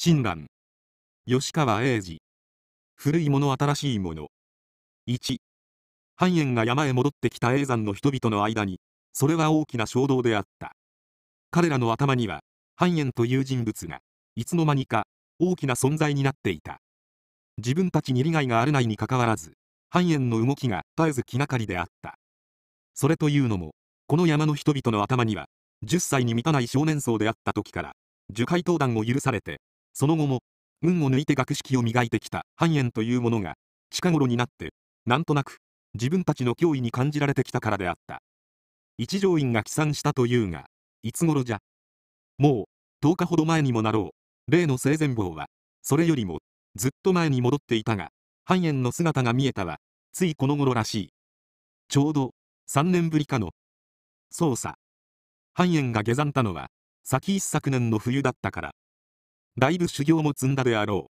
親鸞吉川英治古いもの新しいもの1半円が山へ戻ってきた永山の人々の間にそれは大きな衝動であった彼らの頭には半円という人物がいつの間にか大きな存在になっていた自分たちに利害があるないにかかわらず半円の動きが絶えず気がかりであったそれというのもこの山の人々の頭には10歳に満たない少年層であった時から樹海登壇を許されてその後も、運を抜いて学識を磨いてきた半円というものが、近頃になって、なんとなく、自分たちの脅威に感じられてきたからであった。一条院が起算したというが、いつ頃じゃ。もう、10日ほど前にもなろう。例の生前棒は、それよりも、ずっと前に戻っていたが、半円の姿が見えたは、ついこの頃らしい。ちょうど、3年ぶりかの。捜査。半円が下山たのは、先一昨年の冬だったから、だいぶ修行も積んだであろ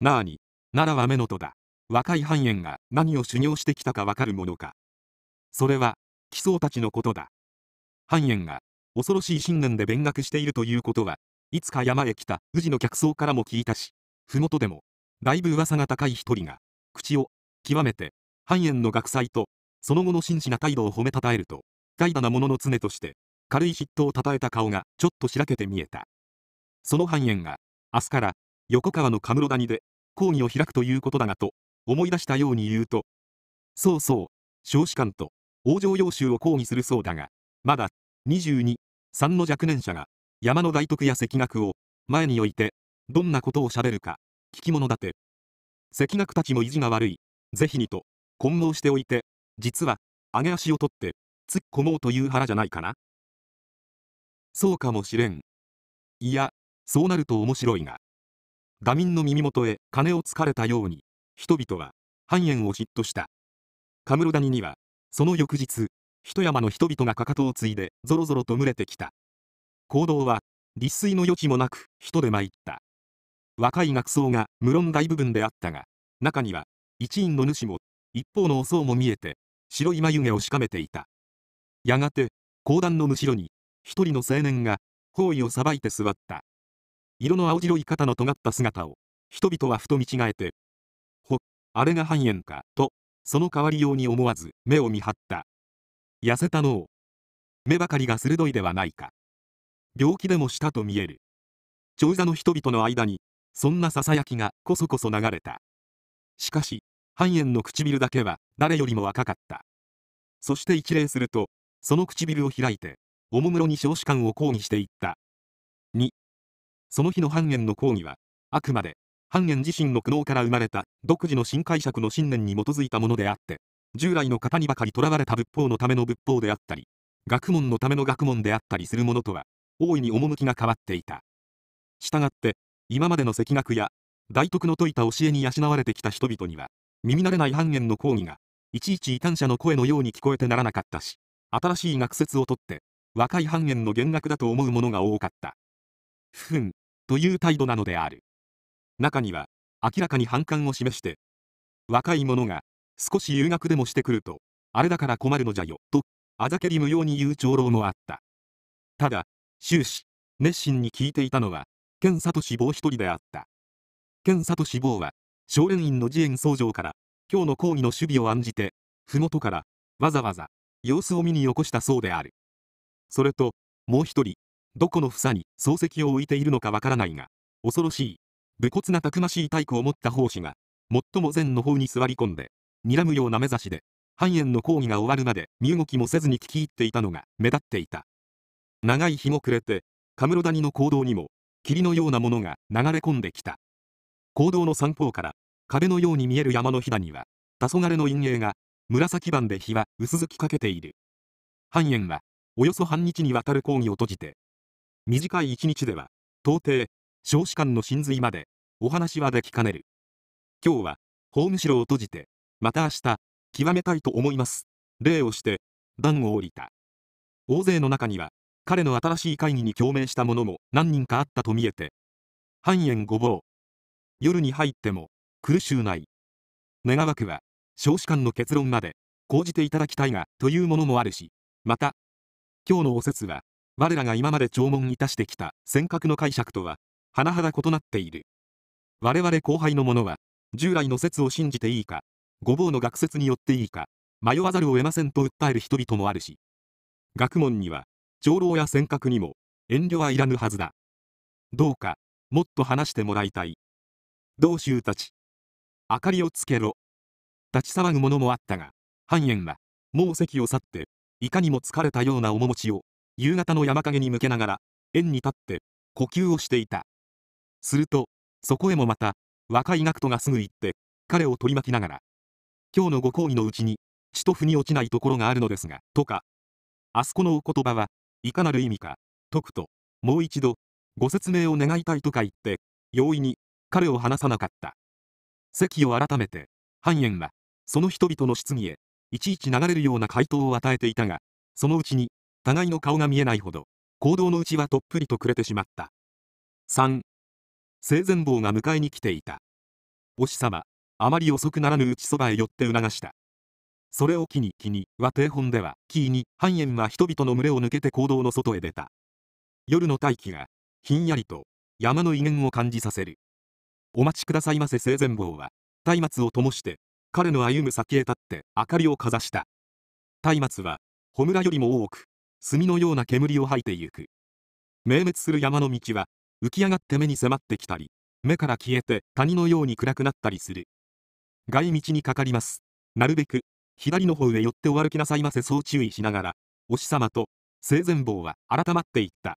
う。なあに、奈良は目の戸だ。若い半円が何を修行してきたかわかるものか。それは、奇想たちのことだ。半円が、恐ろしい信念で勉学しているということは、いつか山へ来た宇治の客層からも聞いたし、麓でも、だいぶ噂が高い一人が、口を、極めて、半円の学祭と、その後の真摯な態度を褒めたたえると、怠惰な者の常として、軽い筆頭をたたえた顔がちょっとしらけて見えた。その半円が、明日から横川の神室谷で講義を開くということだがと思い出したように言うと、そうそう、少子官と往生要衆を抗議するそうだが、まだ22、3の若年者が山の大徳や赤学を前に置いて、どんなことをしゃべるか、聞き物だて。赤学たちも意地が悪い、是非にと混合しておいて、実は上げ足を取って突っ込もうという腹じゃないかな。そうかもしれん。いや、そうなると面白いがミ民の耳元へ金をつかれたように人々は半円を嫉妬したカムロ谷にはその翌日一山の人々がかかとを継いでぞろぞろと群れてきた行動は立水の余地もなく人で参った若い学僧が無論大部分であったが中には一員の主も一方のお僧も見えて白い眉毛をしかめていたやがて講談のむしろに一人の青年が包囲をさばいて座った色の青白い肩の尖った姿を、人々はふと見違えて、ほ、っあれが肺炎か、と、その変わりように思わず、目を見張った。痩せたのを、目ばかりが鋭いではないか。病気でもしたと見える。長者の人々の間に、そんなささやきがこそこそ流れた。しかし、半円の唇だけは誰よりも赤かった。そして一礼すると、その唇を開いて、おもむろに少子官を抗議していった。2、その日の半円の講義は、あくまで、半円自身の苦悩から生まれた独自の新解釈の信念に基づいたものであって、従来の型にばかりとらわれた仏法のための仏法であったり、学問のための学問であったりするものとは、大いに趣が変わっていた。したがって、今までの赤学や、大徳の説いた教えに養われてきた人々には、耳慣れない半円の講義が、いちいち異端者の声のように聞こえてならなかったし、新しい学説をとって、若い半円の減額だと思うものが多かった。ふん、という態度なのである中には明らかに反感を示して若い者が少し留学でもしてくるとあれだから困るのじゃよとあざけり無用に言う長老もあったただ終始熱心に聞いていたのは健里志望一人であった健里志望は少年院の次元僧正から今日の講義の守備を案じて麓からわざわざ様子を見に起こしたそうであるそれともう一人どこの房に漱石を置いているのかわからないが、恐ろしい、武骨なたくましい体育を持った法師が、最も禅の方に座り込んで、睨むような目指しで、半円の講義が終わるまで身動きもせずに聞き入っていたのが目立っていた。長い日も暮れて、カムロ谷の行動にも、霧のようなものが流れ込んできた。行動の三方から、壁のように見える山のひだには、黄昏の陰影が、紫版で日は薄づきかけている。半円は、およそ半日にわたる講義を閉じて、短い一日では、到底、少子間の真髄まで、お話はできかねる。今日は、法務省を閉じて、また明日、極めたいと思います。礼をして、段を降りた。大勢の中には、彼の新しい会議に共鳴した者も何人かあったと見えて、半円ごぼう。夜に入っても、苦しゅうない。願わくは、少子間の結論まで、講じていただきたいが、というものもあるし、また、今日のお説は、我らが今まで弔問いたしてきた尖閣の解釈とは、甚だ異なっている。我々後輩の者は、従来の説を信じていいか、ごぼうの学説によっていいか、迷わざるを得ませんと訴える人々もあるし、学問には、長老や尖閣にも、遠慮はいらぬはずだ。どうか、もっと話してもらいたい。同州たち、明かりをつけろ。立ち騒ぐ者もあったが、半円は、もう席を去って、いかにも疲れたような面持ちを夕方の山陰に向けながら円に立って呼吸をしていたするとそこへもまた若い学徒がすぐ行って彼を取り巻きながら今日のご講義のうちに血と腑に落ちないところがあるのですがとかあそこのお言葉はいかなる意味か解くともう一度ご説明を願いたいとか言って容易に彼を離さなかった席を改めて半円はその人々の質疑へいちいち流れるような回答を与えていたがそのうちに互いの顔が見えないほど、行動のうちはとっぷりと暮れてしまった。3、生前坊が迎えに来ていた。お師様、あまり遅くならぬうちそばへ寄って促した。それを機に気には定本では、キーに、半円は人々の群れを抜けて行動の外へ出た。夜の大気が、ひんやりと、山の威厳を感じさせる。お待ちくださいませ生前坊は、松明を灯して、彼の歩む先へ立って、明かりをかざした。松明は、穂村よりも多く、炭のような煙を吐いてゆく明滅する山の道は浮き上がって目に迫ってきたり目から消えて谷のように暗くなったりする外道にかかりますなるべく左の方へ寄ってお歩きなさいませそう注意しながらお師様と生前坊は改まっていった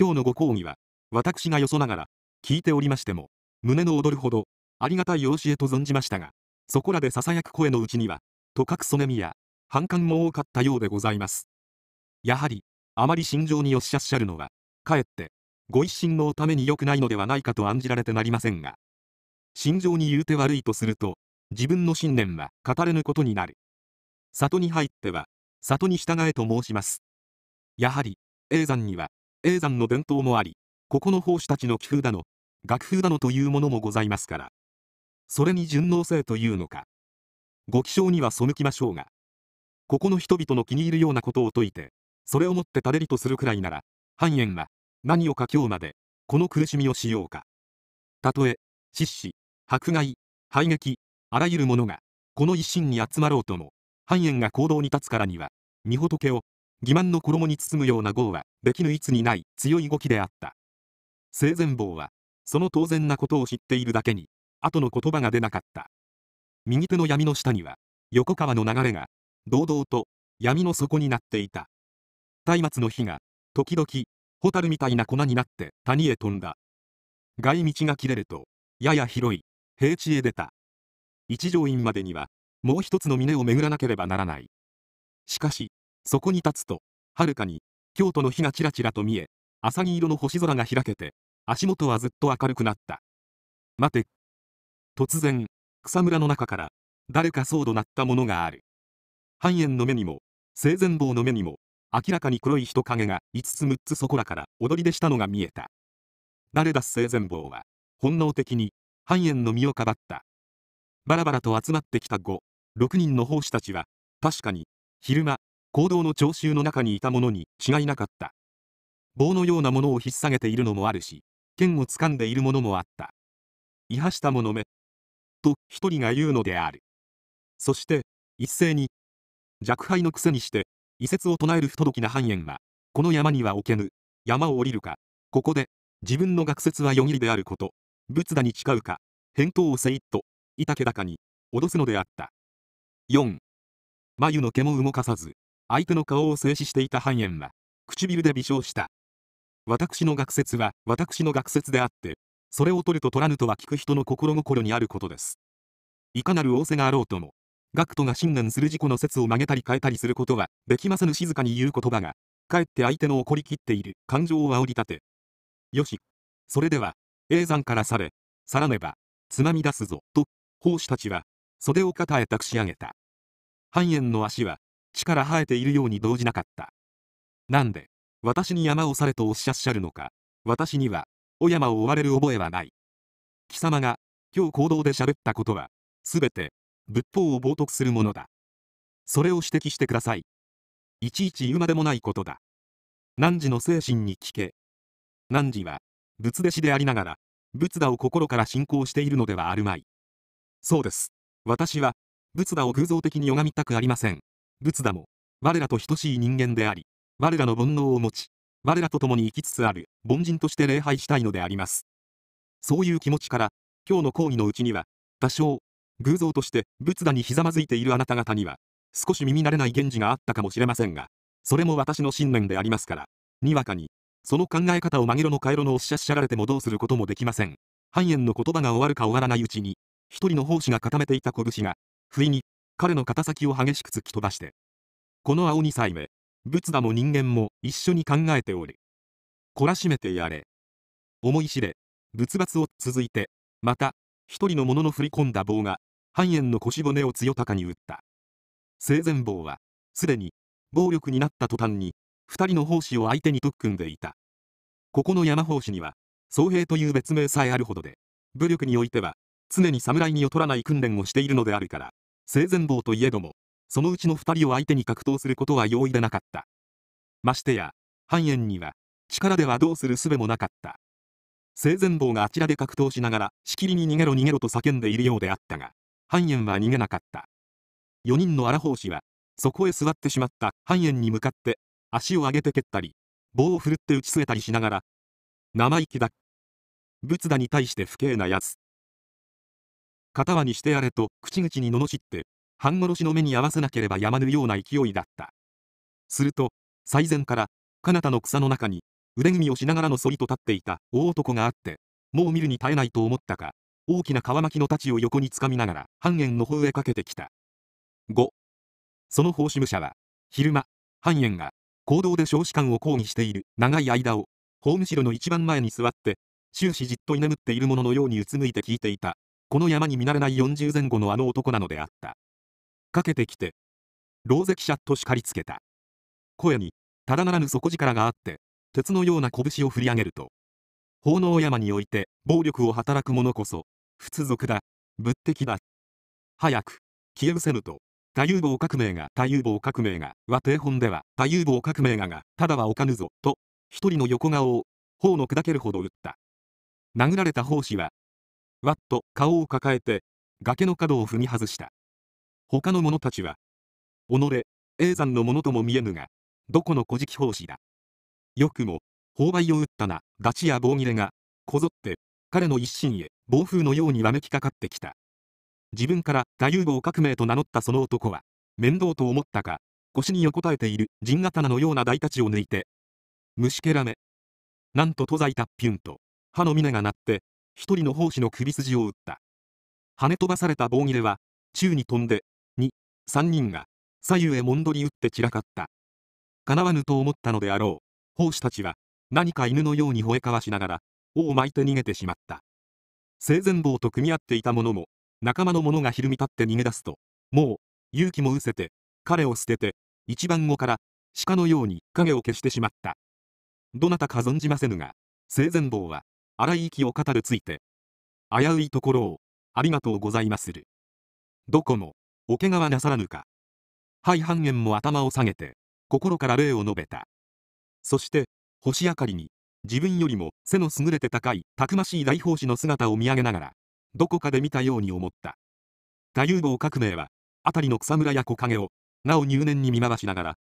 今日のご講義は私がよそながら聞いておりましても胸の躍るほどありがたい養子へと存じましたがそこらでささやく声のうちにはとかくそねみや反感も多かったようでございますやはり、あまり心情によっしゃっしゃるのは、かえって、ご一心のために良くないのではないかと案じられてなりませんが、心情に言うて悪いとすると、自分の信念は語れぬことになる。里に入っては、里に従えと申します。やはり、永山には、永山の伝統もあり、ここの奉仕たちの気風だの、楽譜だのというものもございますから。それに順応性というのか。ご気性には背きましょうが、ここの人々の気に入るようなことを説いて、それをもってたれりとするくらいなら、半円は、何をか今日まで、この苦しみをしようか。たとえ、失死、迫害、排撃、あらゆるものが、この一心に集まろうとも、半円が行動に立つからには、御仏を、欺瞞の衣に包むような豪は、できぬいつにない強い動きであった。生前坊は、その当然なことを知っているだけに、後の言葉が出なかった。右手の闇の下には、横川の流れが、堂々と、闇の底になっていた。松明の火が時々蛍みたいな粉になって谷へ飛んだ外道が切れるとやや広い平地へ出た一条院までにはもう一つの峰を巡らなければならないしかしそこに立つとはるかに京都の火がちらちらと見え浅木色の星空が開けて足元はずっと明るくなった待て突然草むらの中から誰かうど鳴ったものがある半円の目にも生前棒の目にも明らかに黒い人影が5つ6つそこらから踊り出したのが見えた。誰だ生前坊は、本能的に、半円の身をかばった。バラバラと集まってきた5、6人の奉仕たちは、確かに、昼間、行動の聴衆の中にいたものに違いなかった。棒のようなものを引っ提げているのもあるし、剣を掴んでいるものもあった。違反したものめ。と、一人が言うのである。そして、一斉に、弱輩のくせにして、遺説を唱える不届きな半円は、この山には置けぬ、山を降りるか、ここで、自分の学説はよぎりであること、仏陀に誓うか、返答をせいっと、板気高に、脅すのであった。4. 眉の毛も動かさず、相手の顔を静止していた半円は、唇で微笑した。私の学説は、私の学説であって、それを取ると取らぬとは聞く人の心心にあることです。いかなる仰せがあろうとも、学徒が信念する事故の説を曲げたり変えたりすることはできませぬ静かに言う言葉が、かえって相手の怒りきっている感情を煽り立て。よし。それでは、永山からされ、去らねば、つまみ出すぞ、と、奉仕たちは、袖を肩へ託し上げた。半円の足は、力生えているように動じなかった。なんで、私に山を去れとおっしゃっしゃるのか、私には、お山を追われる覚えはない。貴様が、今日行動で喋ったことは、すべて、仏法を冒涜するものだ。それを指摘してください。いちいち言うまでもないことだ。汝の精神に聞け。汝は、仏弟子でありながら、仏陀を心から信仰しているのではあるまい。そうです。私は、仏陀を偶像的に拝みたくありません。仏陀も、我らと等しい人間であり、我らの煩悩を持ち、我らと共に生きつつある、凡人として礼拝したいのであります。そういう気持ちから、今日の講義のうちには、多少、偶像として仏陀にひざまずいているあなた方には、少し耳慣れない源氏があったかもしれませんが、それも私の信念でありますから、にわかに、その考え方を紛ろの回路のおっしゃっしゃられてもどうすることもできません。半円の言葉が終わるか終わらないうちに、一人の奉仕が固めていた拳が、不意に、彼の肩先を激しく突き飛ばして。この青二歳目、仏陀も人間も一緒に考えておる。懲らしめてやれ。思い知れ、仏罰を続いて、また、一人の者の振り込んだ棒が、半円の腰骨を強高に打った。生前棒は、すでに、暴力になった途端に、二人の奉仕を相手に特訓でいた。ここの山奉仕には、僧兵という別名さえあるほどで、武力においては、常に侍に劣らない訓練をしているのであるから、生前棒といえども、そのうちの二人を相手に格闘することは容易でなかった。ましてや、半円には、力ではどうする術もなかった。生前坊があちらで格闘しながら、しきりに逃げろ逃げろと叫んでいるようであったが、半円は逃げなかった。4人の荒法師は、そこへ座ってしまった半円に向かって、足を上げて蹴ったり、棒を振るって打ち据えたりしながら、生意気だ。仏陀に対して不敬なやつ。片輪にしてやれと口々に罵って、半殺しの目に合わせなければやまぬような勢いだった。すると、最前から、彼方の草の中に、腕組みをしながらのそりと立っていた大男があって、もう見るに耐えないと思ったか、大きな皮巻きの太刀を横につかみながら、半円の方へかけてきた。5. その奉仕武者は、昼間、半円が、行動で少子官を抗議している長い間を、法務城の一番前に座って、終始じっと居眠っているもののようにうつむいて聞いていた、この山に見慣れない40前後のあの男なのであった。かけてきて、老石者と叱りつけた。声に、ただならぬ底力があって、鉄のような拳を振り上げると奉納山において暴力を働く者こそ仏族だ仏敵だ早く消え失せぬと太遊坊革命が太遊坊革命がは定本では太遊坊革命ががただはおかぬぞと一人の横顔を頬の砕けるほど打った殴られた奉仕はわっと顔を抱えて崖の角を踏み外した他の者たちは己永山の者とも見えぬがどこの古事記奉仕だよくも、砲灰を打ったな、ダチや棒切れが、こぞって、彼の一心へ、暴風のようにわめきかかってきた。自分から太夫棒革命と名乗ったその男は、面倒と思ったか、腰に横たえている陣刀のような大太刀を抜いて、虫けらめ。なんと都在たっぴゅんと、歯の峰が鳴って、一人の奉仕の首筋を打った。跳ね飛ばされた棒切れは、宙に飛んで、二、三人が、左右へもんどり打って散らかった。かなわぬと思ったのであろう。奉仕たちは何か犬のように吠えかわしながら尾を巻いて逃げてしまった生前棒と組み合っていた者も仲間の者がひるみ立って逃げ出すともう勇気も失せて彼を捨てて一番後から鹿のように影を消してしまったどなたか存じませぬが生前棒は荒い息を語るついて危ういところをありがとうございまするどこもおけがはなさらぬか肺半円も頭を下げて心から礼を述べたそして、星明かりに、自分よりも背の優れて高い、たくましい大法師の姿を見上げながら、どこかで見たように思った。太遊坊革命は、辺りの草むらや木陰を、なお入念に見回しながら、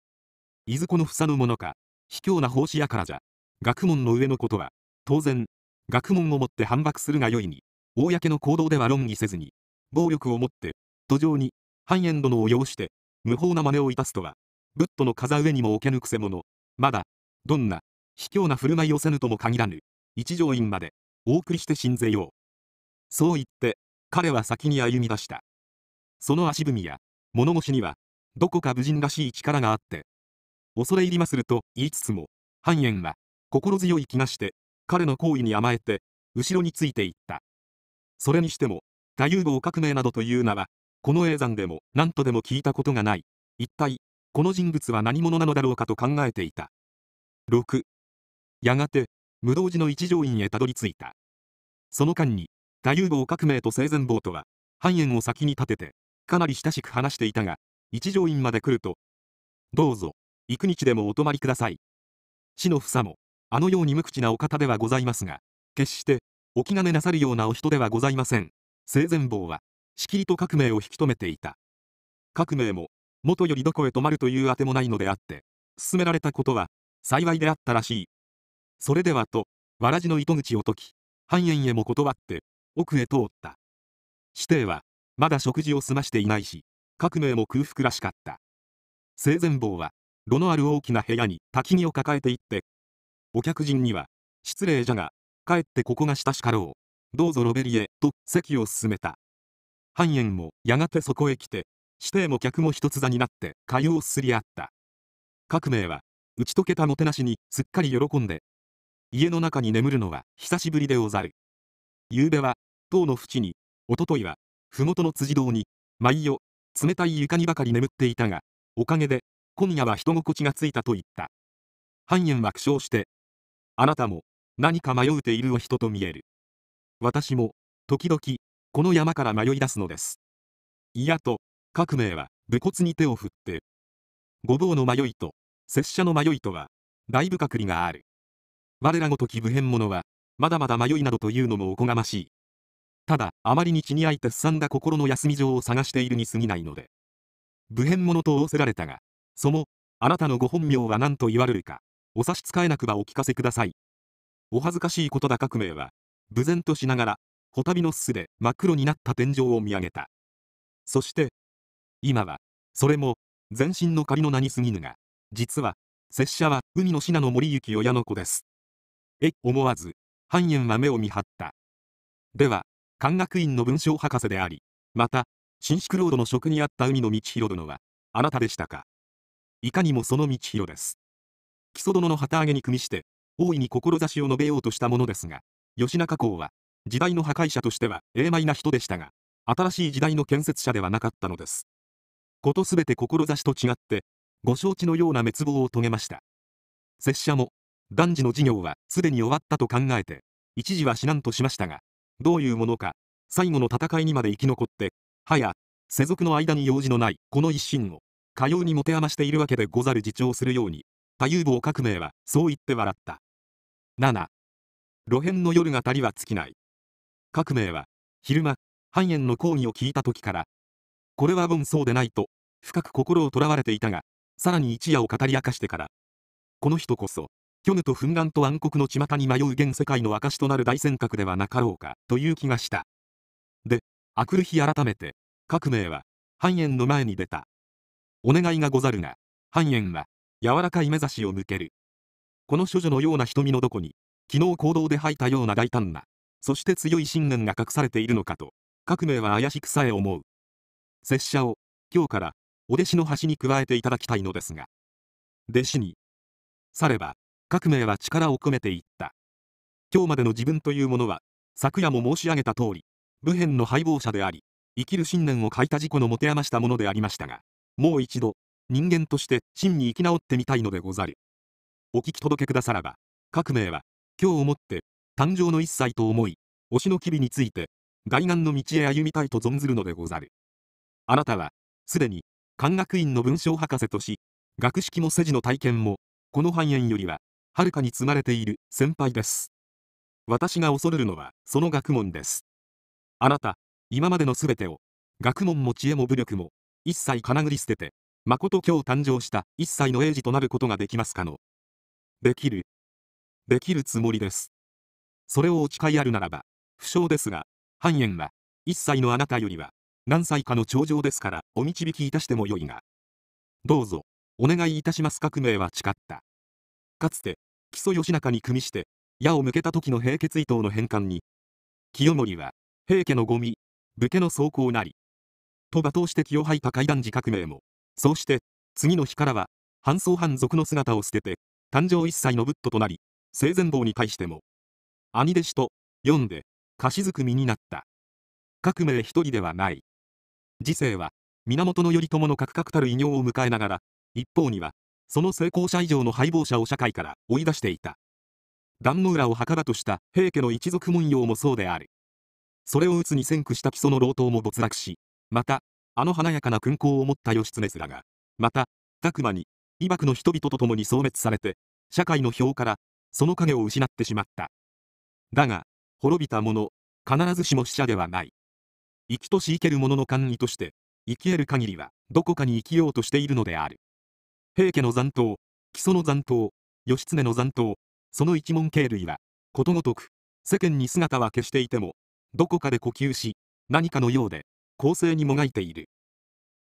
いずこの房のものか、卑怯な法師やからじゃ、学問の上のことは、当然、学問をもって反駁するがよいに、公の行動では論議せずに、暴力をもって、途上に、ハイエンドのを要して、無法な真似をいたすとは、ブッドの風上にも置けぬくせ者、まだ、どんな卑怯な振る舞いをせぬとも限らぬ一条院までお送りして信ぜようそう言って彼は先に歩み出したその足踏みや物腰にはどこか武人らしい力があって恐れ入りますると言いつつも半円は心強い気がして彼の行為に甘えて後ろについていったそれにしても太夫坊革命などという名はこの永山でも何とでも聞いたことがない一体この人物は何者なのだろうかと考えていた6やがて無道寺の一条院へたどり着いたその間に太夫坊革命と生前坊とは半円を先に立ててかなり親しく話していたが一条院まで来るとどうぞ幾日でもお泊まりください死の房もあのように無口なお方ではございますが決してお気兼ねなさるようなお人ではございません生前坊はしきりと革命を引き止めていた革命も元よりどこへ泊まるというあてもないのであって勧められたことは幸いであったらしい。それではと、わらじの糸口を解き、半円へも断って、奥へ通った。師弟は、まだ食事を済ましていないし、革命も空腹らしかった。生前坊は、炉のある大きな部屋に焚き木を抱えていって、お客人には、失礼じゃが、帰ってここが親しかろう。どうぞロベリエ、と席を進めた。半円もやがてそこへ来て、師弟も客も一つ座になって会話をすり合った。革命は、打ち解けたもてなしにすっかり喜んで家の中に眠るのは久しぶりでござる夕べは塔の淵におとといは麓の辻堂に毎夜冷たい床にばかり眠っていたがおかげで今夜は人心地がついたと言った半円は苦笑してあなたも何か迷うているお人と見える私も時々この山から迷い出すのですいやと革命は武骨に手を振ってごぼうの迷いと拙者の迷いとは、だいぶかくりがある。我らごとき武変者は、まだまだ迷いなどというのもおこがましい。ただ、あまりに血にあいてすさんだ心の休み場を探しているに過ぎないので。武変者と仰せられたが、その、あなたのご本名は何と言われるか、お差し支えなくばお聞かせください。お恥ずかしいことだ革命は、無然としながら、ほたびのすで真っ黒になった天井を見上げた。そして、今は、それも、全身の仮の名に過ぎぬが、実は、拙者は海の信濃森行親の子です。え、思わず、半円は目を見張った。では、漢学院の文章博士であり、また、新宿ロードの職にあった海の道広殿は、あなたでしたか。いかにもその道広です。木曽殿の旗揚げに組みして、大いに志を述べようとしたものですが、吉中公は、時代の破壊者としては鋭米な人でしたが、新しい時代の建設者ではなかったのです。ことすべて志と違って、ご承知のような滅亡を遂げました拙者も男児の事業はすでに終わったと考えて一時は死難としましたがどういうものか最後の戦いにまで生き残ってはや世俗の間に用事のないこの一心をかように持て余しているわけでござる自重するように多遊坊革命はそう言って笑った7露辺の夜が足りは尽きない革命は昼間半円の講義を聞いた時からこれは凡そうでないと深く心をとらわれていたがさらに一夜を語り明かしてから、この人こそ、虚無と憤慨と暗黒の巷に迷う現世界の証となる大尖閣ではなかろうか、という気がした。で、あくる日改めて、革命は、半円の前に出た。お願いがござるが、半円は、柔らかい目指しを向ける。この処女のような瞳のどこに、昨日行動で吐いたような大胆な、そして強い信念が隠されているのかと、革命は怪しくさえ思う。拙者を、今日から、お弟子の端に加えていただきたいのですが弟子にされば革命は力を込めていった今日までの自分というものは昨夜も申し上げた通り武変の敗亡者であり生きる信念を欠いた事故の持て余したものでありましたがもう一度人間として真に生き直ってみたいのでござるお聞き届けくださらば革命は今日をもって誕生の一切と思い推しの機微について外岸の道へ歩みたいと存ずるのでござるあなたはすでに漢学院の文章博士とし、学識も世事の体験も、この半円よりは、はるかに積まれている先輩です。私が恐れるのは、その学問です。あなた、今までのすべてを、学問も知恵も武力も、一切かなぐり捨てて、誠今日誕生した一切の英治となることができますかの。できる。できるつもりです。それをお誓いあるならば、不詳ですが、半円は、一切のあなたよりは、何歳かの長上ですからお導きいたしてもよいがどうぞお願いいたします革命は誓ったかつて木曽義仲に組みして矢を向けた時の平家追討の返還に清盛は平家のゴミ武家の装甲なりと罵倒して気を吐いた怪談寺革命もそうして次の日からは半僧半族の姿を捨てて誕生一切の仏ッとなり生前坊に対しても兄弟子と読んで菓子づくみになった革命一人ではない時世は、源頼朝の格々たる偉業を迎えながら、一方には、その成功者以上の敗亡者を社会から追い出していた。壇の浦を墓だとした平家の一族文様もそうである。それを打つに先駆した基礎の老頭も没落し、また、あの華やかな勲功を持った義経すらが、また、たくまに、伊幕の人々と共に消滅されて、社会の票から、その影を失ってしまった。だが、滅びた者、必ずしも死者ではない。生きとし生ける者の官位として、生きえる限りは、どこかに生きようとしているのである。平家の残党、木曽の残党、義経の残党、その一門系類は、ことごとく、世間に姿は消していても、どこかで呼吸し、何かのようで、公正にもがいている。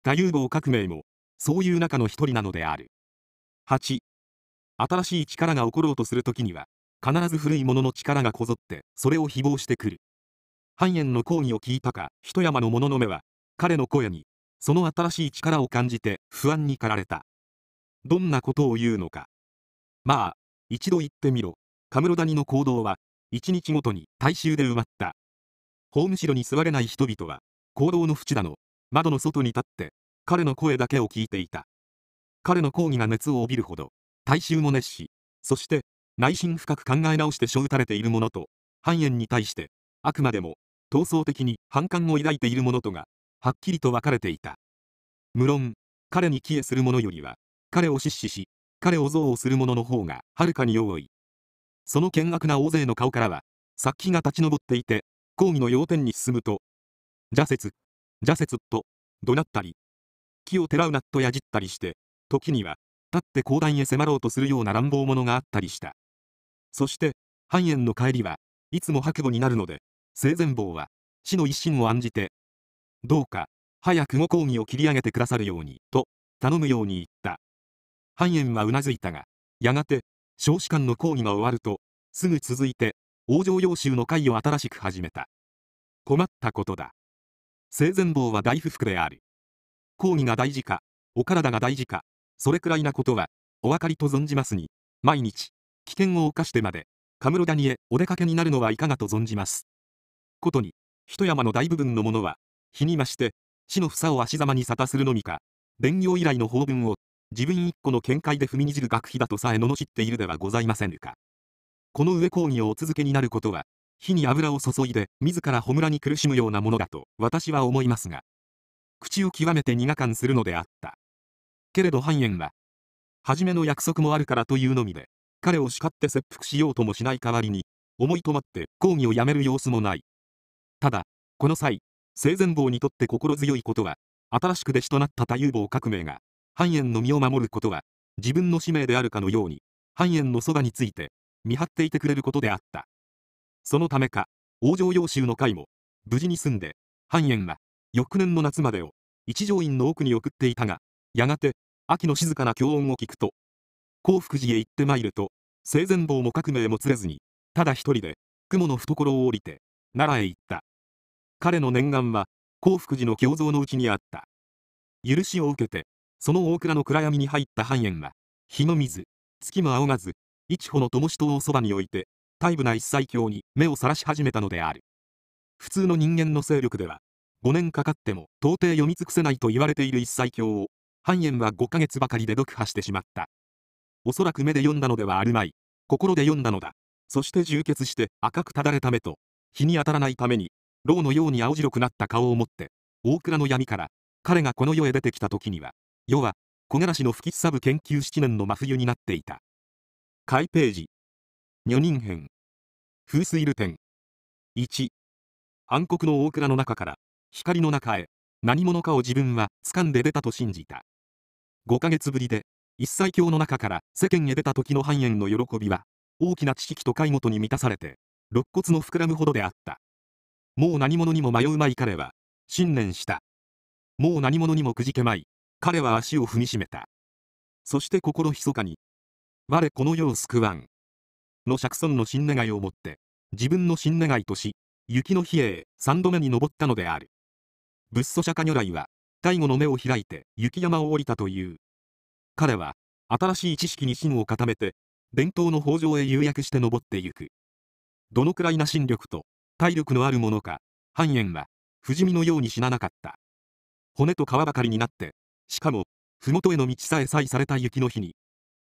太夫号革命も、そういう中の一人なのである。8、新しい力が起ころうとするときには、必ず古いものの力がこぞって、それを誹謗してくる。半円の講義を聞いたか一山の者の目は彼の声にその新しい力を感じて不安に駆られたどんなことを言うのかまあ一度言ってみろカムロ谷の行動は一日ごとに大衆で埋まったホームシロに座れない人々は行動の淵だの窓の外に立って彼の声だけを聞いていた彼の講義が熱を帯びるほど大衆も熱しそして内心深く考え直して背打たれているものと半円に対してあくまでも闘争的に反感を抱いているものとが、はっきりと分かれていた。無論、彼に帰依する者よりは、彼を失死し、彼を憎悪する者の方が、はるかに多い。その険悪な大勢の顔からは、殺気が立ち上っていて、抗議の要点に進むと、邪説、邪説と、怒鳴ったり、木をてらうなとやじったりして、時には、立って公団へ迫ろうとするような乱暴者があったりした。そして、半円の帰りはいつも白母になるので、生前坊は、死の一心を案じて、どうか、早く後講義を切り上げてくださるように、と、頼むように言った。半円はうなずいたが、やがて、少子間の講義が終わると、すぐ続いて、往生要集の会を新しく始めた。困ったことだ。生前坊は大不服である。講義が大事か、お体が大事か、それくらいなことは、お分かりと存じますに、毎日、危険を冒してまで、カムロ谷へお出かけになるのはいかがと存じます。ことに一山の大部分のものは日に増して死の房を足ざまに沙汰するのみか伝業以来の法文を自分一個の見解で踏みにじる学費だとさえ罵っているではございませぬかこの上講義をお続けになることは火に油を注いで自ら穂村に苦しむようなものだと私は思いますが口を極めて苦感するのであったけれど半円は初めの約束もあるからというのみで彼を叱って切腹しようともしない代わりに思い止まって講義をやめる様子もないただ、この際、生前坊にとって心強いことは、新しく弟子となった太夫坊革命が、半円の身を守ることは、自分の使命であるかのように、半円のそばについて、見張っていてくれることであった。そのためか、往生要衆の会も、無事に済んで、半円は、翌年の夏までを、一条院の奥に送っていたが、やがて、秋の静かな教音を聞くと、興福寺へ行って参ると、生前坊も革命も連れずに、ただ一人で、雲の懐を降りて、奈良へ行った。彼の念願は興福寺の胸像のうちにあった許しを受けてその大蔵の暗闇に入った半円は日の水月も仰がず一穂の灯し灯をそばに置いて大部な一切経に目をさらし始めたのである普通の人間の勢力では5年かかっても到底読み尽くせないと言われている一切経を半円は5ヶ月ばかりで読破してしまったおそらく目で読んだのではあるまい心で読んだのだそして充血して赤くただれた目と日に当たらないために牢のように青白くなった顔を持って、大倉の闇から、彼がこの世へ出てきた時には、世は、木枯らしの吹きすさぶ研究7年の真冬になっていた。開ページ。女人編。風水流ン1。暗黒の大倉の中から、光の中へ、何者かを自分は掴んで出たと信じた。5ヶ月ぶりで、一切教の中から世間へ出た時の繁栄の喜びは、大きな知識と介護とに満たされて、肋骨の膨らむほどであった。もう何者にも迷うまい彼は、信念した。もう何者にもくじけまい、彼は足を踏みしめた。そして心密かに、我この世を救わん。の釈尊の新願いをもって、自分の新願いとし、雪の日へ三度目に登ったのである。仏祖釈迦如来は、大悟の目を開いて雪山を降りたという。彼は、新しい知識に心を固めて、伝統の法上へ釉薬して登ってゆく。どのくらいな心力と体力のあるものか半円は不死身のように死ななかった骨と皮ばかりになってしかも麓への道さえ採された雪の日に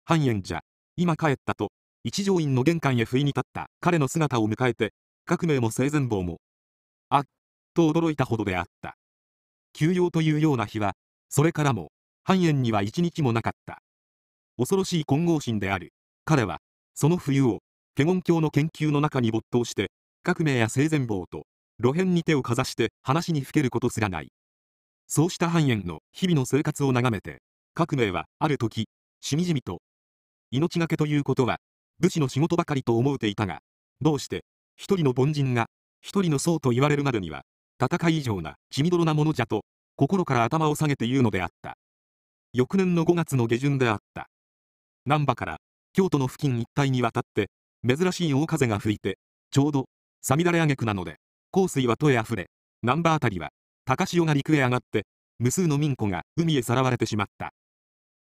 半円じゃ今帰ったと一条院の玄関へ不意に立った彼の姿を迎えて革命も生前坊もあっと驚いたほどであった休養というような日はそれからも半円には一日もなかった恐ろしい混合心である彼はその冬を華厳教の研究の中に没頭して革命や生前棒と、路辺に手をかざして話にふけることすらない。そうした半円の日々の生活を眺めて、革命はある時、しみじみと、命がけということは、武士の仕事ばかりと思うていたが、どうして、一人の凡人が、一人の僧と言われるまでには、戦い以上な血みどろなものじゃと、心から頭を下げて言うのであった。翌年の5月の下旬であった。難波から京都の付近一帯にわたって、珍しい大風が吹いて、ちょうどさみだれ挙句なので、香水はへあふれ、南波あたりは、高潮が陸へ上がって、無数の民子が海へさらわれてしまった。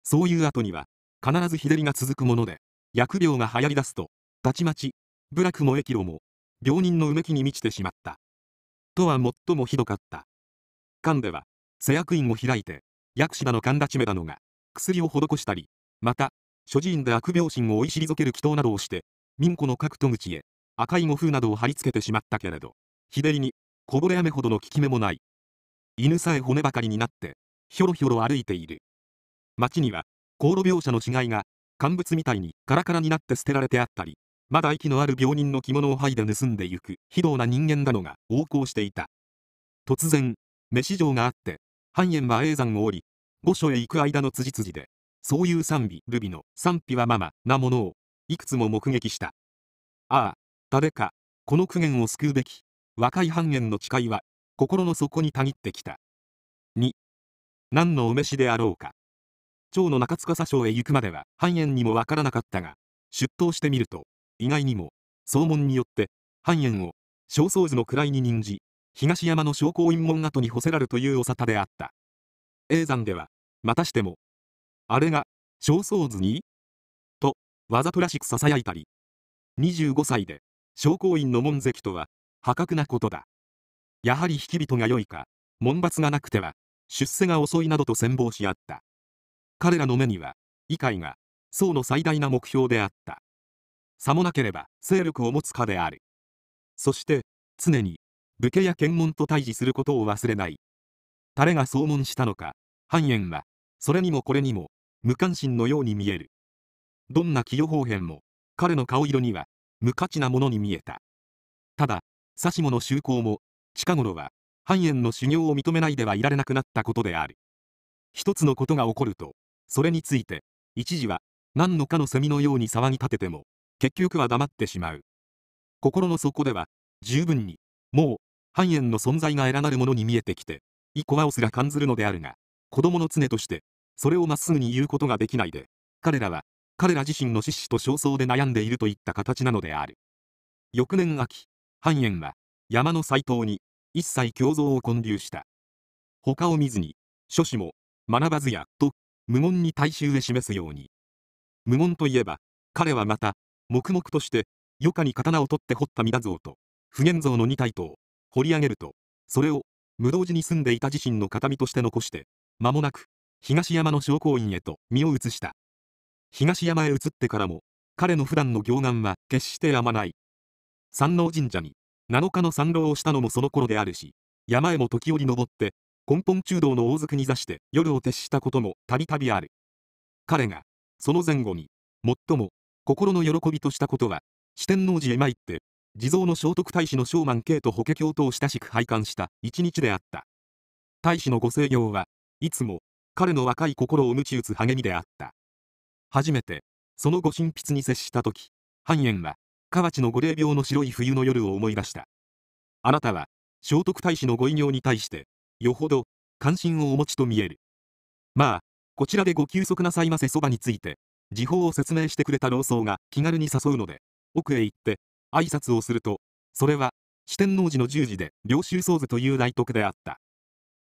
そういう後には、必ず日照りが続くもので、薬病が流行り出すと、たちまち、部落も駅路も、病人のうめきに満ちてしまった。とは最もひどかった。官では、施薬院を開いて、薬師だの勘立ちめだのが、薬を施したり、また、諸寺院で悪病心を追い退ける祈祷などをして、民子の各戸口へ、赤い護風などを貼り付けてしまったけれど、日照りに、こぼれ雨ほどの効き目もない。犬さえ骨ばかりになって、ひょろひょろ歩いている。街には、航路描写の死骸が、乾物みたいにカラカラになって捨てられてあったり、まだ息のある病人の着物を剥いで盗んでゆく非道な人間だのが横行していた。突然、飯城があって、半円は永山を降り、御所へ行く間の辻々で、そういう賛美、ルビの賛否はママなものを、いくつも目撃した。ああ、誰か、この苦言を救うべき、若い半円の誓いは、心の底にたぎってきた。2、何のお召しであろうか。町の中司省へ行くまでは、半円にもわからなかったが、出頭してみると、意外にも、総門によって、半円を、正宗図の位に任じ、東山の商工院門跡に干せらるというお沙汰であった。永山では、またしても、あれが、正宗図にと、わざとらしく囁いたり、25歳で、商工院の門跡とは破格なことだやはり引き人が良いか門罰がなくては出世が遅いなどと戦望し合った彼らの目には異界が僧の最大な目標であったさもなければ勢力を持つかであるそして常に武家や検問と対峙することを忘れない誰が総門したのか半円はそれにもこれにも無関心のように見えるどんな清方変も彼の顔色には無価値なものに見えたただ指物の就航も近頃は半円の修行を認めないではいられなくなったことである一つのことが起こるとそれについて一時は何のかの蝉のように騒ぎ立てても結局は黙ってしまう心の底では十分にもう半円の存在が偉なるものに見えてきてイコはをすら感ずるのであるが子供の常としてそれをまっすぐに言うことができないで彼らは彼ら自身の獅子と焦燥で悩んでいるといった形なのである翌年秋半円は山の斎藤に一切胸像を建立した他を見ずに諸子も学ばずやと無言に大衆へ示すように無言といえば彼はまた黙々として余暇に刀を取って掘った弥陀像と普賢像の二体と掘り上げるとそれを無道寺に住んでいた自身の形見として残して間もなく東山の商工院へと身を移した東山へ移ってからも、彼の普段の行願は決してやまない。山王神社に7日の参籠をしたのもその頃であるし、山へも時折登って、根本中道の大津に座して夜を徹したこともたびたびある。彼が、その前後に、最も心の喜びとしたことは、四天王寺へ参って、地蔵の聖徳太子の正満慶と法華経とを親しく拝観した一日であった。太子のご静養は、いつも、彼の若い心を鞭打つ励みであった。初めてその後神筆に接した時半円は河内の御霊廟の白い冬の夜を思い出したあなたは聖徳太子のご偉業に対してよほど関心をお持ちと見えるまあこちらでご休息なさいませそばについて時報を説明してくれた老僧が気軽に誘うので奥へ行って挨拶をするとそれは四天王寺の十字で領収僧図という大徳であった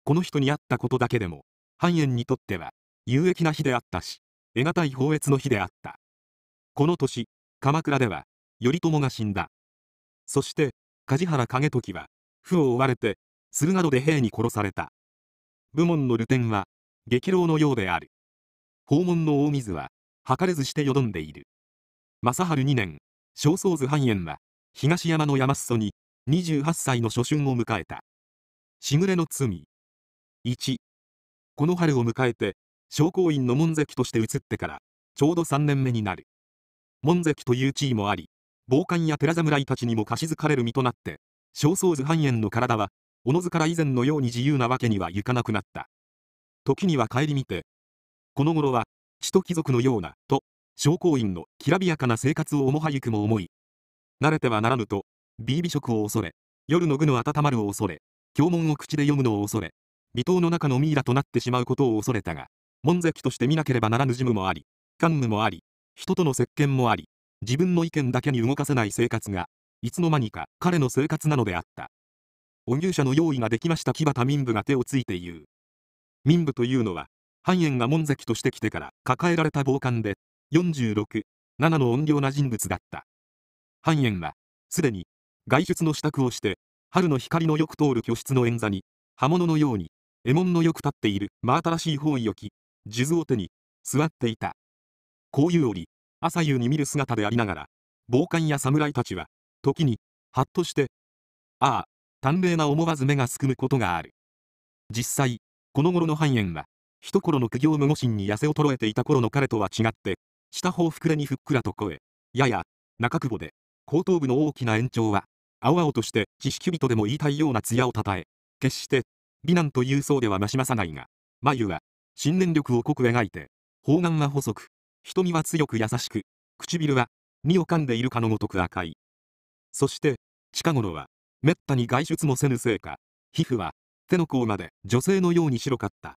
この人に会ったことだけでも半円にとっては有益な日であったし得難い放越の日であったこの年鎌倉では頼朝が死んだそして梶原景時は負を追われて駿河戸で兵に殺された部門の流転は激浪のようである訪問の大水は計れずしてよどんでいる正春2年正宗図半円は東山の山裾に28歳の初春を迎えたしぐれの罪1この春を迎えて商工院の門関として移ってからちょうど3年目になる門関という地位もあり傍観や寺侍たちにも貸し付かれる身となって焦燥図半円の体はおのずから以前のように自由なわけにはいかなくなった時には帰り見てこの頃は首都貴族のようなと商工院のきらびやかな生活をもはゆくも思い慣れてはならぬと美美食を恐れ夜の具の温まるを恐れ経文を口で読むのを恐れ微糖の中のミイラとなってしまうことを恐れたが門跡として見なければならぬジムもあり、官部もあり、人との接見もあり、自分の意見だけに動かせない生活が、いつの間にか彼の生活なのであった。お牛舎の用意ができました木端民部が手をついて言う。民部というのは、半円が門跡としてきてから抱えられた暴漢で、46、7の怨霊な人物だった。半円は、すでに、外出の支度をして、春の光のよく通る居室の円座に、刃物のように、獲物のよく立っている真新しい方位置、数珠を手に、座っていた。こういう折、朝夕に見る姿でありながら、暴漢や侍たちは、時に、はっとして、ああ、短麗な思わず目がすくむことがある。実際、この頃の半円は、一頃の苦行無護心に痩せ衰えていた頃の彼とは違って、下方膨れにふっくらと声、やや、中久保で、後頭部の大きな延長は、青々として、知識人でも言いたいような艶をたたえ、決して、美男というそうではましまさないが、眉は、新年力を濃く描いて、方眼は細く、瞳は強く優しく、唇は、身を噛んでいるかのごとく赤い。そして、近頃は、めったに外出もせぬせいか、皮膚は、手の甲まで女性のように白かった。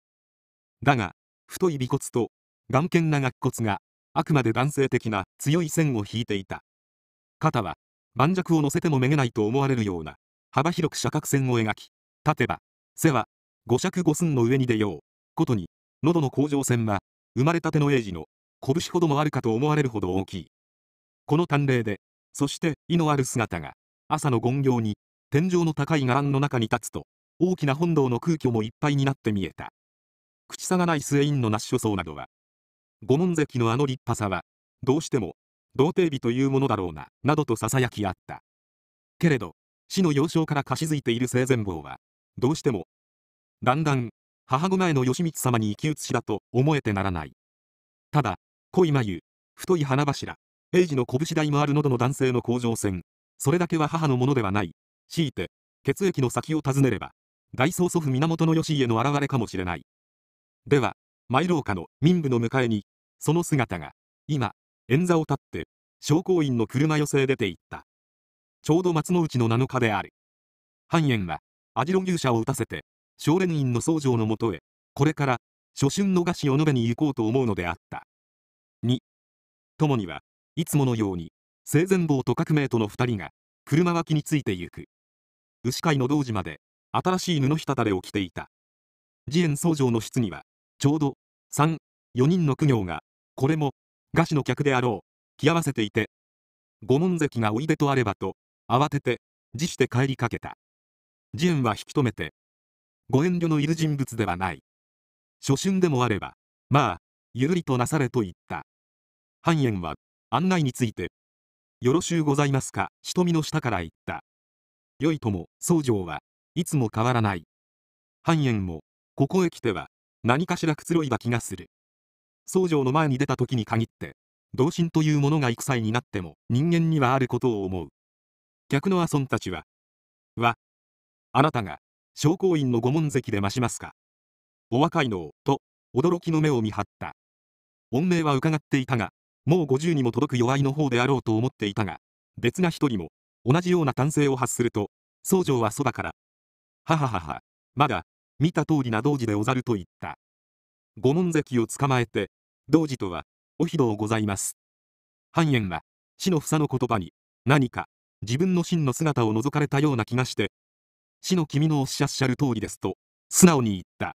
だが、太い尾骨と、眼見な顎骨が、あくまで男性的な強い線を引いていた。肩は、盤石を乗せてもめげないと思われるような、幅広く射角線を描き、立てば、背は、五尺五寸の上に出よう、ことに、喉の甲状腺は、生まれたての栄治の、拳ほどもあるかと思われるほど大きい。この端麗で、そして意のある姿が、朝の権行に、天井の高い伽藍の中に立つと、大きな本堂の空虚もいっぱいになって見えた。口さがない末院の那須書僧などは、御門関のあの立派さは、どうしても、童貞美というものだろうな、などと囁きあった。けれど、死の幼少から貸し付いている生前坊は、どうしても、だんだん、母子前の義満様に生き写しだと思えてならない。ただ、濃い眉、太い花柱、平時の拳台もある喉の男性の甲状腺、それだけは母のものではない。強いて、血液の先を尋ねれば、大曹祖父源義家の現れかもしれない。では、舞廊下の民部の迎えに、その姿が、今、円座を立って、商工院の車寄せへ出て行った。ちょうど松の内の7日である。半円は、網代牛舎を打たせて、少年院の僧正のもとへ、これから初春の菓子を述べに行こうと思うのであった。2、友にはいつものように、生前坊と革命との2人が、車脇について行く。牛飼いの道寺まで、新しい布ひたたれを着ていた。慈円僧正の室には、ちょうど、3、4人の苦行が、これも、菓子の客であろう、着合わせていて、五門関がおいでとあればと、慌てて、自主て帰りかけた。慈円は引き止めて、ご遠慮のいる人物ではない。初春でもあれば、まあ、ゆるりとなされと言った。半円は、案内について、よろしゅうございますか、瞳の下から言った。よいとも、僧侶はいつも変わらない。半円も、ここへ来ては、何かしらくつろいだ気がする。僧侶の前に出た時に限って、同心というものが行く際になっても、人間にはあることを思う。客の阿尊たちは、は、あなたが、商工院の御門跡で増しますか。お若いの、と、驚きの目を見張った。恩命は伺っていたが、もう50にも届く弱いの方であろうと思っていたが、別な一人も、同じような男性を発すると、僧正はそばから、はははは、まだ、見た通りな童子でおざると言った。御門跡を捕まえて、童子とは、おひどございます。半円は、死の房の言葉に、何か、自分の真の姿を覗かれたような気がして、死の君のおっしゃっしゃる通りですと、素直に言った。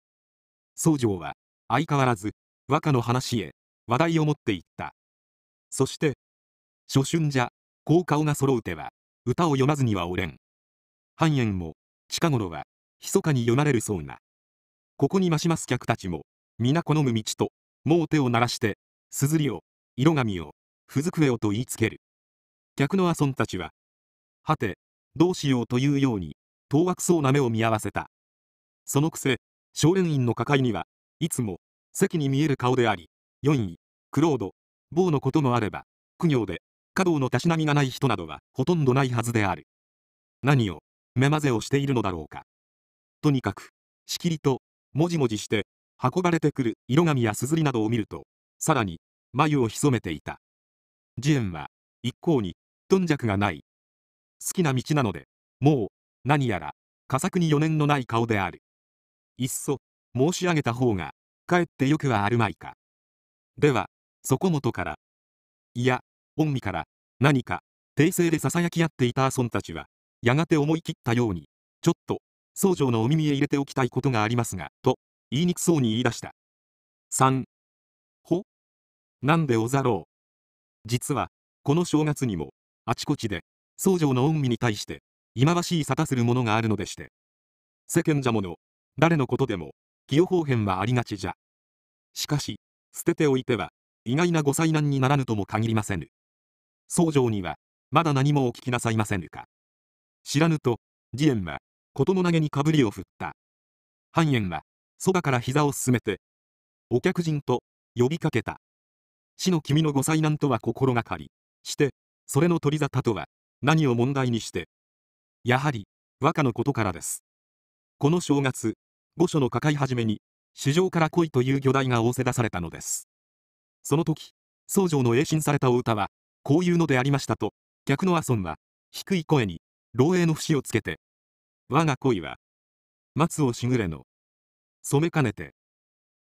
僧正は、相変わらず、和歌の話へ、話題を持っていった。そして、初春じゃ、こう顔が揃うては、歌を読まずにはおれん。半円も、近頃は、密かに読まれるそうな。ここに増します客たちも、皆好む道と、もう手を鳴らして、硯を、色紙を、ふずくえをと言いつける。客の遊んたちは、はて、どうしようというように、当惑そうな目を見合わせたそのくせ少年院の抱えにはいつも席に見える顔であり4位クロード某のこともあれば苦行で華道のたしなみがない人などはほとんどないはずである何を目まぜをしているのだろうかとにかくしきりともじもじして運ばれてくる色紙やすずりなどを見るとさらに眉を潜めていたジエンは一向に頓着がない好きな道なのでもう何やら、佳作に余念のない顔である。いっそ、申し上げた方が、かえってよくはあるまいか。では、そこもとから、いや、恩美から、何か、訂正で囁き合っていた孫たちは、やがて思い切ったように、ちょっと、僧正のお耳へ入れておきたいことがありますが、と、言いにくそうに言い出した。3、ほなんでおざろう。実は、この正月にも、あちこちで、僧正の恩美に対して、忌まわしい沙汰するものがあるのでして世間じゃもの誰のことでも清方変はありがちじゃしかし捨てておいては意外なご災難にならぬとも限りませぬ僧正にはまだ何もお聞きなさいませぬか知らぬと慈円は事の投げにかぶりを振った半円はそばから膝を進めてお客人と呼びかけた死の君のご災難とは心がかりしてそれの取り沙汰とは何を問題にしてやはり和歌のことからですこの正月御所の抱え始めに市場から来いという魚題が仰せ出されたのですその時僧正の栄心されたお歌はこういうのでありましたと客の阿孫は低い声に漏洩の節をつけて我が恋は松をしぐれの染めかねて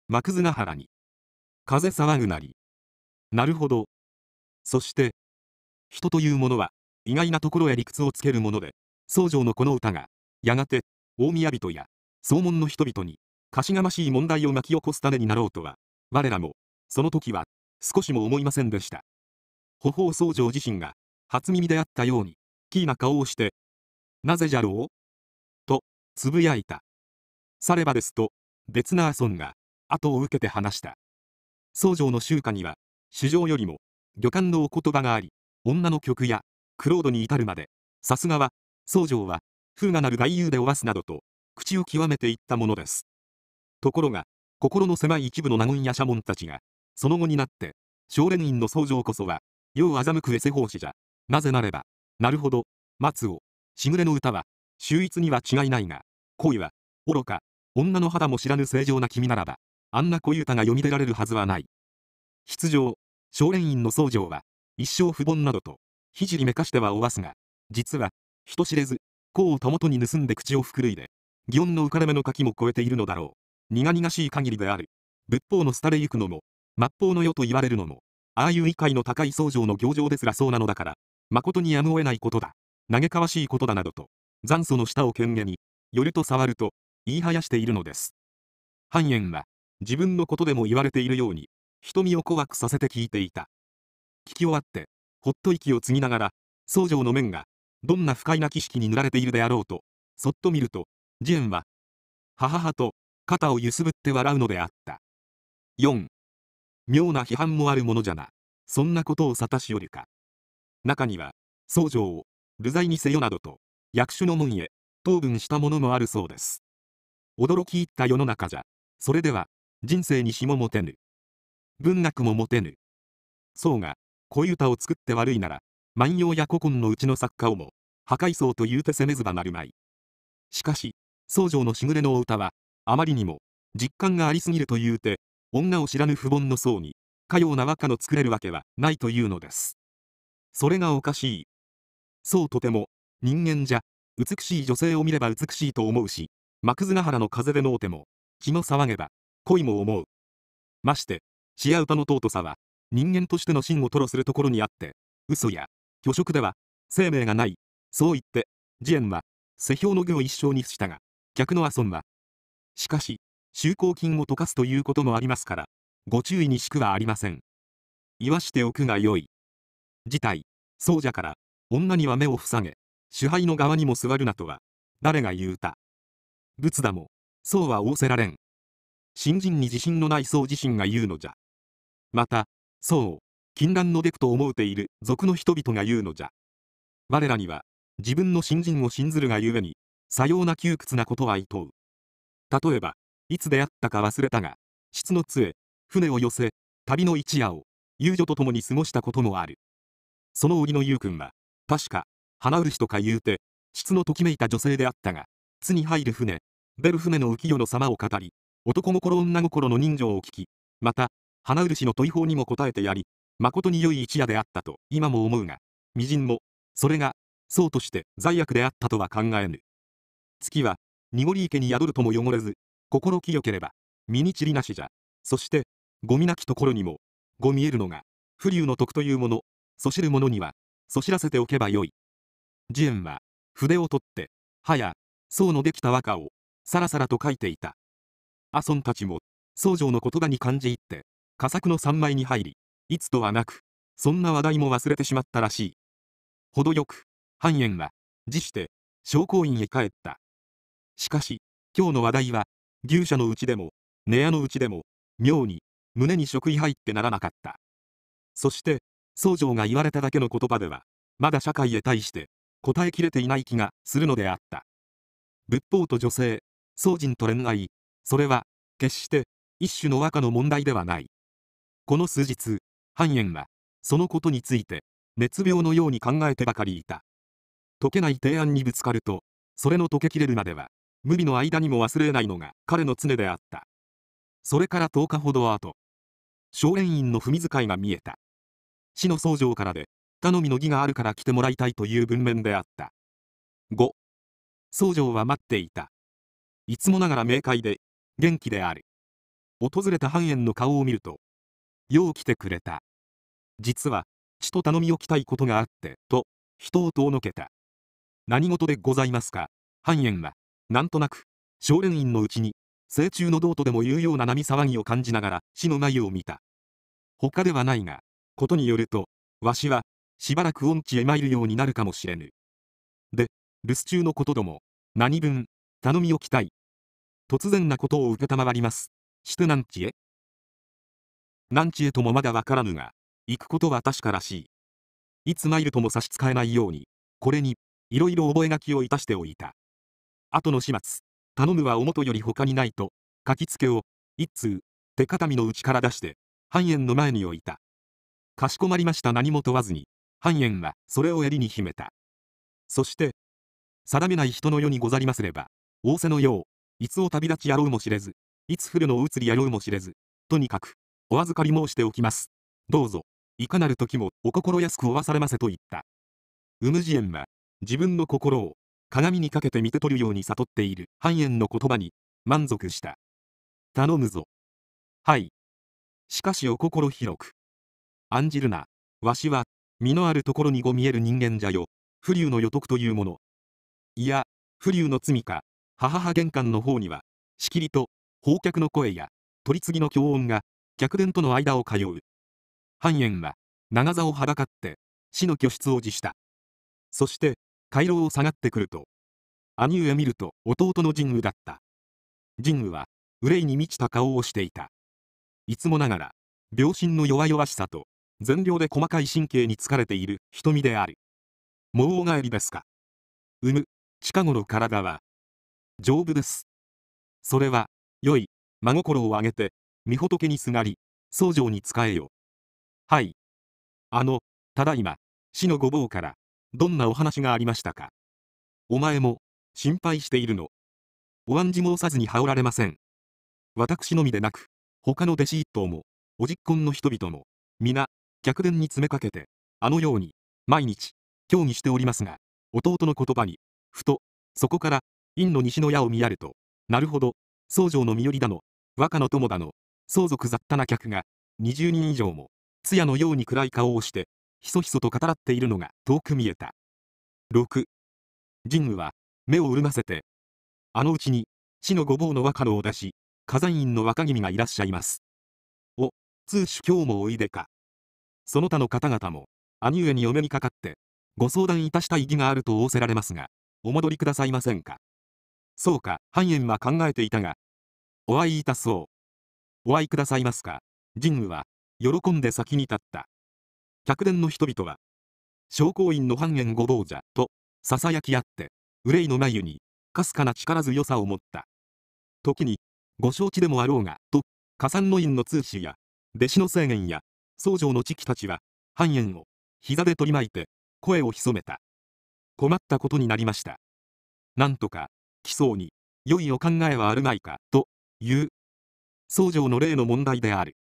幕ヶ原に風騒ぐなりなるほどそして人というものは意外なところへ理屈をつけるもので僧正のこの歌が、やがて、大宮人や、宗門の人々に、かしがましい問題を巻き起こす種になろうとは、我らも、その時は、少しも思いませんでした。ほほう僧正自身が、初耳であったように、キーな顔をして、なぜじゃろうと、つぶやいた。さればですと、別なんが、後を受けて話した。僧正の集歌には、主上よりも、旅館のお言葉があり、女の曲や、クロードに至るまで、さすがは、僧正は、風がなる外遊でおわすなどと、口を極めていったものです。ところが、心の狭い一部の納言や社門たちが、その後になって、少年院の僧正こそは、世を欺くエセ奉仕じゃ。なぜなれば、なるほど、松尾、しぐれの歌は、秀逸には違いないが、恋は、愚か、女の肌も知らぬ正常な君ならば、あんな恋歌が読み出られるはずはない。出場、少年院の僧正は、一生不凡などと、ひじりめかしてはおわすが、実は、人知れず、功をたもとに盗んで口をふくるいで、祇園の浮かれ目の柿も超えているのだろう。苦々しい限りである。仏法の廃れゆくのも、末法の世と言われるのも、ああいう異界の高い僧正の行情ですらそうなのだから、誠にやむを得ないことだ。嘆かわしいことだなどと、残祖の舌を剣下に、よると触ると、言い生やしているのです。半円は、自分のことでも言われているように、瞳を怖くさせて聞いていた。聞き終わって、ほっと息を継ぎながら、僧正の面が、どんな不快な儀式に塗られているであろうと、そっと見ると、ジェンは、はははと、肩を揺すぶって笑うのであった。4. 妙な批判もあるものじゃな。そんなことを沙汰しよるか。中には、僧正を、流罪にせよなどと、役所の門へ、当分したものもあるそうです。驚き入った世の中じゃ、それでは、人生に詩も持てぬ。文学も持てぬ。僧が、恋歌を作って悪いなら、万葉や古今のうちの作家をも、破壊層と言うて責めずばなるまい。しかし、僧正のしぐれのお歌は、あまりにも、実感がありすぎるというて、女を知らぬ不凡の層に、かような和歌の作れるわけはないというのです。それがおかしい。そうとても、人間じゃ、美しい女性を見れば美しいと思うし、幕津ヶ原の風でのうても、気も騒げば、恋も思う。まして、詩や歌の尊さは、人間としての芯を吐露するところにあって、嘘や、巨食では生命がないそう言ってエンは世評の具を一生にしたが客の遊んはしかし就航金を溶かすということもありますからご注意にしくはありません言わしておくがよい事態そうじゃから女には目を塞げ主配の側にも座るなとは誰が言うた仏だもそうは仰せられん新人に自信のない僧自身が言うのじゃまた、そう、禁断の出くと思うている俗の人々が言うのじゃ。我らには、自分の信心を信ずるがゆえに、さような窮屈なことは厭う。例えば、いつ出会ったか忘れたが、質の杖、船を寄せ、旅の一夜を、遊女と共に過ごしたこともある。その折の優君は、確か、花漆とか言うて、質のときめいた女性であったが、津に入る船、出る船の浮世の様を語り、男心女心の人情を聞き、また、花漆の問い法にも答えてやり、誠に良い一夜であったと今も思うが、微塵も、それが、そうとして罪悪であったとは考えぬ。月は、濁り池に宿るとも汚れず、心清ければ、身に散りなしじゃ。そして、ゴミなきところにも、ご見えるのが、不流の徳というもの、そしる者には、そしらせておけばよい。エンは、筆を取って、はや、僧のできた和歌を、さらさらと書いていた。阿孫たちも、僧正の言葉に感じ入って、佳作の三枚に入り、いつとはなく、そんな話題も忘れてしまったらしい。ほどよく、半円は、自して、商工院へ帰った。しかし、今日の話題は、牛舎のうちでも、寝屋のうちでも、妙に、胸に食い入ってならなかった。そして、僧正が言われただけの言葉では、まだ社会へ対して、答えきれていない気がするのであった。仏法と女性、僧人と恋愛、それは、決して、一種の和歌の問題ではない。この数日、半円は、そのことについて、熱病のように考えてばかりいた。解けない提案にぶつかると、それの解けきれるまでは、無理の間にも忘れないのが彼の常であった。それから10日ほど後、少年院の踏み遣いが見えた。死の僧正からで、頼みの儀があるから来てもらいたいという文面であった。5、僧正は待っていた。いつもながら明快で、元気である。訪れた半円の顔を見ると、よう来てくれた。実は、ちと頼みをきたいことがあって、と、人を遠のけた。何事でございますか半円は、なんとなく、少年院のうちに、成虫の道とでもいうような波騒ぎを感じながら死の眉を見た。他ではないが、ことによると、わしは、しばらく音痴へ参るようになるかもしれぬ。で、留守中のことども、何分、頼みをきたい。突然なことを承ります。して何地へ何地へともまだわからぬが、行くことは確からしい。いつ参るとも差し支えないように、これに、いろいろ覚書をいたしておいた。後の始末、頼むはおもとより他にないと、書きつけを、一通、手形見の内から出して、半円の前に置いた。かしこまりました何も問わずに、半円はそれを襟に秘めた。そして、定めない人の世にござりますれば、仰せのよう、いつを旅立ちやろうも知れず、いつ降るのを移りやろうも知れず、とにかく、お預かり申しておきます。どうぞ。いかなる時もお心安くおされませと言った。ウムジエンは、自分の心を、鏡にかけて見て取るように悟っている半円の言葉に、満足した。頼むぞ。はい。しかしお心広く。案じるな。わしは、身のあるところにご見える人間じゃよ。不流の予徳というもの。いや、不流の罪か、母は玄関の方には、しきりと、放客の声や、取り次ぎの強音が、客殿との間を通う。半円は長座をはばかって死の居室を辞したそして回廊を下がってくると兄上見ると弟の神宮だった神宮は憂いに満ちた顔をしていたいつもながら病身の弱々しさと善良で細かい神経に疲れている瞳であるもうお帰りですか産む近頃体は丈夫ですそれは良い真心をあげて御仏にすがり僧正に仕えよはい。あの、ただいま、死のごぼうから、どんなお話がありましたか。お前も、心配しているの。お椀じ申さずに羽織られません。私のみでなく、他の弟子一頭も、おじっこんの人々も、皆、客殿に詰めかけて、あのように、毎日、協議しておりますが、弟の言葉に、ふと、そこから、院の西の矢を見やると、なるほど、僧正の身寄りだの、若の友だの、相続雑多な客が、20人以上も、通夜のように暗い顔をして、ひそひそと語らっているのが遠く見えた。6、神武は目を潤ませて、あのうちに死のごぼうの若野を出し、火山院の若君がいらっしゃいます。お、通主日もおいでか。その他の方々も、兄上にお目にかかって、ご相談いたした意義があると仰せられますが、お戻りくださいませんか。そうか、半円は考えていたが、お会いいたそう。お会いくださいますか。神武は、喜んで先に立った。客殿の人々は、商工院の半円ご亡者と、囁き合って、憂いの眉に、かすかな力強さを持った。時に、ご承知でもあろうが、と、加算の院の通使や、弟子の制限や、僧正の知己たちは、半円を、膝で取り巻いて、声を潜めた。困ったことになりました。なんとか、奇想に、良いお考えはあるまいか、と、いう。僧正の例の問題である。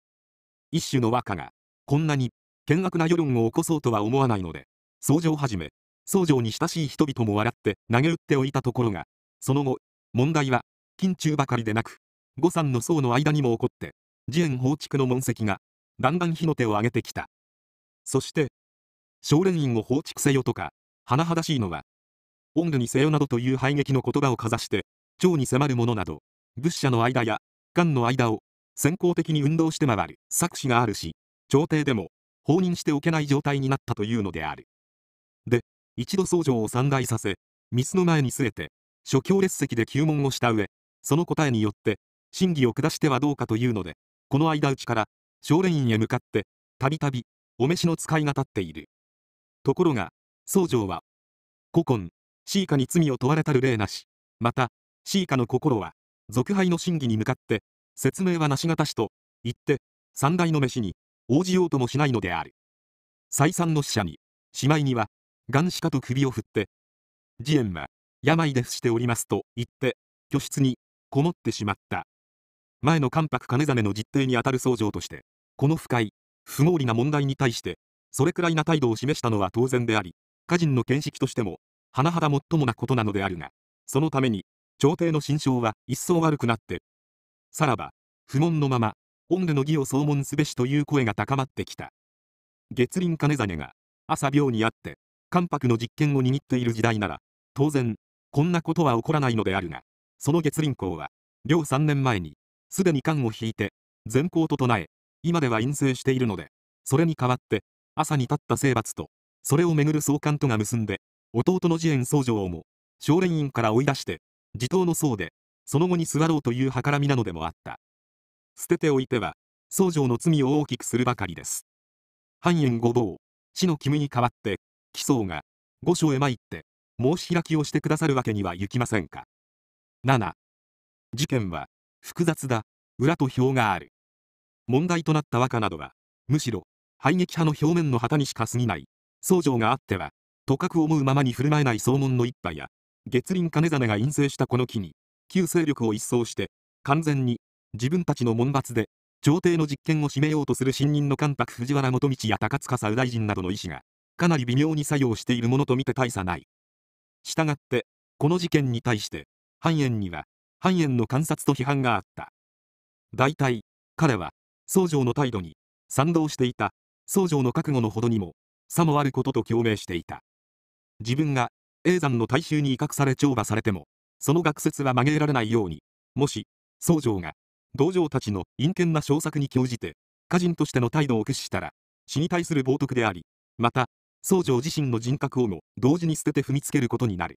一種の和歌が、こんなに、険悪な世論を起こそうとは思わないので、僧をはじめ、僧侶に親しい人々も笑って投げ打っておいたところが、その後、問題は、近中ばかりでなく、五山の僧の間にも起こって、慈円放築の門跡が、だんだん火の手を上げてきた。そして、少年院を放築せよとか、甚だしいのは、恩具にせよなどという排撃の言葉をかざして、蝶に迫るものなど、仏者の間や、官の間を、先行的に運動して回る策士があるし、朝廷でも放任しておけない状態になったというのである。で、一度僧正を散大させ、水の前に据えて、諸教列席で休問をした上、その答えによって、審議を下してはどうかというので、この間うちから、少蓮院へ向かって、たびたび、お召しの使いが立っている。ところが、僧正は、古今、シーカに罪を問われたる例なし、また、シーカの心は、続敗の審議に向かって、説明はなしがたしと言って三大の飯に応じようともしないのである再三の使者にしまいには眼視かと首を振って慈円は病で伏しておりますと言って居室にこもってしまった前の関白金実の実定にあたる僧正としてこの不快不合理な問題に対してそれくらいな態度を示したのは当然であり歌人の見識としても甚だもっともなことなのであるがそのために朝廷の心象は一層悪くなってさらば不問のまま御ルの義を総問すべしという声が高まってきた月輪金実が朝病にあって関白の実権を握っている時代なら当然こんなことは起こらないのであるがその月輪公は両3年前にすでに官を引いて善行と唱え今では陰性しているのでそれに代わって朝に立った征伐とそれをめぐる総監とが結んで弟の慈元僧侶をも少年院から追い出して地頭の僧でその後に座ろうという計らみなのでもあった。捨てておいては、僧侶の罪を大きくするばかりです。半円御坊死の君に代わって、起僧が、御所へ参って、申し開きをしてくださるわけにはいきませんか。7. 事件は、複雑だ、裏と表がある。問題となった和歌などは、むしろ、排撃派の表面の旗にしか過ぎない、僧正があっては、とかく思うままに振る舞えない僧門の一派や、月輪金真が陰性したこの木に、旧勢力を一掃して完全に自分たちの門閥で朝廷の実権を占めようとする新任の関白藤原元道や高塚左大臣などの意思がかなり微妙に作用しているものとみて大差ない。したがってこの事件に対して藩炎には藩炎の観察と批判があった。大体彼は僧正の態度に賛同していた僧正の覚悟のほどにも差もあることと共鳴していた。自分が永山の大衆に威嚇され懲罰されてもその学説は曲げられないように、もし、僧正が、道場たちの陰険な小作に興じて、家人としての態度を駆使したら、死に対する冒涜であり、また、僧正自身の人格をも同時に捨てて踏みつけることになる。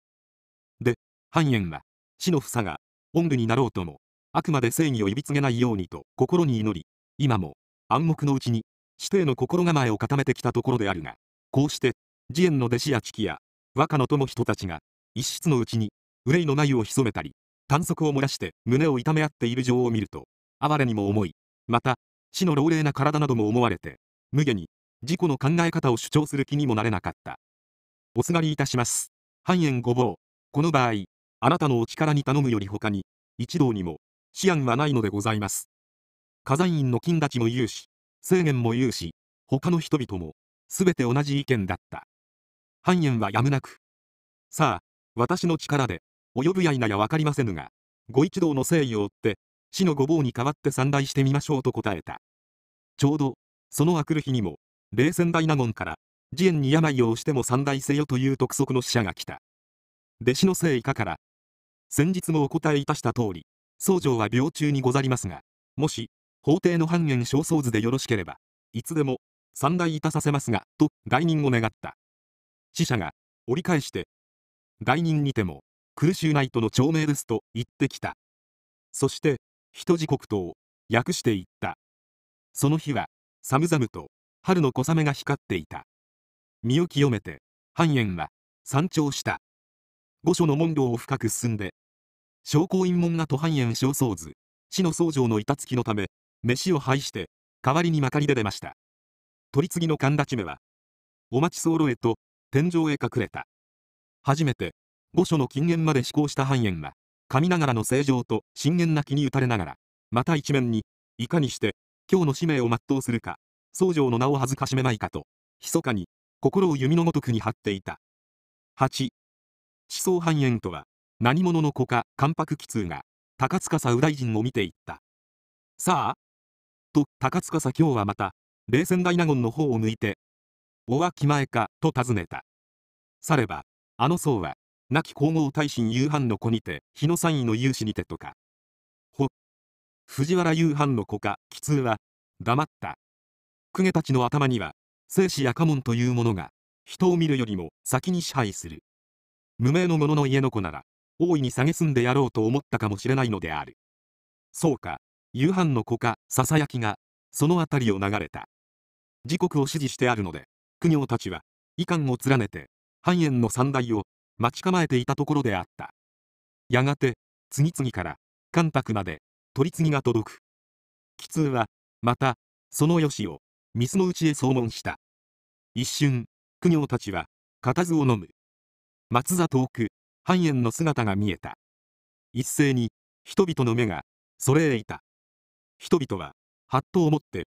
で、半円は、死の房が、恩侶になろうとも、あくまで正義をいびつげないようにと心に祈り、今も、暗黙のうちに、師弟の心構えを固めてきたところであるが、こうして、慈円の弟子や危機や、和歌の友人たちが、一室のうちに、憂いの内を潜めたり、短足を漏らして胸を痛め合っている情を見ると、哀れにも思い、また、死の老齢な体なども思われて、無下に、自己の考え方を主張する気にもなれなかった。おすがりいたします。半円ごぼう。この場合、あなたのお力に頼むより他に、一同にも、思案はないのでございます。火山院の金立ちも言うし、制限も言うし、他の人々も、すべて同じ意見だった。半円はやむなく。さあ、私の力で、及ぶや否や分かりませぬが、ご一同の誠意を追って、死のごぼうに代わって参来してみましょうと答えた。ちょうど、そのあくる日にも、冷戦大納言から、慈円に病を押しても参来せよという督促の使者が来た。弟子の誠意かから、先日もお答えいたした通り、僧正は病中にござりますが、もし、法廷の半円焦燥図でよろしければ、いつでも、参来いたさせますが、と、外人を願った。死者が、折り返して、来人にても、苦しゅうないとの長命ですと言ってきた。そして、人時刻と、訳して言った。その日は、寒々と、春の小雨が光っていた。身を清めて、半円は、山頂した。御所の門道を深く進んで、商工院門がと半円焦燥図、死の僧正の板付きのため、飯を拝して、代わりにまかりで出ました。取り次ぎの神立ち目は、お待ち候へと、天井へ隠れた。初めて、御所の禁煙まで施行した半円は、神ながらの正常と深遠な気に打たれながら、また一面に、いかにして、今日の使命を全うするか、僧正の名を恥ずかしめまいかと、密かに、心を弓のごとくに張っていた。8、思想半円とは、何者の子か、関白気痛が、高塚左右大臣を見ていった。さあと、高塚左今日はまた、冷戦大納言の方を向いて、おは気前か、と尋ねた。されば、あの僧は、亡き皇后大臣夕飯の子にて、日の三位の有志にてとか。ほ。藤原夕飯の子か、奇痛は、黙った。公家たちの頭には、生死や家紋というものが、人を見るよりも先に支配する。無名の者の家の子なら、大いに蔑んでやろうと思ったかもしれないのである。そうか、夕飯の子か、ささやきが、その辺りを流れた。時刻を指示してあるので、苦行たちは、遺憾を連ねて、半円の三代を待ち構えていたところであったやがて次々から関白まで取り次ぎが届く奇痛はまたそのよしを水の内へ騒問した一瞬苦行たちは固唾を飲む松座遠く半円の姿が見えた一斉に人々の目がそれへいた人々ははっと思って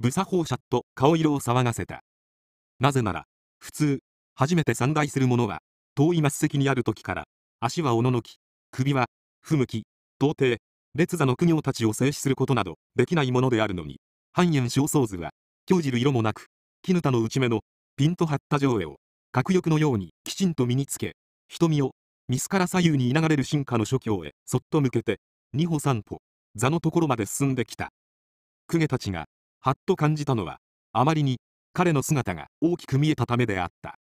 武作法者と顔色を騒がせたなぜなら普通初めて参大する者は遠い末席にある時から、足はおののき、首は、不向き、到底、列座の苦行たちを制止することなど、できないものであるのに、半円焦燥図は、興じる色もなく、絹田の内目の、ピンと張った上絵を、核欲のようにきちんと身につけ、瞳を、自ら左右にいながれる進化の諸教へ、そっと向けて、二歩三歩、座のところまで進んできた。公家たちが、はっと感じたのは、あまりに、彼の姿が大きく見えたためであった。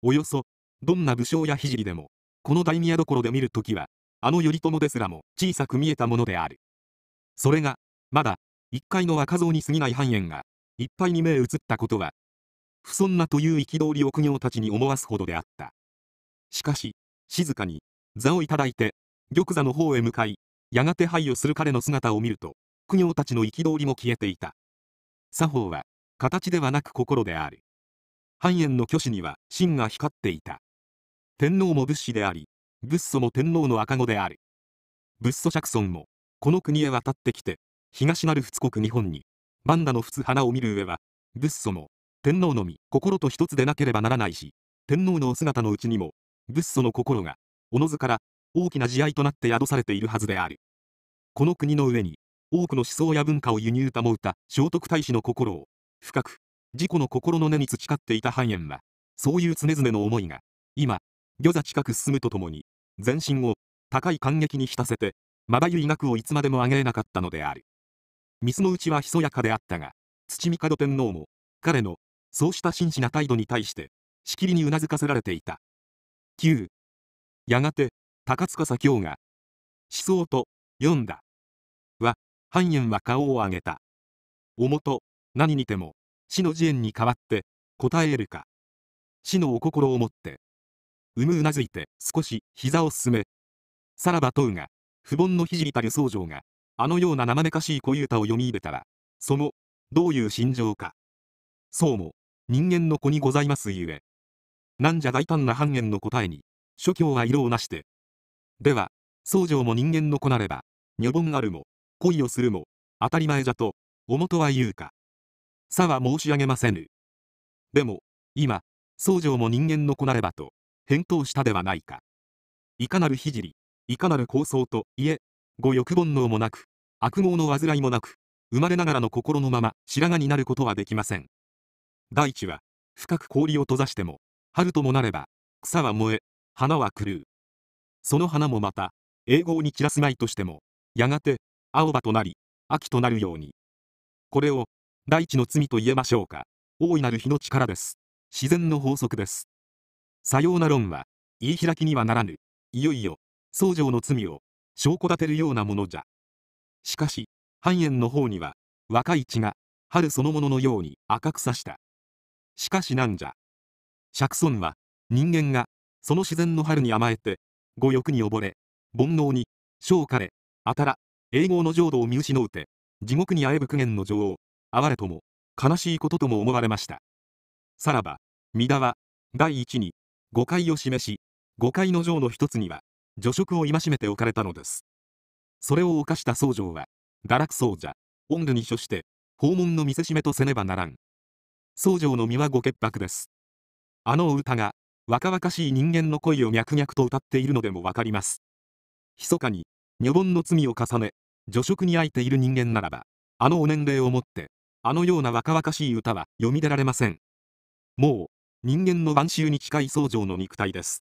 およそ、どんな武将や聖でも、この大宮どころで見るときは、あの頼朝ですらも小さく見えたものである。それが、まだ、一階の若造に過ぎない半円が、いっぱいに目移ったことは、不尊なという憤りを苦行たちに思わすほどであった。しかし、静かに、座をいただいて、玉座の方へ向かい、やがて配をする彼の姿を見ると、苦行たちの憤りも消えていた。作法は、形ではなく心である。半円の虚子には、芯が光っていた。天皇も仏師であり、仏祖も天皇の赤子である。仏祖釈尊も、この国へ渡ってきて、東なる仏国日本に、万ダの仏花を見る上は、仏祖も、天皇のみ、心と一つでなければならないし、天皇のお姿のうちにも、仏祖の心が、おのずから、大きな慈愛となって宿されているはずである。この国の上に、多くの思想や文化を輸入保うた聖徳太子の心を、深く、自己の心の根に培っていた繁栄は、そういう常々の思いが、今、魚座近く進むとともに全身を高い感激に浸せてまばゆい額をいつまでも上げれなかったのであるミスのうちはひそやかであったが土門天皇も彼のそうした真摯な態度に対してしきりにうなずかせられていた9やがて高塚左京が思想と読んだは半円は顔を上げたおもと何にても死の自縁に代わって答えるか死のお心をもってうむうなずいて、少し、膝を進め。さらば問うが、不凡の聖たる僧侶が、あのような生めかしい小遊太を読み入れたら、その、どういう心情か。そうも、人間の子にございますゆえ。なんじゃ大胆な半円の答えに、諸教は色をなして。では、僧正も人間の子なれば、女房あるも、恋をするも、当たり前じゃと、おもとは言うか。さは申し上げませぬ。でも、今、僧正も人間の子なればと、返答したではないか。いかなる聖いかなる構想といえ、ご欲煩悩もなく、悪業の患いもなく、生まれながらの心のまま白髪になることはできません。大地は、深く氷を閉ざしても、春ともなれば、草は燃え、花は狂う。その花もまた、永劫に散らすまいとしても、やがて、青葉となり、秋となるように。これを、大地の罪と言えましょうか。大いなる日の力です。自然の法則です。さような論は、言い開きにはならぬ。いよいよ、僧正の罪を、証拠立てるようなものじゃ。しかし、半円の方には、若い血が、春そのもののように赤く刺した。しかしなんじゃ。釈尊は、人間が、その自然の春に甘えて、五欲に溺れ、煩悩に、小かれ、あたら、英語の浄土を見失うて、地獄にあえぶ苦言の女王、哀れとも、悲しいこととも思われました。さらば、三田は、第一に、誤解を示し誤解の情の一つには助職を戒めておかれたのですそれを犯した僧侶は堕落僧者恩ルに処して訪問の見せしめとせねばならん僧侶の身はご潔白ですあの歌が若々しい人間の恋を脈々と歌っているのでもわかります密かに女盆の罪を重ね助職にあいている人間ならばあのお年齢をもってあのような若々しい歌は読み出られませんもう人間の晩秋に近い僧正の肉体です。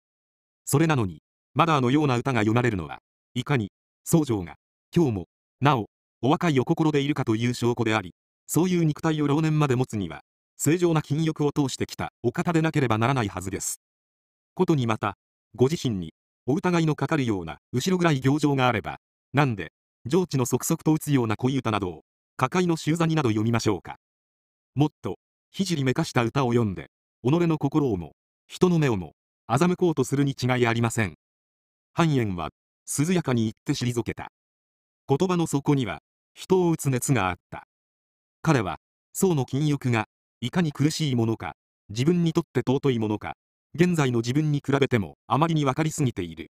それなのに、マダーのような歌が読まれるのは、いかに、僧正が、今日も、なお、お若いお心でいるかという証拠であり、そういう肉体を老年まで持つには、正常な禁欲を通してきたお方でなければならないはずです。ことにまた、ご自身に、お疑いのかかるような後ろ暗い行情があれば、なんで、上智の即々と打つような恋歌などを、下界の修座になど読みましょうか。もっと、聖めかした歌を読んで、己の心をも人の目をも欺こうとするに違いありません半円は涼やかに言って退けた言葉の底には人を打つ熱があった彼は宋の禁欲がいかに苦しいものか自分にとって尊いものか現在の自分に比べてもあまりに分かりすぎている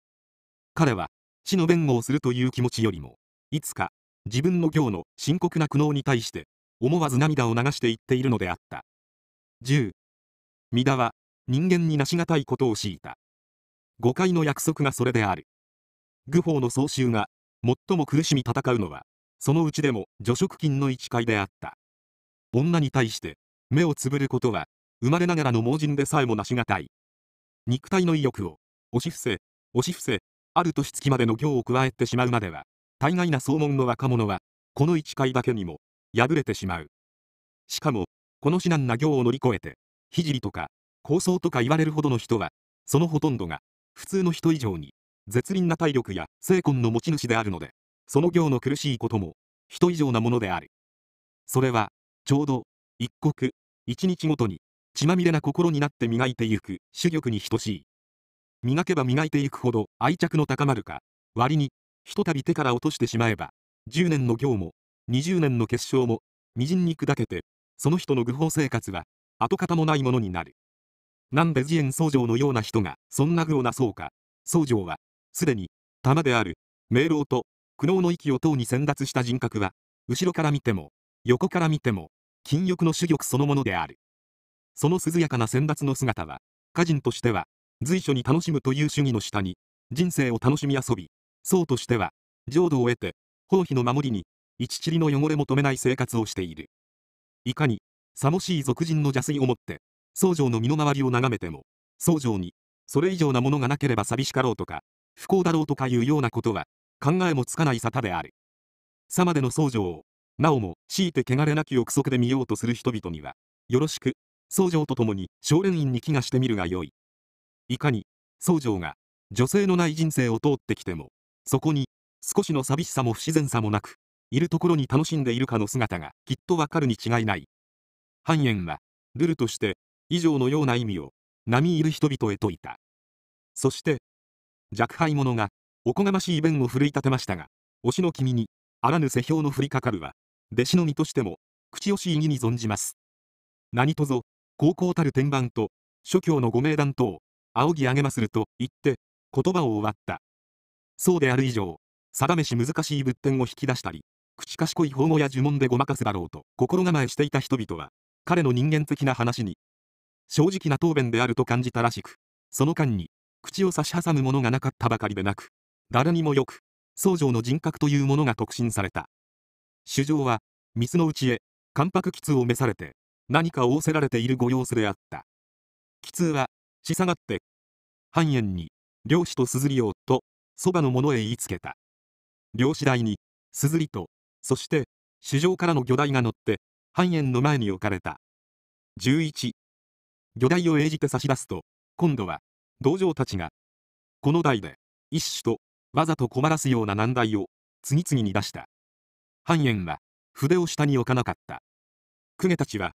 彼は死の弁護をするという気持ちよりもいつか自分の行の深刻な苦悩に対して思わず涙を流して言っているのであった10三田は人間になしがたいことを敷いた誤解の約束がそれである愚法の総集が最も苦しみ戦うのはそのうちでも除職金の一会であった女に対して目をつぶることは生まれながらの盲人でさえもなしがたい肉体の意欲を押し伏せ押し伏せある年月までの行を加えてしまうまでは大概な総門の若者はこの一会だけにも破れてしまうしかもこの至難な行を乗り越えてひじりとか高層とか言われるほどの人は、そのほとんどが、普通の人以上に、絶倫な体力や精魂の持ち主であるので、その行の苦しいことも、人以上なものである。それは、ちょうど、一刻、一日ごとに、血まみれな心になって磨いてゆく、主玉に等しい。磨けば磨いていくほど愛着の高まるか、割に、ひとたび手から落としてしまえば、10年の行も、20年の結晶も、みじんに砕けて、その人の愚法生活は、跡形もないものになる。なんで慈円僧正のような人がそんな愚をなそうか。僧正は、すでに、玉である、明朗と苦悩の域を等に先達した人格は、後ろから見ても、横から見ても、禁欲の主玉そのものである。その涼やかな先達の姿は、歌人としては、随所に楽しむという主義の下に、人生を楽しみ遊び、僧としては、浄土を得て、法皮の守りに、一塵の汚れも止めない生活をしている。いかに、さもしい俗人の邪推を持って、僧正の身の回りを眺めても、僧正に、それ以上なものがなければ寂しかろうとか、不幸だろうとかいうようなことは、考えもつかない沙汰である。さまでの僧正を、なおも、強いて汚れなき憶測で見ようとする人々には、よろしく、僧正と共に少年院に気がしてみるがよい。いかに、僧正が、女性のない人生を通ってきても、そこに、少しの寂しさも不自然さもなく、いるところに楽しんでいるかの姿が、きっとわかるに違いない。半円はルルとして以上のような意味を並いる人々へ説いたそして若輩者がおこがましい弁を奮い立てましたが推しの君にあらぬ世評の降りかかるは弟子の身としても口惜しい義に存じます何とぞ高校たる天板と諸教のご名談等仰ぎ上げますると言って言葉を終わったそうである以上定めし難しい仏典を引き出したり口賢い法語や呪文でごまかすだろうと心構えしていた人々は彼の人間的な話に正直な答弁であると感じたらしくその間に口を差し挟むものがなかったばかりでなく誰にもよく僧侶の人格というものが特進された主上はミスの内へ関白気痛を召されて何か仰せられているご様子であった気痛はし下がって半円に漁師と硯をとそばの者へ言いつけた漁師台に硯とそして主上からの魚台が乗って半円の前に置かれた。11、魚台を演じて差し出すと、今度は、道場たちが、この台で、一種と、わざと困らすような難題を、次々に出した。半円は、筆を下に置かなかった。公家たちは、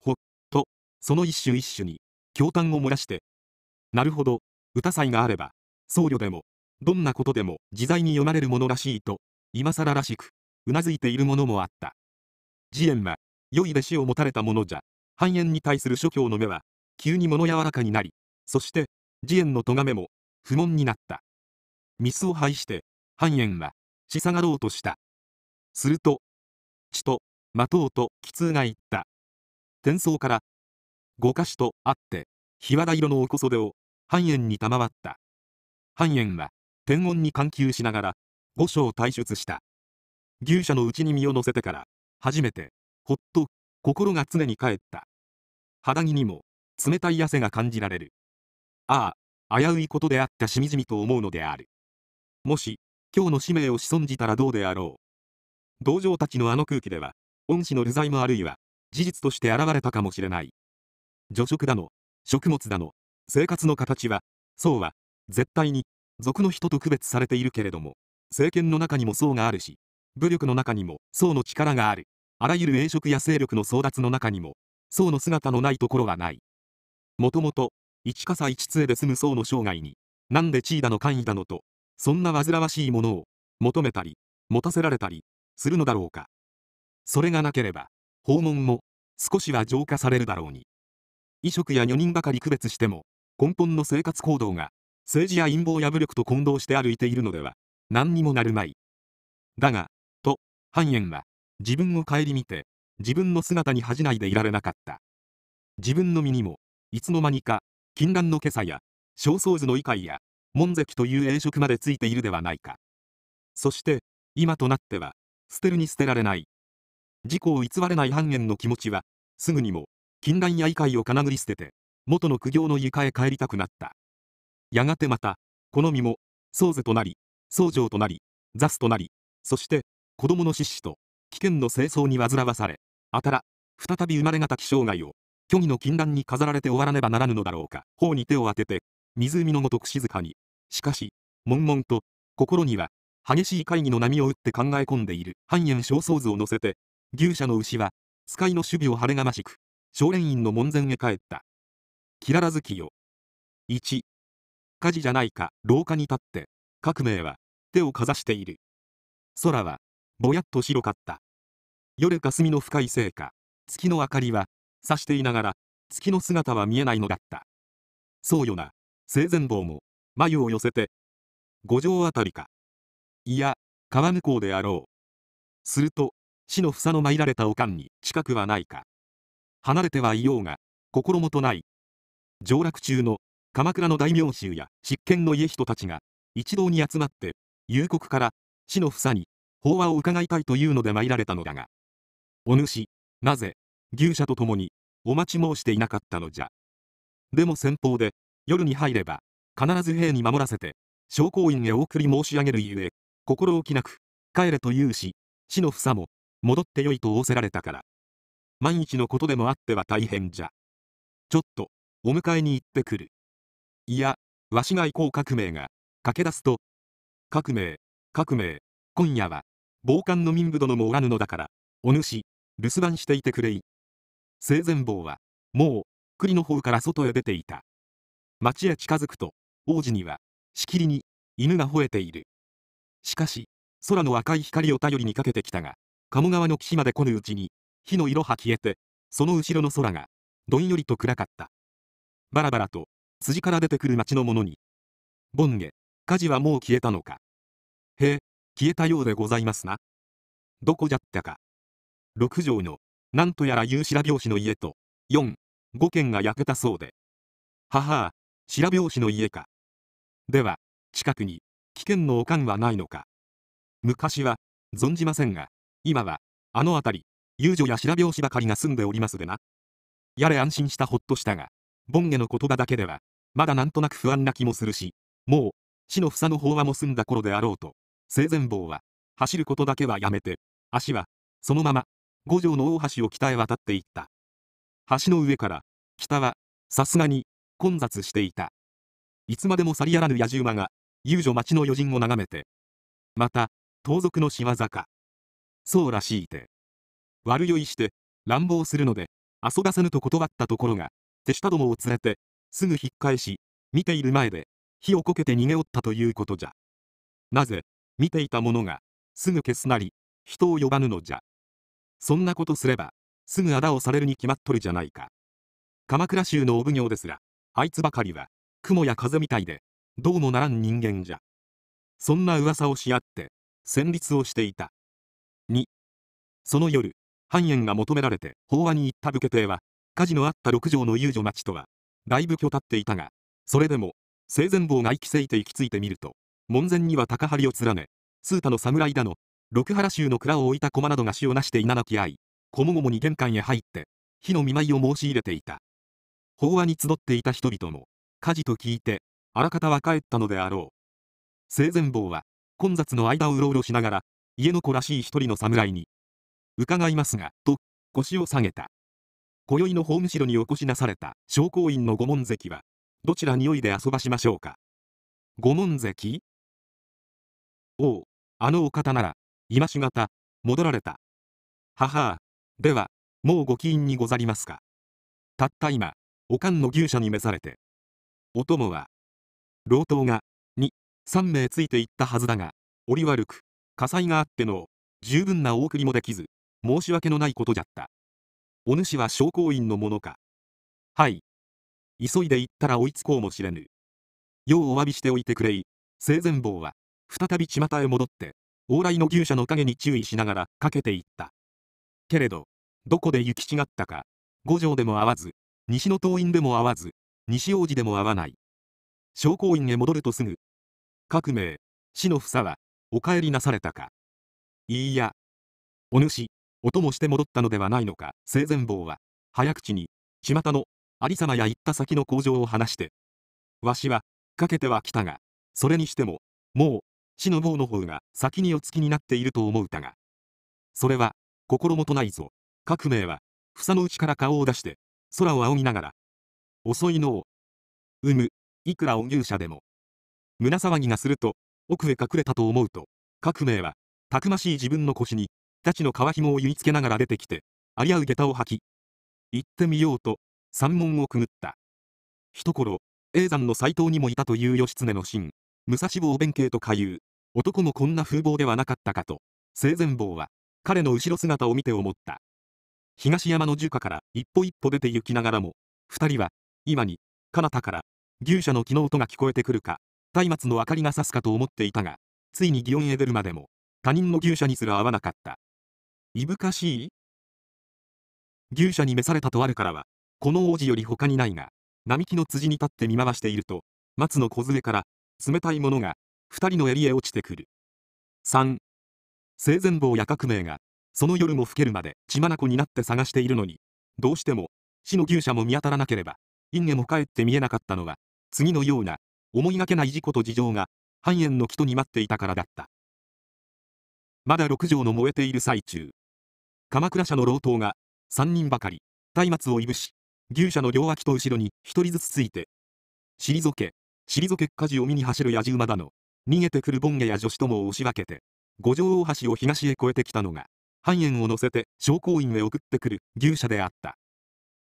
ほっと、その一種一種に、驚嘆を漏らして、なるほど、歌祭があれば、僧侶でも、どんなことでも自在に読まれるものらしいと、今更らしく、うなずいているものもあった。慈円は良い弟子を持たれた者じゃ繁栄に対する諸教の目は急に物柔らかになりそして慈円の咎めも不問になったミスを排して繁栄はし下がろうとしたすると血ととうと奇痛が言った転送から五箇所とあって日和田色のおこそでを繁栄に賜った繁栄は天音に緩急しながら五章退出した牛舎のうちに身を乗せてから初めてほっと心が常に帰った肌着にも冷たい汗が感じられるああ危ういことであったしみじみと思うのであるもし今日の使命を仕損じたらどうであろう同情たちのあの空気では恩師の流罪もあるいは事実として現れたかもしれない助食だの食物だの生活の形はそうは絶対に族の人と区別されているけれども政権の中にも層があるし武力の中にも僧の力がある。あらゆる栄職や勢力の争奪の中にも、僧の姿のないところはない。もともと、一笠一杖で済む僧の生涯に、なんで地位だの官位だのと、そんな煩わしいものを、求めたり、持たせられたり、するのだろうか。それがなければ、訪問も、少しは浄化されるだろうに。衣食や女人ばかり区別しても、根本の生活行動が、政治や陰謀や武力と混同して歩いているのでは、何にもなるまい。だが、半円は自分を顧みて自分の姿に恥じないでいられなかった自分の身にもいつの間にか禁断の今朝や焦燥図の異界や門跡という栄職までついているではないかそして今となっては捨てるに捨てられない自己を偽れない半円の気持ちはすぐにも禁断や異界をかなぐり捨てて元の苦行の床へ帰りたくなったやがてまたこの身も宗図となり僧正となり雑となりそして子供の失死と危険の清掃に煩わされあたら再び生まれがたき生涯を虚偽の禁断に飾られて終わらねばならぬのだろうか頬に手を当てて湖のごとく静かにしかし悶々と心には激しい会議の波を打って考え込んでいる半円焦燥図を乗せて牛舎の牛は使いの守備を晴れがましく少年院の門前へ帰ったキララ月きよ1火事じゃないか廊下に立って革命は手をかざしている空はぼやっと白かった。夜霞の深いせいか、月の明かりは、差していながら、月の姿は見えないのだった。そうよな、生前坊も、眉を寄せて、五条あたりか。いや、川向こうであろう。すると、死の房の参られたおかんに近くはないか。離れてはいようが、心もとない。上洛中の鎌倉の大名衆や執権の家人たちが、一堂に集まって、夕刻から死の房に法話を伺いたいというので参られたのだが、お主、なぜ、牛舎と共に、お待ち申していなかったのじゃ。でも先方で、夜に入れば、必ず兵に守らせて、証拠院へお送り申し上げるゆえ、心置きなく、帰れと言うし、死の房も、戻ってよいと仰せられたから。万一のことでもあっては大変じゃ。ちょっと、お迎えに行ってくる。いや、わしが行こう革命が、駆け出すと、革命、革命、今夜は、暴漢の民部殿もおらぬのだから、お主、留守番していてくれい。生前坊は、もう、栗の方から外へ出ていた。町へ近づくと、王子には、しきりに、犬が吠えている。しかし、空の赤い光を頼りにかけてきたが、鴨川の岸まで来ぬうちに、火の色は消えて、その後ろの空が、どんよりと暗かった。バラバラと、辻から出てくる町の者に。ボンゲ、火事はもう消えたのか。へえ、消えたようでございますな。どこじゃったか。6畳の、なんとやら夕白拍子の家と、4、5軒が焼けたそうで。はは白拍子の家か。では、近くに、危険のおかんはないのか。昔は、存じませんが、今は、あの辺り、遊女や白拍子ばかりが住んでおりますでな。やれ安心したほっとしたが、ボンゲの言葉だけでは、まだなんとなく不安な気もするし、もう、死の房の法はも済んだ頃であろうと、生前坊は、走ることだけはやめて、足は、そのまま、五条の大橋を北へ渡っていった。橋の上から、北は、さすがに、混雑していた。いつまでも去りやらぬ野じ馬が、遊女町の余人を眺めて。また、盗賊の仕業か。そうらしいて。悪酔いして、乱暴するので、遊ばせぬと断ったところが、手下どもを連れて、すぐ引っ返し、見ている前で、火をこけて逃げおったということじゃ。なぜ、見ていた者が、すぐ消すなり、人を呼ばぬのじゃ。そんなことすれば、すぐあだをされるに決まっとるじゃないか。鎌倉衆のお奉行ですら、あいつばかりは、雲や風みたいで、どうもならん人間じゃ。そんな噂をし合って、戦慄をしていた。2、その夜、半円が求められて法話に行った武家邸は、火事のあった六条の遊女町とは、だいぶ虚立っていたが、それでも、生前坊が息きせいて行き着いてみると、門前には高張を連ね、スータの侍だの、六原衆の蔵を置いた駒などが死をなしていななき合い、こもごもに玄関へ入って、火の見舞いを申し入れていた。法話に集っていた人々も、火事と聞いて、あらかたは帰ったのであろう。生前坊は、混雑の間をうろうろしながら、家の子らしい一人の侍に、伺いますが、と、腰を下げた。今宵の法務城にお越しなされた、商工院の御門関は、どちらにおいで遊ばしましょうか。御門関おう、あのお方なら、今しがた、戻られた。ははでは、もうご起因にござりますか。たった今、おかんの牛舎に召されて。お供は、老頭が、2、3名ついていったはずだが、折悪く、火災があっての、十分なお送りもできず、申し訳のないことじゃった。お主は商工院のものか。はい。急いで行ったら追いつこうもしれぬ。ようお詫びしておいてくれい、生前坊は。再び巷へ戻って、往来の牛舎の影に注意しながらかけていった。けれど、どこで行き違ったか、五条でも会わず、西の党院でも会わず、西王子でも会わない。商工院へ戻るとすぐ、革命死の房は、お帰りなされたか。いいや。お主、お供して戻ったのではないのか、生前坊は、早口に、巷の、有様や行った先の工場を話して。わしは、かけては来たが、それにしても、もう、死の坊の方が先にお付きになっていると思うたが、それは心もとないぞ。革命は、房の内から顔を出して、空を仰ぎながら、遅いのを、産む、いくらお牛者でも、胸騒ぎがすると、奥へ隠れたと思うと、革命は、たくましい自分の腰に、太刀の皮紐を結いつけながら出てきて、あり合う下駄を履き、行ってみようと、山門をくぐった。一頃、永山の斎藤にもいたという義経の心。武蔵坊弁慶とかいう、男もこんな風貌ではなかったかと、生前坊は、彼の後ろ姿を見て思った。東山の樹家から一歩一歩出て行きながらも、二人は、今に、彼方から、牛舎の木の音が聞こえてくるか、松明の明かりが差すかと思っていたが、ついに祇園へ出るまでも、他人の牛舎にすら合わなかった。いぶかしい牛舎に召されたとあるからは、この王子より他にないが、並木の辻に立って見回していると、松の小杖から冷たいものが2人の襟へ落ちてくる3生前坊や革命がその夜も更けるまで血眼になって探しているのにどうしても死の牛舎も見当たらなければ因縁も帰って見えなかったのは次のような思いがけない事故と事情が半円の木とに待っていたからだったまだ6畳の燃えている最中鎌倉社の老頭が3人ばかり松明をいぶし牛舎の両脇と後ろに1人ずつついて退け退けっ火事を見に走る野じ馬だの、逃げてくるボンゲや女子どもを押し分けて、五条大橋を東へ越えてきたのが、半円を乗せて商工院へ送ってくる牛舎であった。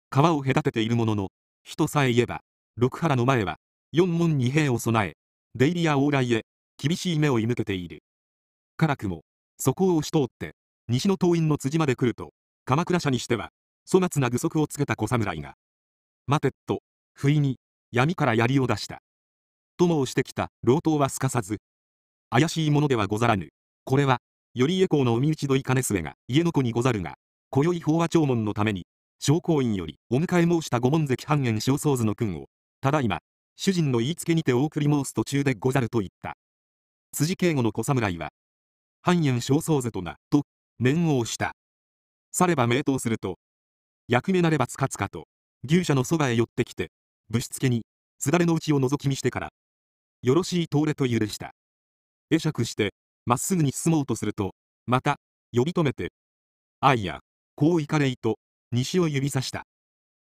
川を隔てているものの、人さえ言えば、六原の前は、四門二兵を備え、出入りや往来へ、厳しい目を射向けている。辛くも、そこを押し通って、西の党員の辻まで来ると、鎌倉社にしては、粗末な具足をつけた小侍が、待てっと、不意に、闇から槍を出した。と申してきた老頭はすかさず怪しいものではござらぬこれはより公のお身内どい金末が家の子にござるが今宵法和長門のために商工院よりお迎え申した御門関半円正宗図の訓をただいま主人の言いつけにてお送り申す途中でござると言った辻敬吾の小侍は半円正宗図となと念を押したされば名刀すると役目なればつかつかと牛舎のそばへ寄ってきてぶしつけにすだれのうちを覗き見してからよろしい通れと許した。会釈して、まっすぐに進もうとすると、また、呼び止めて、あいや、こう行かれいと、西を指さした。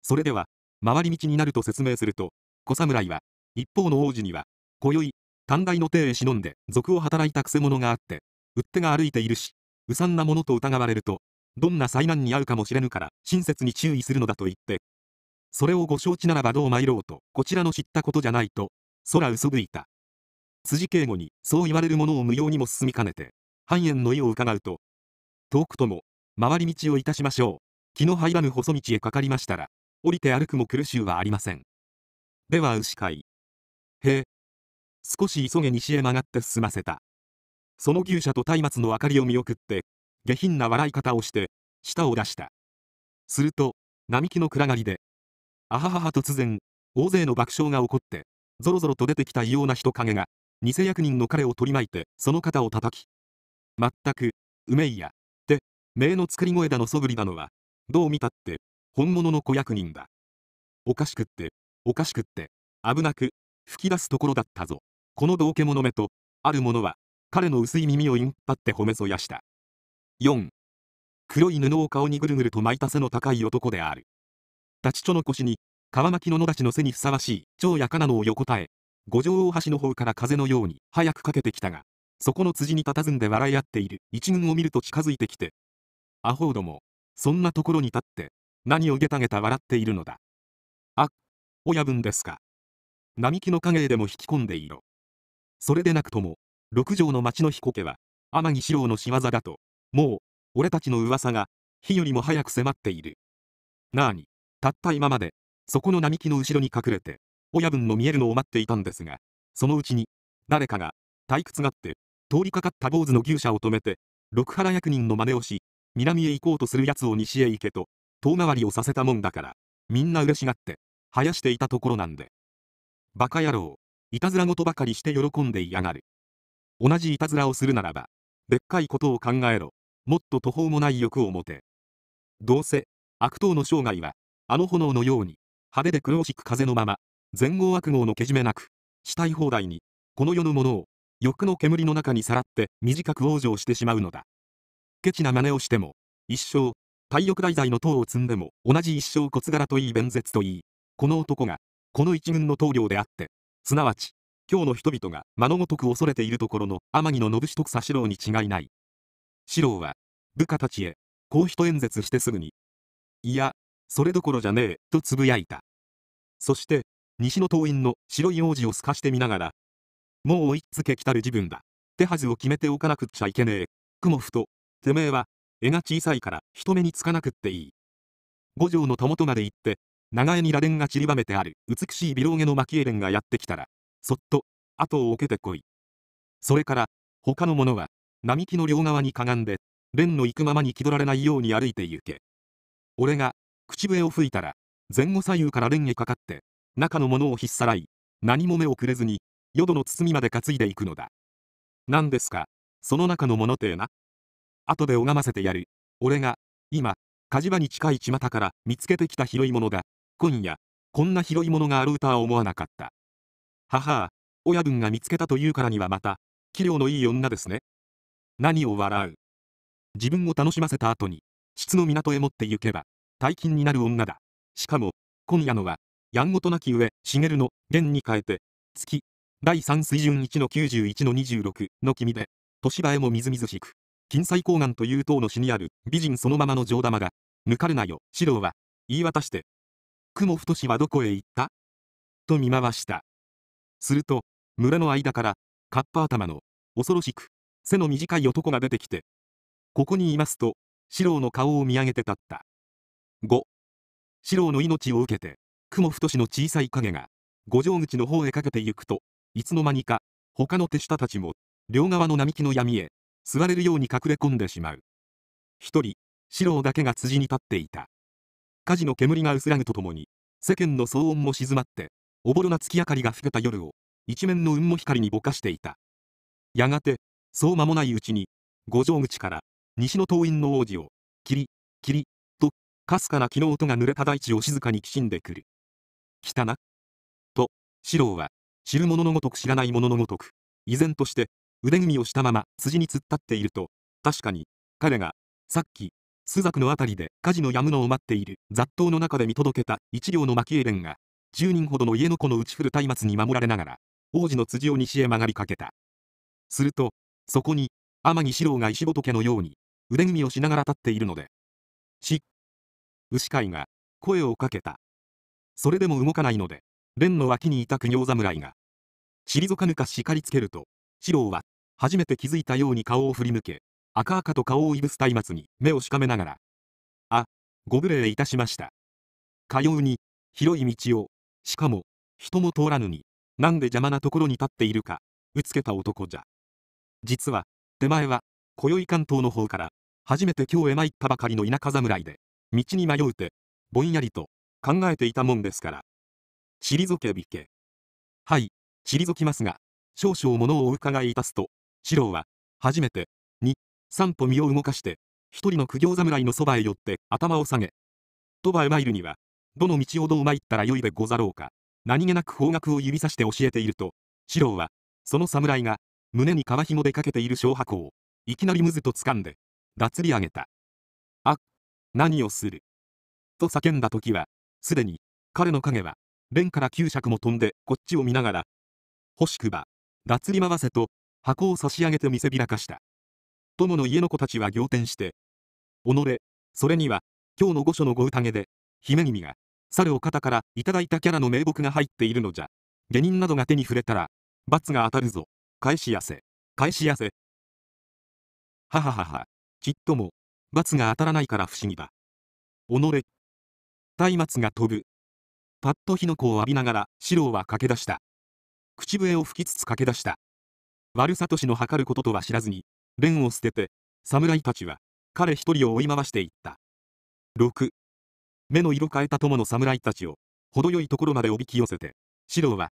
それでは、回り道になると説明すると、小侍は、一方の王子には、今宵、短大の手へ忍んで、賊を働いたくせ者があって、売ってが歩いているし、うさんなものと疑われると、どんな災難に遭うかもしれぬから、親切に注意するのだと言って、それをご承知ならばどう参ろうと、こちらの知ったことじゃないと、空うそぶいた。辻敬語に、そう言われるものを無用にも進みかねて、半円の意を伺うと、遠くとも、回り道をいたしましょう。気の入らぬ細道へかかりましたら、降りて歩くも苦しゅうはありません。では牛飼い。へえ。少し急げ西へ曲がって進ませた。その牛舎と松明の明かりを見送って、下品な笑い方をして、舌を出した。すると、並木の暗がりで、あははは突然、大勢の爆笑が起こって、ぞろぞろと出てきた異様な人影が、偽役人の彼を取り巻いて、その肩を叩き。まったく、うめいや、って、名の作り声だのそぶりだのは、どう見たって、本物の子役人だ。おかしくって、おかしくって、危なく、吹き出すところだったぞ。この道化者目と、ある者は、彼の薄い耳を引っ張って褒めそやした。4. 黒い布を顔にぐるぐると巻いた背の高い男である。立ちちょの腰に、川巻の野立の背にふさわしい、超やかなのを横たえ、五条大橋の方から風のように、早くかけてきたが、そこの辻に佇んで笑い合っている、一軍を見ると近づいてきて、アホーども、そんなところに立って、何をゲタゲタ笑っているのだ。あ、親分ですか。並木の影でも引き込んでいろ。それでなくとも、六条の町の彦家は、天城四郎の仕業だと、もう、俺たちの噂が、火よりも早く迫っている。なあに、たった今まで、そこの並木の後ろに隠れて、親分の見えるのを待っていたんですが、そのうちに、誰かが、退屈がって、通りかかった坊主の牛舎を止めて、六原役人の真似をし、南へ行こうとする奴を西へ行けと、遠回りをさせたもんだから、みんな嬉しがって、生やしていたところなんで。バカ野郎、いたずらごとばかりして喜んでいやがる。同じいたずらをするならば、でっかいことを考えろ、もっと途方もない欲を持て。どうせ、悪党の生涯は、あの炎のように、派手で黒をく風のまま、全豪悪号のけじめなく、したい放題に、この世のものを、欲の煙の中にさらって短く往生してしまうのだ。ケチな真似をしても、一生、太力大罪の塔を積んでも、同じ一生骨柄といい弁舌といい、この男が、この一軍の棟梁であって、すなわち、今日の人々が間のごとく恐れているところの天城の信徳佐四郎に違いない。四郎は、部下たちへ、こう一演説してすぐに、いや、それどころじゃねえ、とつぶやいた。そして、西の党員の白い王子を透かしてみながら、もう追いつけきたる自分だ。手はずを決めておかなくっちゃいけねえ。雲ふと、てめえは、絵が小さいから人目につかなくっていい。五条のとまで行って、長江に螺鈿が散りばめてある美しいビロウゲの蒔絵蓮がやってきたら、そっと、後を受けてこい。それから、他の者は、並木の両側にかがんで、蓮の行くままに気取られないように歩いて行け。俺が、口笛を吹いたら、前後左右から蓮へかかって、中のものを引っさらい、何も目をくれずに、淀の包みまで担いでいくのだ。何ですか、その中のものてえな。後で拝ませてやる。俺が、今、火事場に近い巷から見つけてきた拾い物だ。今夜、こんな拾い物がある歌は思わなかった。母は親分が見つけたというからにはまた、器量のいい女ですね。何を笑う。自分を楽しませた後に、質の港へ持って行けば、大金になる女だ。しかも、今夜のは、やんごとなき上、茂の、弦に変えて、月、第三水準1の91の26の君で、年場へもみずみずしく、金彩高岩という塔の詩にある、美人そのままの上玉が、抜かるなよ、四郎は、言い渡して、雲太はどこへ行ったと見回した。すると、村の間から、カッパ頭の、恐ろしく、背の短い男が出てきて、ここにいますと、四郎の顔を見上げて立った。5四郎の命を受けて雲太の小さい影が五条口の方へかけてゆくといつの間にか他の手下たちも両側の並木の闇へ座れるように隠れ込んでしまう一人四郎だけが辻に立っていた火事の煙が薄らぐとともに世間の騒音も静まっておぼろな月明かりが更けた夜を一面の雲母光にぼかしていたやがてそう間もないうちに五条口から西の党員の王子を「キリキリかすかな気の音が濡れた大地を静かにきしんでくる。来たな。と、四郎は、知る者のごとく知らない者のごとく、依然として腕組みをしたまま辻に突っ立っていると、確かに、彼が、さっき、朱雀の辺りで火事のやむのを待っている雑踏の中で見届けた一両のエレンが、10人ほどの家の子の打ち降る松明に守られながら、王子の辻を西へ曲がりかけた。すると、そこに、天城四郎が石仏のように、腕組みをしながら立っているので、しっ牛飼いが声をかけたそれでも動かないので蓮の脇にいた苦行侍が退かぬか叱りつけると四郎は初めて気づいたように顔を振り向け赤々と顔をいぶす松明に目をしかめながら「あご無礼いたしました」かように広い道をしかも人も通らぬになんで邪魔なところに立っているかうつけた男じゃ実は手前は今宵関東の方から初めて今日へ参ったばかりの田舎侍で道に迷うて、ぼんやりと考えていたもんですから。退けびけ。はい、退きますが、少々物をお伺いいたすと、四郎は、初めて、に、三歩身を動かして、一人の苦行侍のそばへ寄って頭を下げ。鳥羽へ参るには、どの道をどう参ったらよいでござろうか。何気なく方角を指さして教えていると、四郎は、その侍が、胸に皮紐でかけている小箱を、いきなりむずと掴んで、脱り上げた。何をすると叫んだ時は、すでに、彼の影は、蓮から9尺も飛んでこっちを見ながら、欲しくば、脱り回せと、箱を差し上げて見せびらかした。友の家の子たちは仰天して、己、それには、今日の御所のご宴で、姫君が、猿お方からいただいたキャラの名目が入っているのじゃ。下人などが手に触れたら、罰が当たるぞ。返しやせ。返しやせ。はははは。ちっとも、罰が当たらないから不思議だ。己。松明が飛ぶ。パッと火の粉を浴びながら、四郎は駆け出した。口笛を吹きつつ駆け出した。悪さとしの図ることとは知らずに、蓮を捨てて、侍たちは、彼一人を追い回していった。六。目の色変えた友の侍たちを、程よいところまでおびき寄せて、四郎は、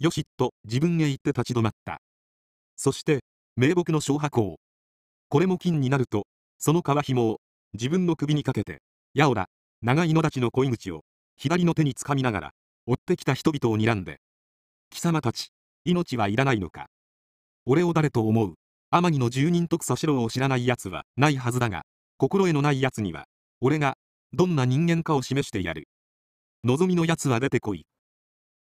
よしっと自分へ行って立ち止まった。そして、名木の小破をこれも金になると、その皮紐を自分の首にかけて、やおら、長い野立の恋口を左の手につかみながら、追ってきた人々を睨んで、貴様たち、命はいらないのか。俺を誰と思う天城の住人徳佐四郎を知らない奴はないはずだが、心得のない奴には、俺が、どんな人間かを示してやる。望みの奴は出てこい。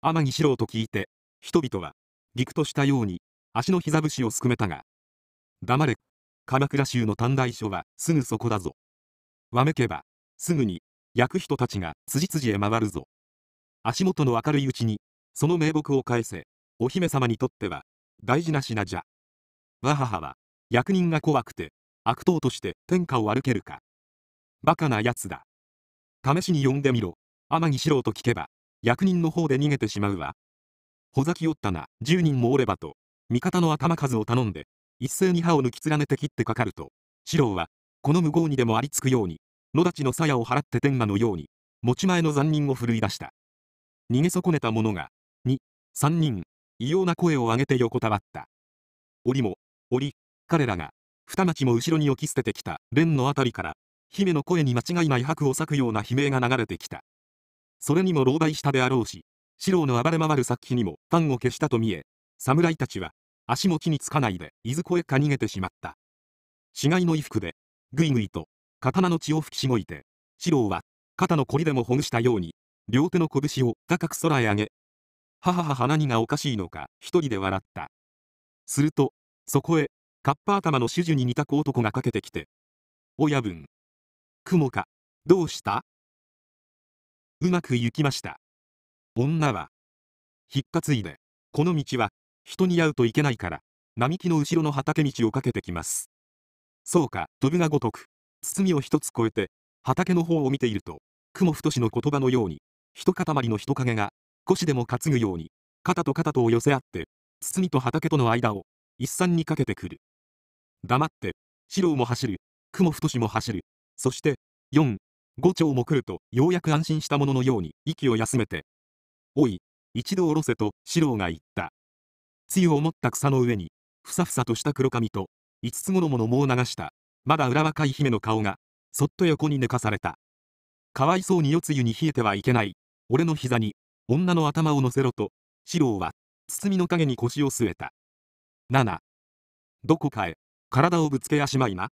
天城四郎と聞いて、人々は、ぎくとしたように、足の膝節をすくめたが、黙れ、鎌倉州の短大所はすぐそこだぞ。わめけば、すぐに、焼く人たちが辻々へ回るぞ。足元の明るいうちに、その名木を返せ、お姫様にとっては、大事な品じゃ。わははは、役人が怖くて、悪党として天下を歩けるか。バカな奴だ。試しに呼んでみろ、天城四郎と聞けば、役人の方で逃げてしまうわ。ほざきおったな、10人もおればと、味方の頭数を頼んで、一斉に歯を抜き連ねて切ってかかると、四郎は、この無言にでもありつくように、野立の鞘を払って天馬のように、持ち前の残忍を振るい出した。逃げ損ねた者が、二、三人、異様な声を上げて横たわった。折も、折、彼らが、二町も後ろに置き捨ててきた蓮のあたりから、姫の声に間違いない白を裂くような悲鳴が流れてきた。それにも狼狽したであろうし、四郎の暴れ回る殺気にもンを消したと見え、侍たちは、足も地につかないで、いずこへか逃げてしまった。死骸の衣服で、ぐいぐいと、刀の血を吹きしごいて、四郎は、肩のこりでもほぐしたように、両手の拳を高く空へ上げ、はははは何がおかしいのか、一人で笑った。すると、そこへ、カッパ頭の主樹に似た子男がかけてきて、親分。雲か、どうしたうまくいきました。女は、ひっかついで、この道は、人に会うといけないから、並木の後ろの畑道をかけてきます。そうか、飛ぶがごとく、包みを一つ越えて、畑の方を見ていると、雲太の言葉のように、一塊の人影が、腰でも担ぐように、肩と肩とを寄せ合って、包みと畑との間を、一山にかけてくる。黙って、四郎も走る、雲太も走る、そして、四、五丁も来ると、ようやく安心したもののように、息を休めて、おい、一度下ろせと、四郎が言った。つゆを持った草の上に、ふさふさとした黒髪と、五つ子のものもを流した、まだ裏若い姫の顔が、そっと横に寝かされた。かわいそうに夜露に冷えてはいけない、俺の膝に、女の頭を乗せろと、四郎は、包みの陰に腰を据えた。7。どこかへ、体をぶつけやしまいな。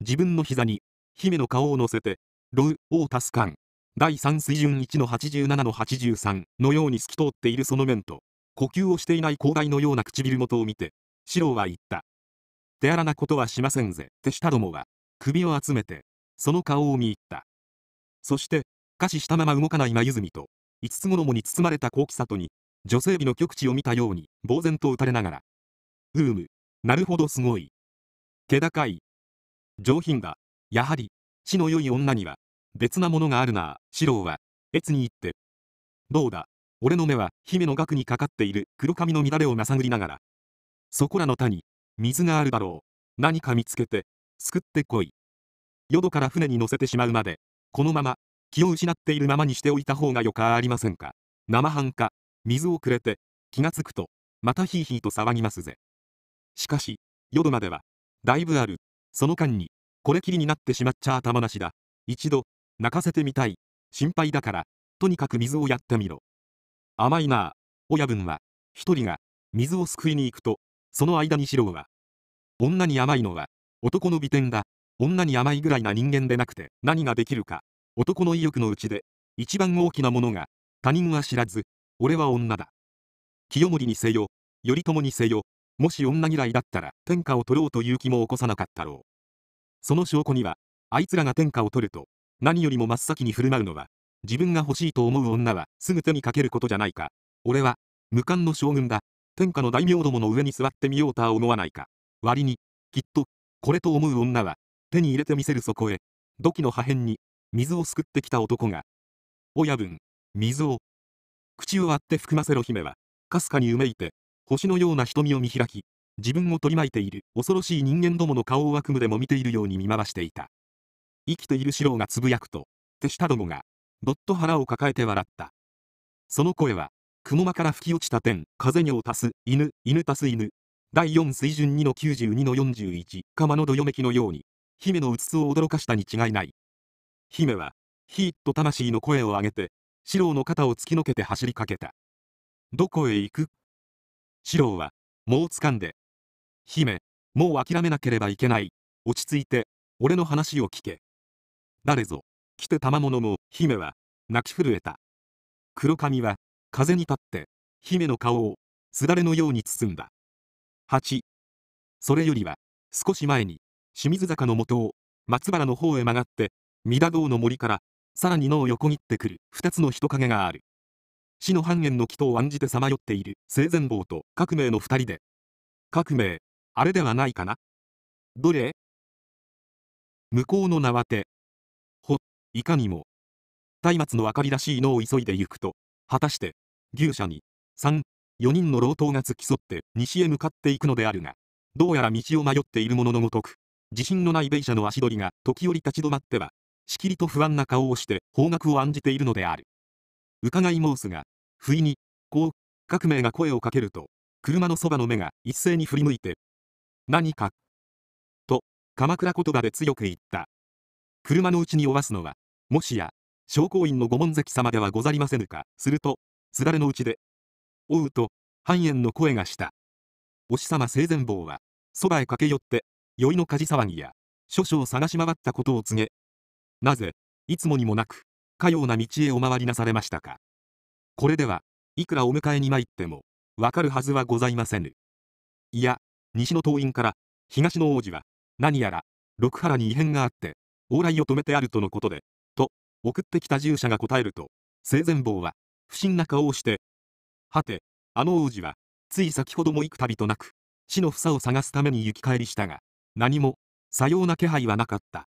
自分の膝に、姫の顔を乗せて、ロウ、オータスカン。第3水準1の87の83のように透き通っているその面と、呼吸をしていない広大のような唇元を見て、四郎は言った。手荒なことはしませんぜ。手下どもは、首を集めて、その顔を見入った。そして、下肢したまま動かない真泉と、五つ子もに包まれた高貴里に、女性美の極地を見たように、呆然と打たれながら。うーむ、なるほどすごい。気高い。上品だ。やはり、死の良い女には、別なものがあるなあ、四郎は、越に行って。どうだ、俺の目は姫の額にかかっている黒髪の乱れをなさぐりながら。そこらの田に、水があるだろう。何か見つけて、すくってこい。淀から船に乗せてしまうまで、このまま、気を失っているままにしておいた方がよかありませんか。生半可、水をくれて、気がつくと、またひいひいと騒ぎますぜ。しかし、淀までは、だいぶある。その間に、これきりになってしまっちゃ頭なしだ。一度、泣かせてみたい。心配だから、とにかく水をやってみろ。甘いなあ。親分は、一人が、水をすくいに行くと、その間に四郎は、女に甘いのは、男の美点だ。女に甘いぐらいな人間でなくて何ができるか。男の意欲のうちで、一番大きなものが、他人は知らず、俺は女だ。清盛にせよ、頼朝にせよ、もし女嫌いだったら天下を取ろうという気も起こさなかったろう。その証拠には、あいつらが天下を取ると、何よりも真っ先に振る舞うのは、自分が欲しいと思う女はすぐ手にかけることじゃないか。俺は、無冠の将軍だ。天下の大名どもの上に座ってみようとは思わないか。割に、きっと、これと思う女は、手に入れてみせるそこへ、土器の破片に、水をすくってきた男が、親分、水を、口を割って含ませろ姫は、かすかにうめいて、星のような瞳を見開き、自分を取り巻いている恐ろしい人間どもの顔を悪夢でも見ているように見回していた。生きている四郎がつぶやくと、手下どもが、どっと腹を抱えて笑った。その声は、雲間から吹き落ちた点、風にを足す、犬、犬足す犬。第4水準2の92の41、釜のどよめきのように、姫のうつつを驚かしたに違いない。姫は、ヒーッと魂の声を上げて、四郎の肩を突きのけて走りかけた。どこへ行く四郎は、もう掴んで。姫、もう諦めなければいけない。落ち着いて、俺の話を聞け。誰ぞ。来て賜物も姫は泣き震えた黒髪は風に立って姫の顔をすだれのように包んだ8それよりは少し前に清水坂の元を松原の方へ曲がって三田堂の森からさらに野を横切ってくる2つの人影がある死の半円の祈祷を案じてさまよっている生前坊と革命の2人で革命あれではないかなどれ向こうの縄手いかにも松明の明かりらしいのを急いで行くと果たして牛舎に34人の老頭が付き添って西へ向かっていくのであるがどうやら道を迷っているもののごとく自信のない米車の足取りが時折立ち止まってはしきりと不安な顔をして方角を案じているのである伺い申すが不意にこう各名が声をかけると車のそばの目が一斉に振り向いて何かと鎌倉言葉で強く言った車のうちにおわすのは、もしや、証拠院の御門関様ではござりませぬか。すると、すだれのうちで、おうと、半円の声がした。おしさま生前坊は、そばへ駆け寄って、宵の火事騒ぎや、諸々探し回ったことを告げ、なぜ、いつもにもなく、かような道へお回りなされましたか。これでは、いくらお迎えに参っても、わかるはずはございませぬ。いや、西の党員から、東の王子は、何やら、六原に異変があって、往来を止めてあるとのことで、と、送ってきた従者が答えると、生前坊は、不審な顔をして、はて、あの王子は、つい先ほども幾度となく、死の房を探すために行き帰りしたが、何も、さような気配はなかった。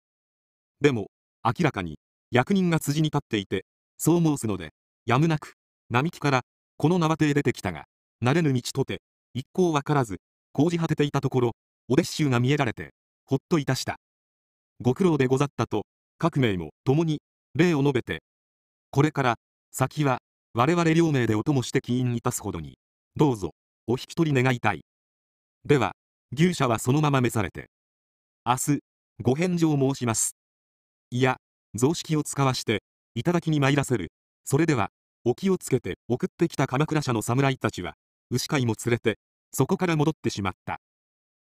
でも、明らかに、役人が辻に立っていて、そう申すので、やむなく、並木から、この縄手へ出てきたが、慣れぬ道とて、一向わからず、工事果てていたところ、お弟子衆が見えられて、ほっといたした。ご苦労でござったと、各名も共に礼を述べて、これから先は我々両名でお供して起因に立つほどに、どうぞお引き取り願いたい。では、牛舎はそのまま召されて、明日、ご返上申します。いや、蔵式を使わして、いただきに参らせる。それでは、お気をつけて送ってきた鎌倉社の侍たちは、牛飼いも連れて、そこから戻ってしまった。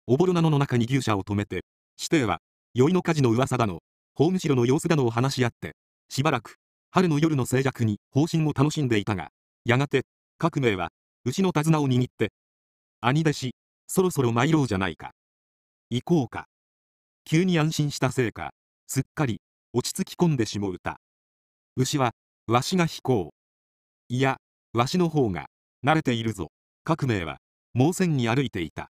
おぼろなのの中に牛舎を止めて、師弟は、宵の火事の噂だの、法務城の様子だのを話し合って、しばらく、春の夜の静寂に方針を楽しんでいたが、やがて、革命は、牛の手綱を握って、兄弟子、そろそろ参ろうじゃないか。行こうか。急に安心したせいか、すっかり、落ち着き込んでしもうた。牛は、わしが引こう。いや、わしの方が、慣れているぞ。革命は、猛戦に歩いていた。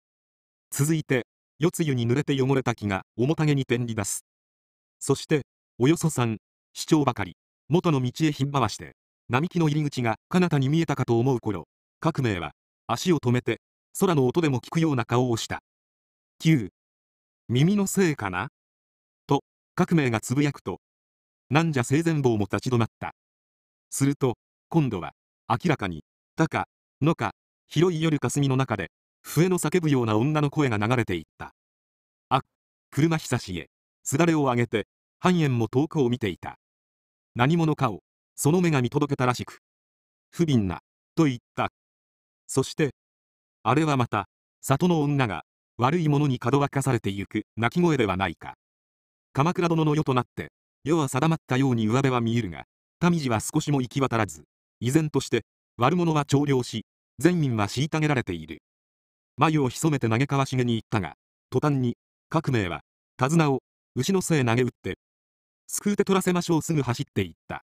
続いて、夜露に濡れて汚れた木が面影に転り出す。そして、およそ3、市長ばかり、元の道へひん回して、並木の入り口が彼方に見えたかと思う頃、革命は、足を止めて、空の音でも聞くような顔をした。9、耳のせいかなと、革命がつぶやくと、なんじゃ生前棒も立ち止まった。すると、今度は、明らかに、たか、のか、広い夜霞の中で、笛の叫ぶような女の声が流れていった。あっ、車ひさしへ、すだれを上げて、半円も遠くを見ていた。何者かを、その目が見届けたらしく、不憫な、と言った。そして、あれはまた、里の女が、悪いものにかどわかされてゆく、泣き声ではないか。鎌倉殿の世となって、世は定まったように上辺は見えるが、民事は少しも行き渡らず、依然として、悪者は徴量し、善民は虐げられている。眉を潜めて投げかわしげに言ったが、途端に、革命は、手綱を、牛の背へ投げ打って、救うて取らせましょうすぐ走っていった。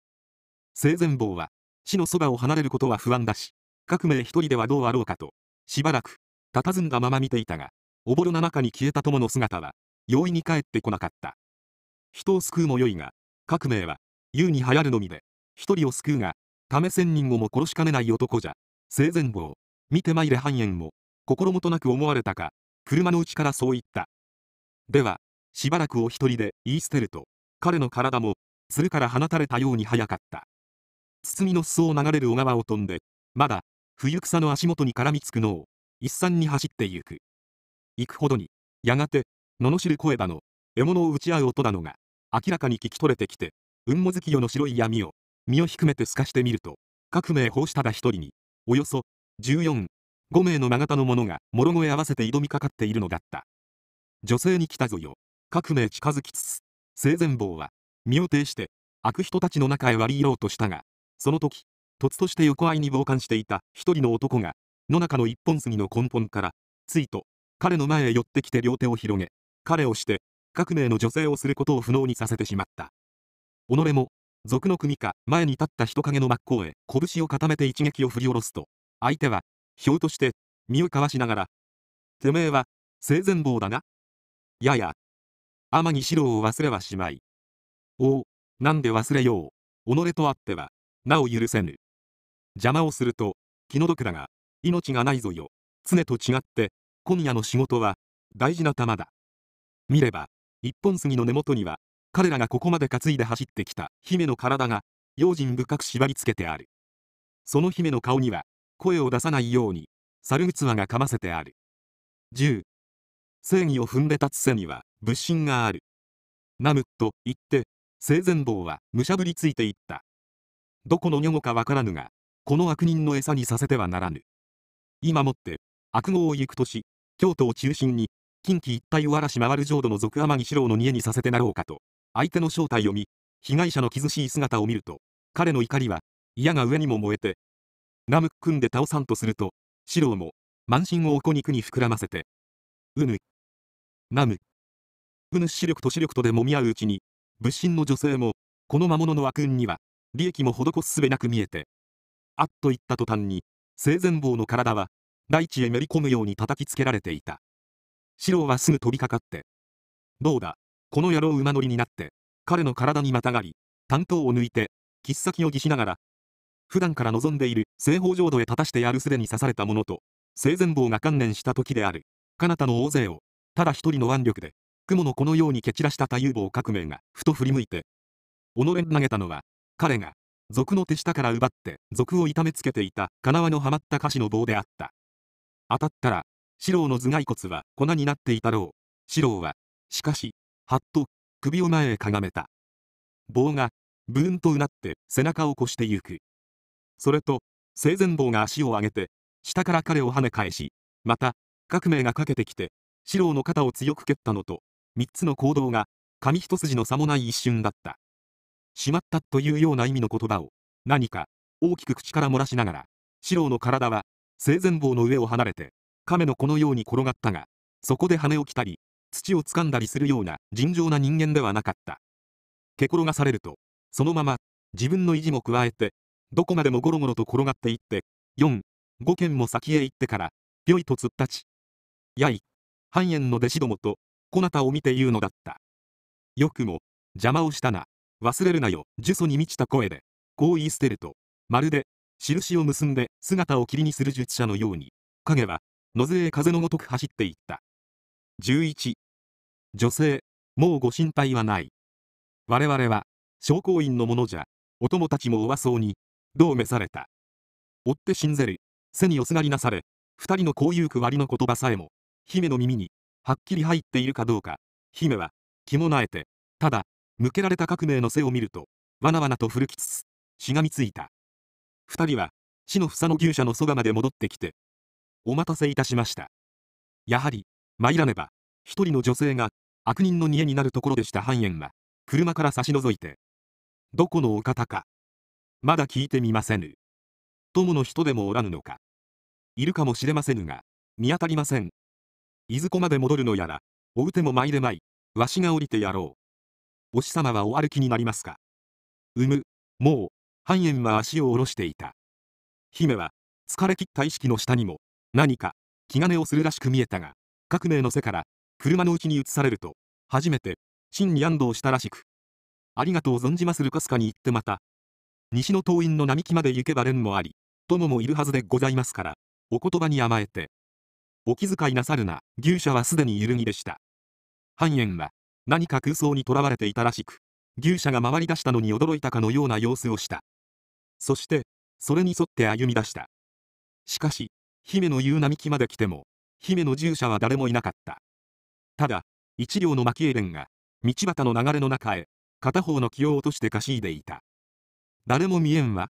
生前坊は、死のそばを離れることは不安だし、革命一人ではどうあろうかと、しばらく、佇んだまま見ていたが、おぼろな中に消えた友の姿は、容易に帰ってこなかった。人を救うもよいが、革命は、優に流行るのみで、一人を救うが、ため千人をも殺しかねない男じゃ、生前坊、見てまいれ半円も、心もとなく思われたか車の内からそう言ったではしばらくお一人で言い捨てると彼の体も鶴から放たれたように早かった包みの裾を流れる小川を飛んでまだ冬草の足元に絡みつくのを一山に走ってゆく行くほどにやがて罵る声だの獲物を打ち合う音だのが明らかに聞き取れてきて雲母月夜の白い闇を身を低めて透かしてみると各名奉仕ただ一人におよそ14 5名の長田の者が諸声合わせて挑みかかっているのだった女性に来たぞよ各名近づきつつ生前坊は身を挺して悪人たちの中へ割り入ろうとしたがその時突として横合いに傍観していた一人の男が野中の一本杉の根本からついと彼の前へ寄ってきて両手を広げ彼をして各名の女性をすることを不能にさせてしまった己も賊の組か前に立った人影の真っ向へ拳を固めて一撃を振り下ろすと相手はひょうとして、身をかわしながら。てめえは、生前坊だな。やや。天四郎を忘れはしまい。おお、なんで忘れよう。己とあっては、なお許せぬ。邪魔をすると、気の毒だが、命がないぞよ。常と違って、今夜の仕事は、大事な玉だ。見れば、一本杉の根元には、彼らがここまで担いで走ってきた姫の体が、用心深く縛り付けてある。その姫の顔には、声を出さないように猿器がかませてある10正義を踏んで立つ背には物心があるナムと言って生前坊はむしゃぶりついていったどこの女子かわからぬがこの悪人の餌にさせてはならぬ今もって悪号を行く年京都を中心に近畿一帯を荒らし回る浄土の賊天城四郎の家にさせてなろうかと相手の正体を見被害者の傷しい姿を見ると彼の怒りは嫌が上にも燃えてむムくんで倒さんとすると、四郎も、満身をおこ肉に膨らませて、うぬ、ナム、うぬ視力と視力とでもみ合ううちに、物心の女性も、この魔物の悪運には、利益も施すすべなく見えて、あっと言った途端に、生前棒の体は、大地へめり込むように叩きつけられていた。四郎はすぐ飛びかかって、どうだ、この野郎馬乗りになって、彼の体にまたがり、担当を抜いて、切っ先を義しながら、普段から望んでいる西方浄土へ立たしてやるすでに刺されたものと、生前棒が観念した時である、彼方の大勢を、ただ一人の腕力で、雲のこのように蹴散らした太陽棒革命が、ふと振り向いて、己に投げたのは、彼が、賊の手下から奪って、賊を痛めつけていた、金輪のはまった菓子の棒であった。当たったら、四郎の頭蓋骨は粉になっていたろう。四郎は、しかし、はっと、首を前へかがめた。棒が、ブーンとうなって背中を越してゆく。それと、生前棒が足を上げて、下から彼を跳ね返し、また、革命がかけてきて、四郎の肩を強く蹴ったのと、三つの行動が、紙一筋の差もない一瞬だった。しまったというような意味の言葉を、何か、大きく口から漏らしながら、四郎の体は、生前棒の上を離れて、亀の子のように転がったが、そこで羽を着たり、土を掴んだりするような尋常な人間ではなかった。蹴転がされると、そのまま、自分の意地も加えて、どこまでもゴロゴロと転がっていって、4、5軒も先へ行ってから、ぴょいと突っ立ち。やい、半円の弟子どもと、こなたを見て言うのだった。よくも、邪魔をしたな、忘れるなよ、呪詛に満ちた声で、こう言い捨てると、まるで、印を結んで姿を霧にする術者のように、影は、野勢風のごとく走っていった。11、女性、もうご心配はない。我々は、商工員の者じゃ、お友達もおわそうに、どう召された追って信ぜる背におすがりなされ二人のこういうくわりの言葉さえも姫の耳にはっきり入っているかどうか姫は気もなえてただ向けられた革命の背を見るとわなわなと古きつつしがみついた二人は死の房の牛舎のそばまで戻ってきてお待たせいたしましたやはり参らねば一人の女性が悪人の煮えになるところでした半円は車から差し除いてどこのお方かまだ聞いてみませぬ。友の人でもおらぬのか。いるかもしれませぬが、見当たりません。いずこまで戻るのやら、おうても参れまい、わしが降りてやろう。おし様はお歩きになりますか。うむ、もう、半円は足を下ろしていた。姫は、疲れ切った意識の下にも、何か、気兼ねをするらしく見えたが、革命の背から、車のうちに移されると、初めて、真に安堵をしたらしく。ありがとう存じまするかすかに言ってまた、西の党員の並木まで行けば連もあり、友もいるはずでございますから、お言葉に甘えて。お気遣いなさるな、牛舎はすでに揺るぎでした。半円は、何か空想にとらわれていたらしく、牛舎が回り出したのに驚いたかのような様子をした。そして、それに沿って歩み出した。しかし、姫の言う並木まで来ても、姫の従者は誰もいなかった。ただ、一両の蒔絵蓮が、道端の流れの中へ、片方の気を落としてかしいでいた。誰も見えんわ。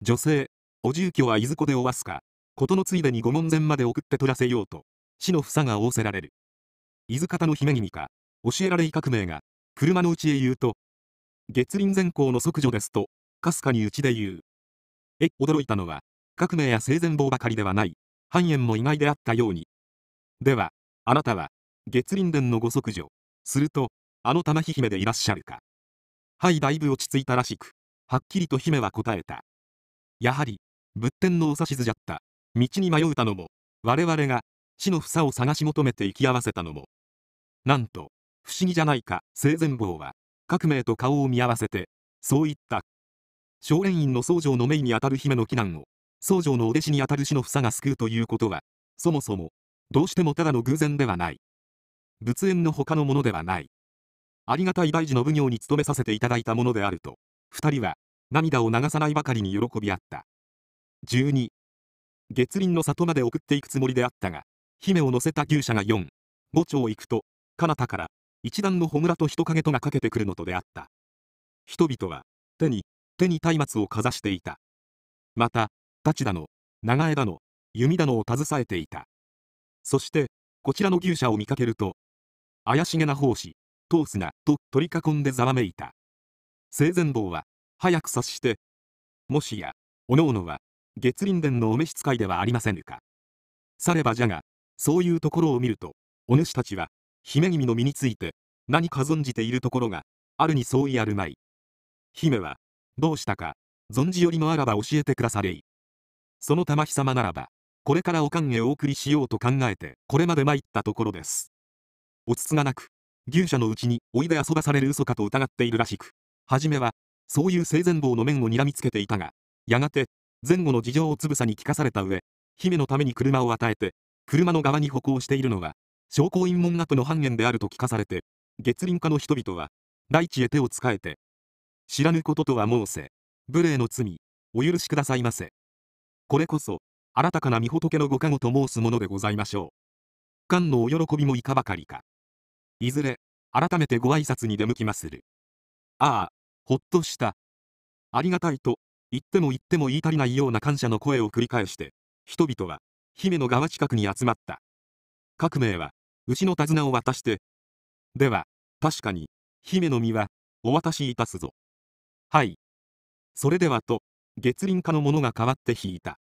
女性、お住居はいずこでおわすか、ことのついでに御門前まで送って取らせようと、死の房が仰せられる。伊豆方の姫君か、教えられい革命が、車のうちへ言うと、月輪善行の即女ですと、かすかにうちで言う。え、驚いたのは、革命や生前棒ばかりではない、半円も意外であったように。では、あなたは、月輪殿のご即女、すると、あの玉姫でいらっしゃるか。はい、だいぶ落ち着いたらしく、はっきりと姫は答えた。やはり、仏典のお指図じゃった。道に迷うたのも、我々が死の房を探し求めて行き合わせたのも。なんと、不思議じゃないか、生前坊は、革命と顔を見合わせて、そう言った。少蓮院の僧正の命にあたる姫の祈難を、僧正のお弟子にあたる死の房が救うということは、そもそも、どうしてもただの偶然ではない。仏縁の他のものではない。ありがたい大事の奉行に勤めさせていただいたものであると、2人は涙を流さないばかりに喜び合った12月輪の里まで送っていくつもりであったが姫を乗せた牛舎が4五丁行くと彼方から一段の村と人影とがかけてくるのとであった人々は手に手に松明をかざしていたまた太刀だの長枝の弓だのを携えていたそしてこちらの牛舎を見かけると怪しげな奉仕通すなと取り囲んでざわめいた生前坊は早く察してもしやおのおのは月輪殿のお召使いではありませぬかさればじゃがそういうところを見るとお主たちは姫君の身について何か存じているところがあるに相違あるまい姫はどうしたか存じよりもあらば教えてくだされいその玉妃様ならばこれからおかんへお送りしようと考えてこれまで参ったところですおつつがなく牛舎のうちにおいで遊ばされる嘘かと疑っているらしく初めは、そういう生前棒の面を睨みつけていたが、やがて、前後の事情をつぶさに聞かされた上、姫のために車を与えて、車の側に歩行しているのは、証拠隠門アップの半減であると聞かされて、月輪家の人々は、大地へ手をつかえて、知らぬこととは申せ、無礼の罪、お許しくださいませ。これこそ、新たかな御仏のご加護と申すものでございましょう。官のお喜びもいかばかりか。いずれ、改めてご挨拶に出向きまする。ああ、ほっとした。ありがたいと、言っても言っても言い足りないような感謝の声を繰り返して、人々は、姫の川近くに集まった。革命は、牛の手綱を渡して、では、確かに、姫の身は、お渡しいたすぞ。はい。それではと、月輪家の者が代わって引いた。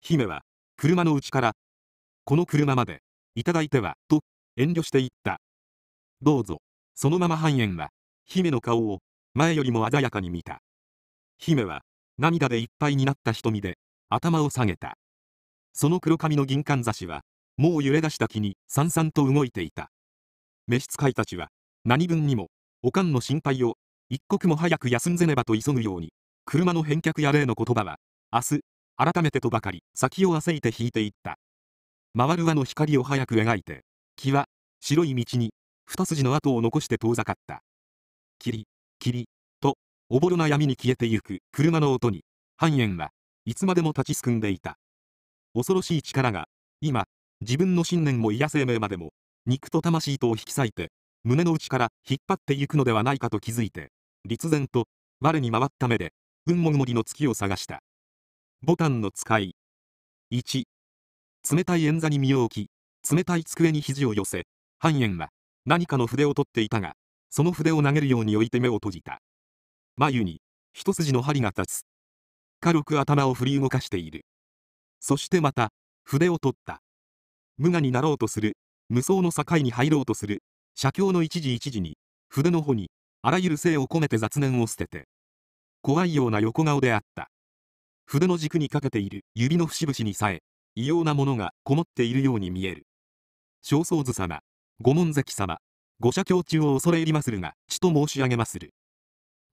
姫は、車の内から、この車まで、いただいては、と、遠慮していった。どうぞ、そのまま半円は、姫の顔を、前よりも鮮やかに見た姫は涙でいっぱいになった瞳で頭を下げたその黒髪の銀冠差しはもう揺れ出した気にさんさんと動いていた召使いたちは何分にもおかんの心配を一刻も早く休んぜねばと急ぐように車の返却や例の言葉は明日改めてとばかり先を焦いて引いていった回る輪の光を早く描いて木は白い道に二筋の跡を残して遠ざかった霧霧、と、おぼろな闇に消えてゆく車の音に、半円はいつまでも立ちすくんでいた。恐ろしい力が、今、自分の信念もいや生命までも、肉と魂とを引き裂いて、胸の内から引っ張ってゆくのではないかと気づいて、立然と、我に回った目で、うんもぐもりの月を探した。ボタンの使い。1。冷たい円座に身を置き、冷たい机に肘を寄せ、半円は、何かの筆を取っていたが、その筆を投げるように置いて目を閉じた。眉に、一筋の針が立つ。軽く頭を振り動かしている。そしてまた、筆を取った。無我になろうとする、無双の境に入ろうとする、写経の一時一時に、筆の穂に、あらゆる性を込めて雑念を捨てて。怖いような横顔であった。筆の軸にかけている指の節々にさえ、異様なものがこもっているように見える。正僧図様、御門関様、ご写経中を恐れ入りまするが、ちと申し上げまする。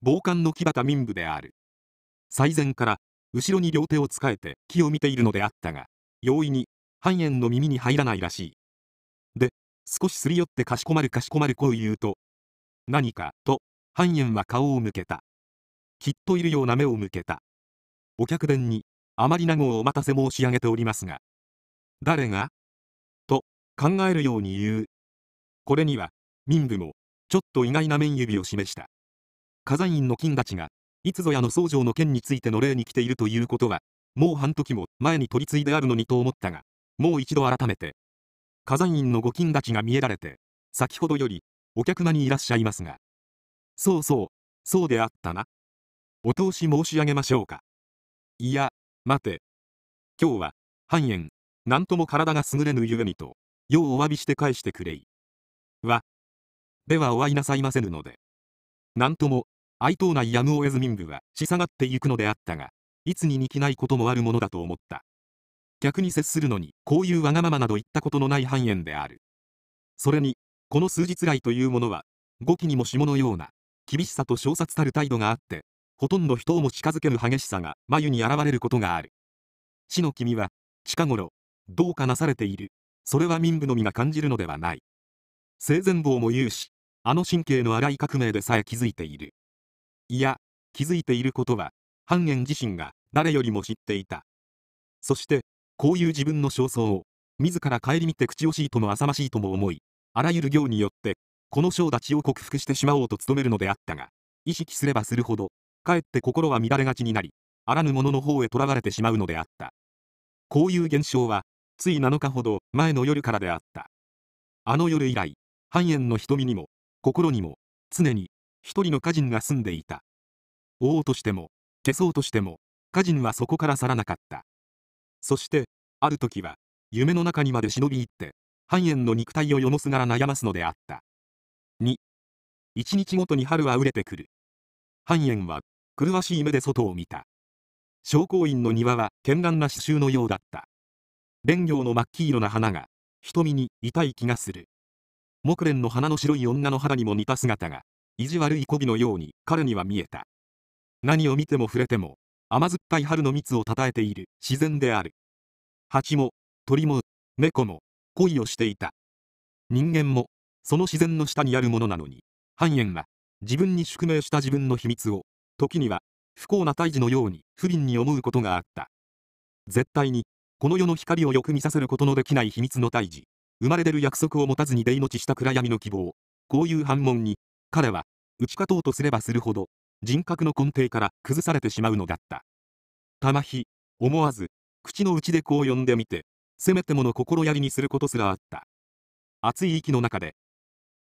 傍観の木端民部である。最前から、後ろに両手を使えて木を見ているのであったが、容易に、半円の耳に入らないらしい。で、少しすり寄ってかしこまるかしこまるこう言うと、何か、と、半円は顔を向けた。きっといるような目を向けた。お客殿に、あまり名ごをお待たせ申し上げておりますが。誰がと、考えるように言う。これには、民部も、ちょっと意外な面指を示した。火山院の金たちが、いつぞやの僧侶の件についての例に来ているということは、もう半時も前に取り継いであるのにと思ったが、もう一度改めて、火山院の御金たちが見えられて、先ほどより、お客間にいらっしゃいますが。そうそう、そうであったな。お通し申し上げましょうか。いや、待て。今日は、半円、なんとも体が優れぬゆえにと、ようお詫びして返してくれい。わではお会いなさいませぬので。なんとも、哀悼内やむを得ず民部は、し下がってゆくのであったが、いつににきないこともあるものだと思った。逆に接するのに、こういうわがままなど言ったことのない繁栄である。それに、この数日来というものは、語気にも下のような、厳しさと小殺たる態度があって、ほとんど人をも近づける激しさが眉に現れることがある。死の君は、近頃、どうかなされている。それは民部のみが感じるのではない。生前坊も言うし、あの神経の荒い革命でさえ気づいているいや気づいていることは半円自身が誰よりも知っていたそしてこういう自分の焦燥を自ら顧みて口惜しいとも浅ましいとも思いあらゆる行によってこの章立ちを克服してしまおうと努めるのであったが意識すればするほどかえって心は乱れがちになりあらぬものの方へとらわれてしまうのであったこういう現象はつい7日ほど前の夜からであったあの夜以来半円の瞳にも心にも常に一人の歌人が住んでいた追おうとしても消そうとしても歌人はそこから去らなかったそしてある時は夢の中にまで忍び入って半円の肉体をよもすがら悩ますのであった2一日ごとに春は売れてくる半円はわしい目で外を見た商工院の庭は絢爛な刺繍のようだった蓮行の真っ黄色な花が瞳に痛い気がする木蓮の花の白い女の肌にも似た姿が、意地悪い媚びのように彼には見えた。何を見ても触れても、甘酸っぱい春の蜜をたたえている自然である。蜂も、鳥も、猫も、恋をしていた。人間も、その自然の下にあるものなのに、半円は、自分に宿命した自分の秘密を、時には、不幸な胎児のように不憫に思うことがあった。絶対に、この世の光をよく見させることのできない秘密の胎児。生まれ出る約束を持たずに出命した暗闇の希望。こういう反問に、彼は、打ち勝とうとすればするほど、人格の根底から崩されてしまうのだった。玉ひ、思わず、口の内でこう呼んでみて、せめてもの心やりにすることすらあった。熱い息の中で、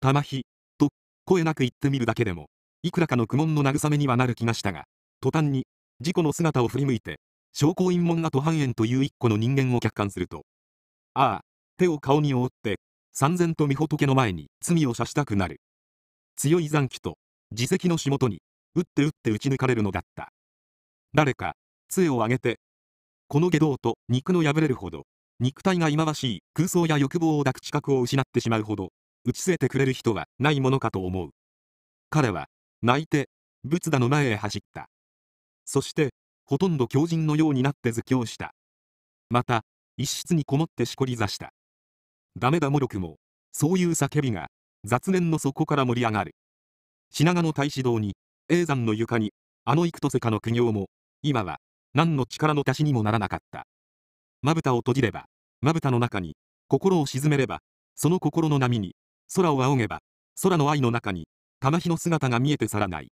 玉ひ、と、声なく言ってみるだけでも、いくらかの苦悶の慰めにはなる気がしたが、途端に、自己の姿を振り向いて、証拠隠門が途半円という一個の人間を客観すると、ああ、手を顔に覆って三千と御仏の前に罪を射したくなる強い残機と自責の仕事に打って打って打ち抜かれるのだった誰か杖を上げてこの下道と肉の破れるほど肉体が忌まわしい空想や欲望を抱く知覚を失ってしまうほど打ち据えてくれる人はないものかと思う彼は泣いて仏陀の前へ走ったそしてほとんど狂人のようになって図教したまた一室にこもってしこり座したダメだもろくも、そういう叫びが、雑念の底から盛り上がる。品川の大使堂に、永山の床に、あの幾とせかの苦行も、今は、何の力の足しにもならなかった。まぶたを閉じれば、まぶたの中に、心を沈めれば、その心の波に、空を仰げば、空の愛の中に、玉日の姿が見えて去らない。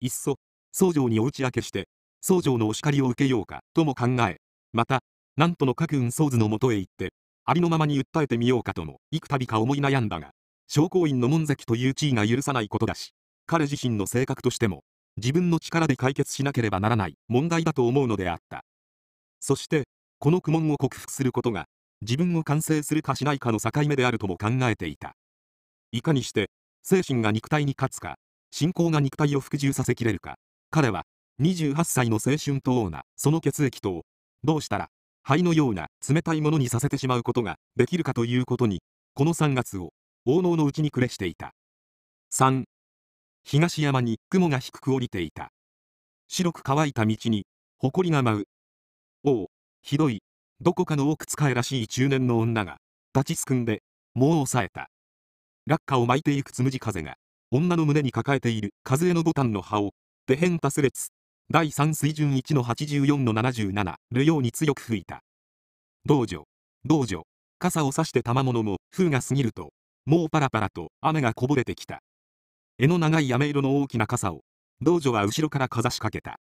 いっそ、僧正にお打ち明けして、僧正のお叱りを受けようか、とも考え、また、なんとの各運僧図のもとへ行って、ありのままに訴えてみようかとも幾度か思い悩んだが証拠院の門跡という地位が許さないことだし彼自身の性格としても自分の力で解決しなければならない問題だと思うのであったそしてこの苦悶を克服することが自分を完成するかしないかの境目であるとも考えていたいかにして精神が肉体に勝つか信仰が肉体を服従させきれるか彼は28歳の青春と王なその血液とどうしたら灰のような冷たいものにさせてしまうことができるかということに、この3月を、王能のうちに暮れしていた。3、東山に雲が低く降りていた。白く乾いた道に、埃が舞う。王、ひどい、どこかの奥使えらしい中年の女が、立ちすくんで、もう抑えた。落下を巻いていくつむじ風が、女の胸に抱えている風のボタンの葉を、でへんたすれつ、第3水準1の84の77るように強く吹いた道女道女傘を差してた物も風が過ぎるともうパラパラと雨がこぼれてきた柄の長い飴色の大きな傘を道女は後ろからかざしかけた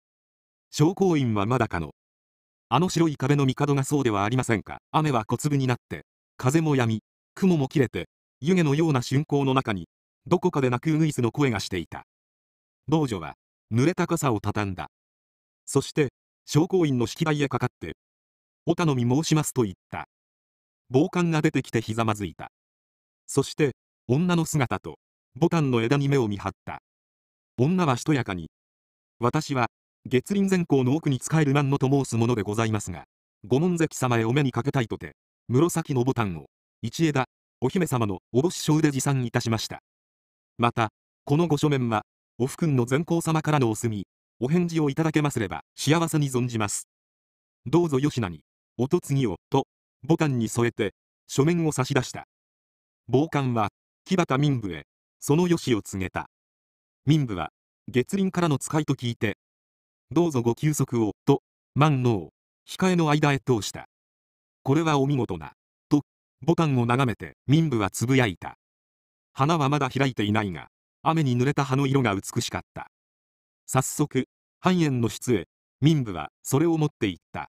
証拠院はまだかのあの白い壁の帝がそうではありませんか雨は小粒になって風もやみ雲も切れて湯気のような春光の中にどこかで泣くウグイスの声がしていた道女は濡れた傘をたたんだそして、証拠院の式台へかかって、お頼み申しますと言った。暴漢が出てきてひざまずいた。そして、女の姿と、ボタンの枝に目を見張った。女はしとやかに、私は、月輪善行の奥に仕える何のと申すものでございますが、御門関様へお目にかけたいとて、紫のボタンを、一枝、お姫様のおぼし賞で持参いたしました。また、この御書面は、おふくんの善行様からのお墨、お返事をいただけますれば幸せに存じます。どうぞよしなに、おとつぎを、と、母官に添えて、書面を差し出した。傍観は、木端民部へ、そのよしを告げた。民部は、月輪からの使いと聞いて、どうぞご休息を、と、万能控えの間へ通した。これはお見事な、と、母官を眺めて民部はつぶやいた。花はまだ開いていないが、雨に濡れた葉の色が美しかった。早速半円の室へ民部はそれを持っていった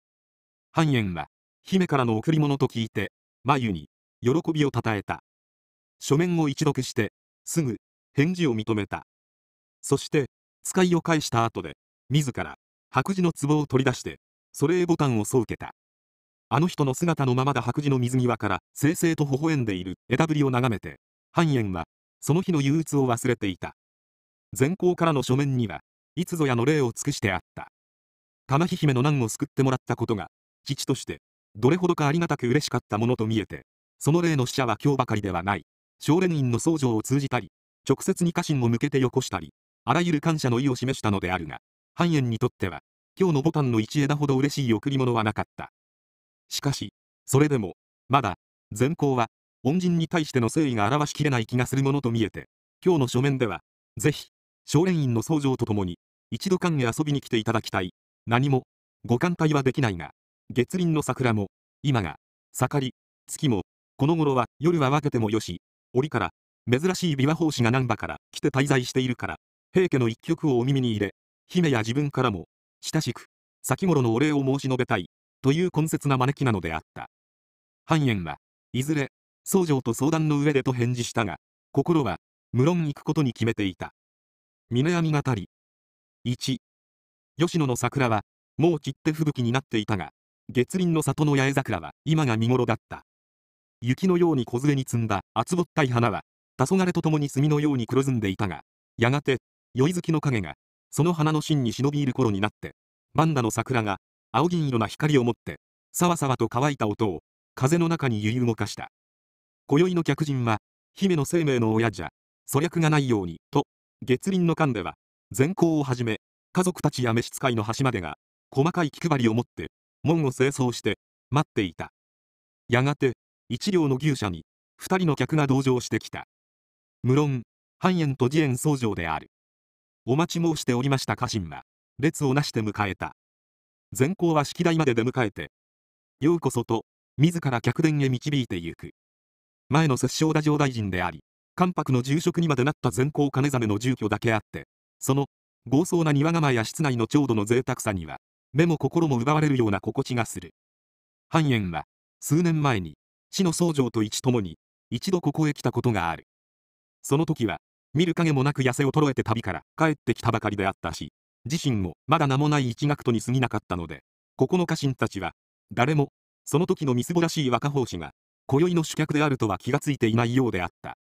半円は姫からの贈り物と聞いて眉に喜びをたたえた書面を一読してすぐ返事を認めたそして使いを返した後で自ら白磁の壺を取り出してそれへボタンをそうけたあの人の姿のままだ白磁の水際から清々と微笑んでいる枝ぶりを眺めて半円はその日の憂鬱を忘れていた前行からの書面にはいつぞやの礼を尽くしてあった。かなひ姫の難を救ってもらったことが、父として、どれほどかありがたく嬉しかったものと見えて、その霊の使者は今日ばかりではない、少年院の僧侶を通じたり、直接に家臣を向けてよこしたり、あらゆる感謝の意を示したのであるが、半円にとっては、今日のボタンの一枝ほど嬉しい贈り物はなかった。しかし、それでも、まだ、善行は、恩人に対しての誠意が表しきれない気がするものと見えて、今日の書面では、ぜひ、少年院の僧侶とともに、一度間へ遊びに来ていただきたい。何も、ご艦隊はできないが、月輪の桜も、今が、盛り、月も、この頃は夜は分けてもよし、折から、珍しい琵琶法師が難波から来て滞在しているから、平家の一曲をお耳に入れ、姫や自分からも、親しく、先頃のお礼を申し述べたい、という懇切な招きなのであった。半円は、いずれ、僧侶と相談の上でと返事したが、心は、無論行くことに決めていた。峰語り1吉野の桜はもう散って吹雪になっていたが月輪の里の八重桜は今が見頃だった雪のように小連れに積んだ厚ぼったい花は黄昏とともに墨のように黒ずんでいたがやがて宵月の影がその花の芯に忍び入る頃になってバンダの桜が青銀色な光を持ってさわさわと乾いた音を風の中に揺り動かした今宵の客人は姫の生命の親じゃそ略がないようにと月輪の間では、善行をはじめ、家族たちや召使いの端までが、細かい気配りを持って、門を清掃して、待っていた。やがて、一両の牛舎に、二人の客が同乗してきた。無論、半円と慈円僧正である。お待ち申しておりました家臣は、列をなして迎えた。善行は式台まで出迎えて、ようこそと、自ら客殿へ導いてゆく。前の摂政太政大臣であり、関白の住職にまでなった善光金実の住居だけあって、その、豪壮な庭構えや室内のう度の贅沢さには、目も心も奪われるような心地がする。半円は、数年前に、死の僧侶と一ともに、一度ここへ来たことがある。その時は、見る影もなく痩せ衰えて旅から帰ってきたばかりであったし、自身もまだ名もない一学徒に過ぎなかったので、ここの家臣たちは、誰も、その時のみすぼらしい若法師が、今宵の主客であるとは気がついていないようであった。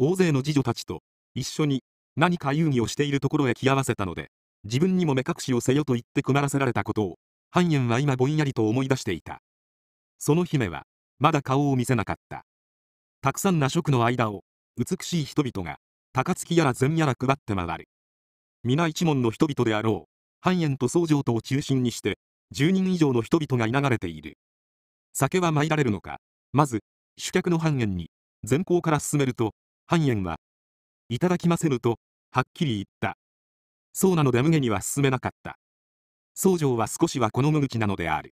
大勢の次女たちと一緒に何か遊戯をしているところへ来合わせたので自分にも目隠しをせよと言って困らせられたことを半円は今ぼんやりと思い出していたその姫はまだ顔を見せなかったたくさんな食の間を美しい人々が高槻やら禅やら配って回る皆一門の人々であろう半円と僧正とを中心にして10人以上の人々がいながれている酒は参られるのかまず主客の半円に前方から進めると半円はいただきませぬとはっきり言ったそうなので無下には進めなかった僧正は少しはこの無口なのである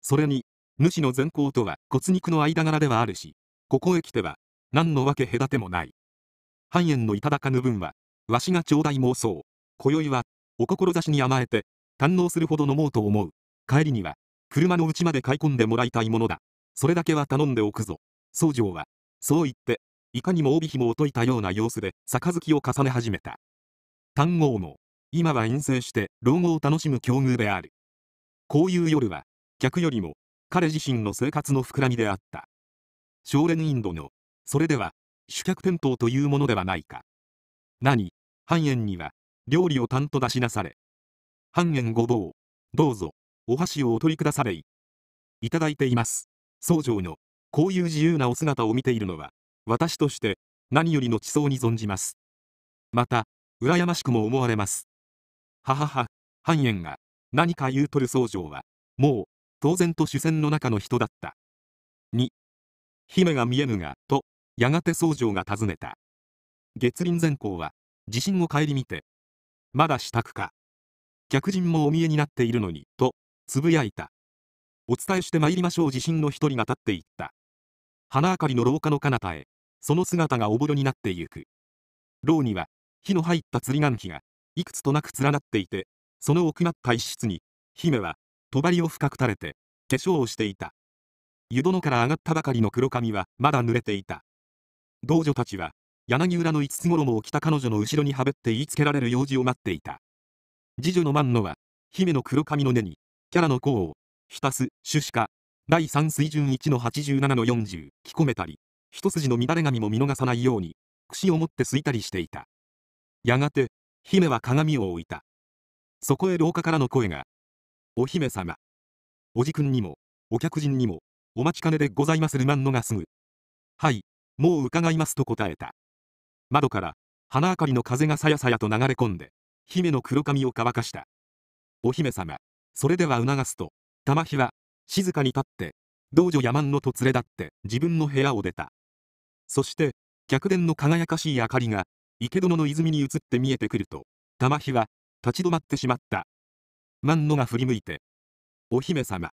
それに主の善行とは骨肉の間柄ではあるしここへ来ては何のわけ隔てもない半円のいただかぬ分はわしが頂戴妄想今宵はお志に甘えて堪能するほど飲もうと思う帰りには車のうちまで買い込んでもらいたいものだそれだけは頼んでおくぞ僧正はそう言っていかにも帯紐を解いたような様子で杯を重ね始めた単語も今は遠征して老後を楽しむ境遇であるこういう夜は客よりも彼自身の生活の膨らみであった少年インドのそれでは主客転倒というものではないか何半円には料理を担当出しなされ半円ごぼうどうぞお箸をお取りくだされいいただいています僧正のこういう自由なお姿を見ているのは私として何よりの地層に存じます。また、羨ましくも思われます。ははは、半円が何か言うとる僧正は、もう当然と主戦の中の人だった。二、姫が見えぬが、と、やがて僧正が尋ねた。月輪善光は、地震を顧みて、まだ支度か。客人もお見えになっているのに、と、つぶやいた。お伝えして参りましょう地震の一人が立っていった。花明かりの廊下の彼方へ、その姿がおぼろになってゆく。牢には、火の入った釣り岩碑が、いくつとなく連なっていて、その奥まった一室に、姫は、帳を深く垂れて、化粧をしていた。湯殿から上がったばかりの黒髪は、まだ濡れていた。道女たちは、柳浦の五つ衣を着た彼女の後ろにはべって言いつけられる用事を待っていた。次女の万野は、姫の黒髪の根に、キャラの甲を、ひたす、種子か、第3水準1の87の40、着込めたり、一筋の乱れ髪も見逃さないように、櫛を持ってすいたりしていた。やがて、姫は鏡を置いた。そこへ廊下からの声が、お姫様、おじくんにも、お客人にも、お待ちかねでございまするまんのがすぐ。はい、もう伺いますと答えた。窓から、花明かりの風がさやさやと流れ込んで、姫の黒髪を乾かした。お姫様、それでは促すと、玉ひは、静かに立って道女山のと連れ立って自分の部屋を出たそして客殿の輝かしい明かりが池殿の泉に移って見えてくると玉ひは立ち止まってしまった万野が振り向いて「お姫様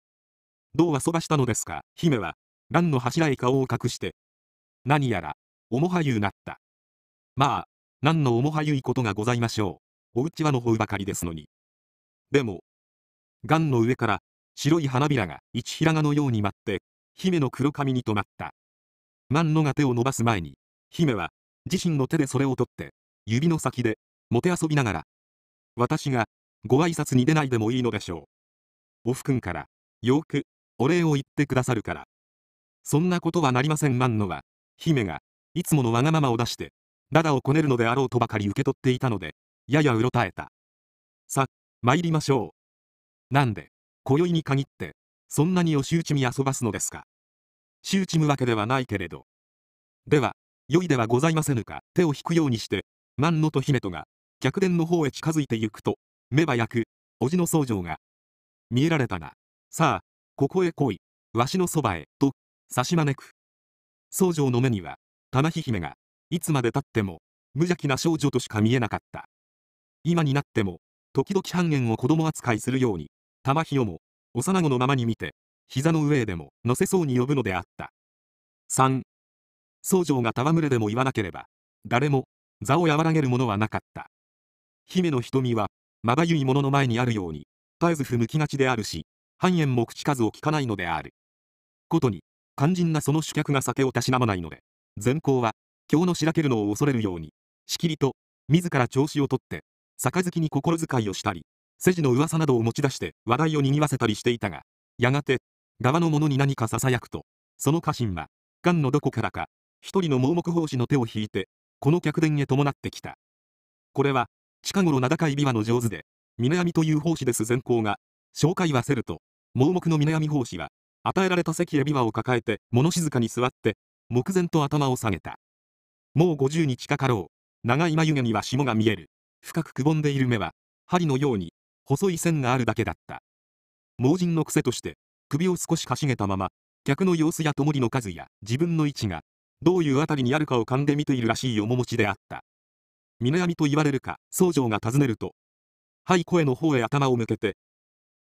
どう遊ばしたのですか姫は蘭の柱へ顔を隠して何やらおもはゆうなったまあ何のおもはゆいことがございましょうおうちはの方ばかりですのにでもがんの上から白い花びらが一ひらがのように舞って、姫の黒髪に止まった。万野が手を伸ばす前に、姫は、自身の手でそれを取って、指の先で、もてあそびながら、私が、ご挨拶に出ないでもいいのでしょう。おふくんから、よく、お礼を言ってくださるから。そんなことはなりません万野は、姫が、いつものわがままを出して、灘をこねるのであろうとばかり受け取っていたので、ややうろたえた。さ、参りましょう。なんで今宵に限って、そんなにお仕打ちに遊ばすのですか。仕打ちむわけではないけれど。では、良いではございませぬか、手を引くようにして、万野と姫とが、客殿の方へ近づいてゆくと、目は焼く、おじの僧正が、見えられたが、さあ、ここへ来い、わしのそばへ、と、差し招く。僧正の目には、玉姫が、いつまでたっても、無邪気な少女としか見えなかった。今になっても、時々半円を子供扱いするように、玉ひよも、幼子のままに見て、膝の上へでも乗せそうに呼ぶのであった。3. 僧正が戯れでも言わなければ、誰も、座を和らげるものはなかった。姫の瞳は、まばゆいものの前にあるように、絶えず不向きがちであるし、半円も口数を聞かないのである。ことに、肝心なその主客が酒をたしなまないので、善行は、今日のしらけるのを恐れるように、しきりと、自ら調子をとって、杯に心遣いをしたり、筋の噂などを持ち出して話題を賑わせたりしていたが、やがて、側の者に何か囁くと、その家臣は、間のどこからか、一人の盲目奉仕の手を引いて、この客殿へ伴ってきた。これは、近頃名高い琵琶の上手で、峰闇という奉仕です善行が、紹介はせると、盲目の峰闇仕は、与えられた席へ琵琶を抱えて、物静かに座って、目前と頭を下げた。もう50に近かろう。長い眉毛には霜が見える。深くくぼんでいる目は、針のように、細い線があるだけだった盲人の癖として首を少しかしげたまま客の様子や灯りの数や自分の位置がどういうあたりにあるかを勘で見ているらしい面持ちであった峰闇と言われるか僧正が尋ねると「はい声の方へ頭を向けて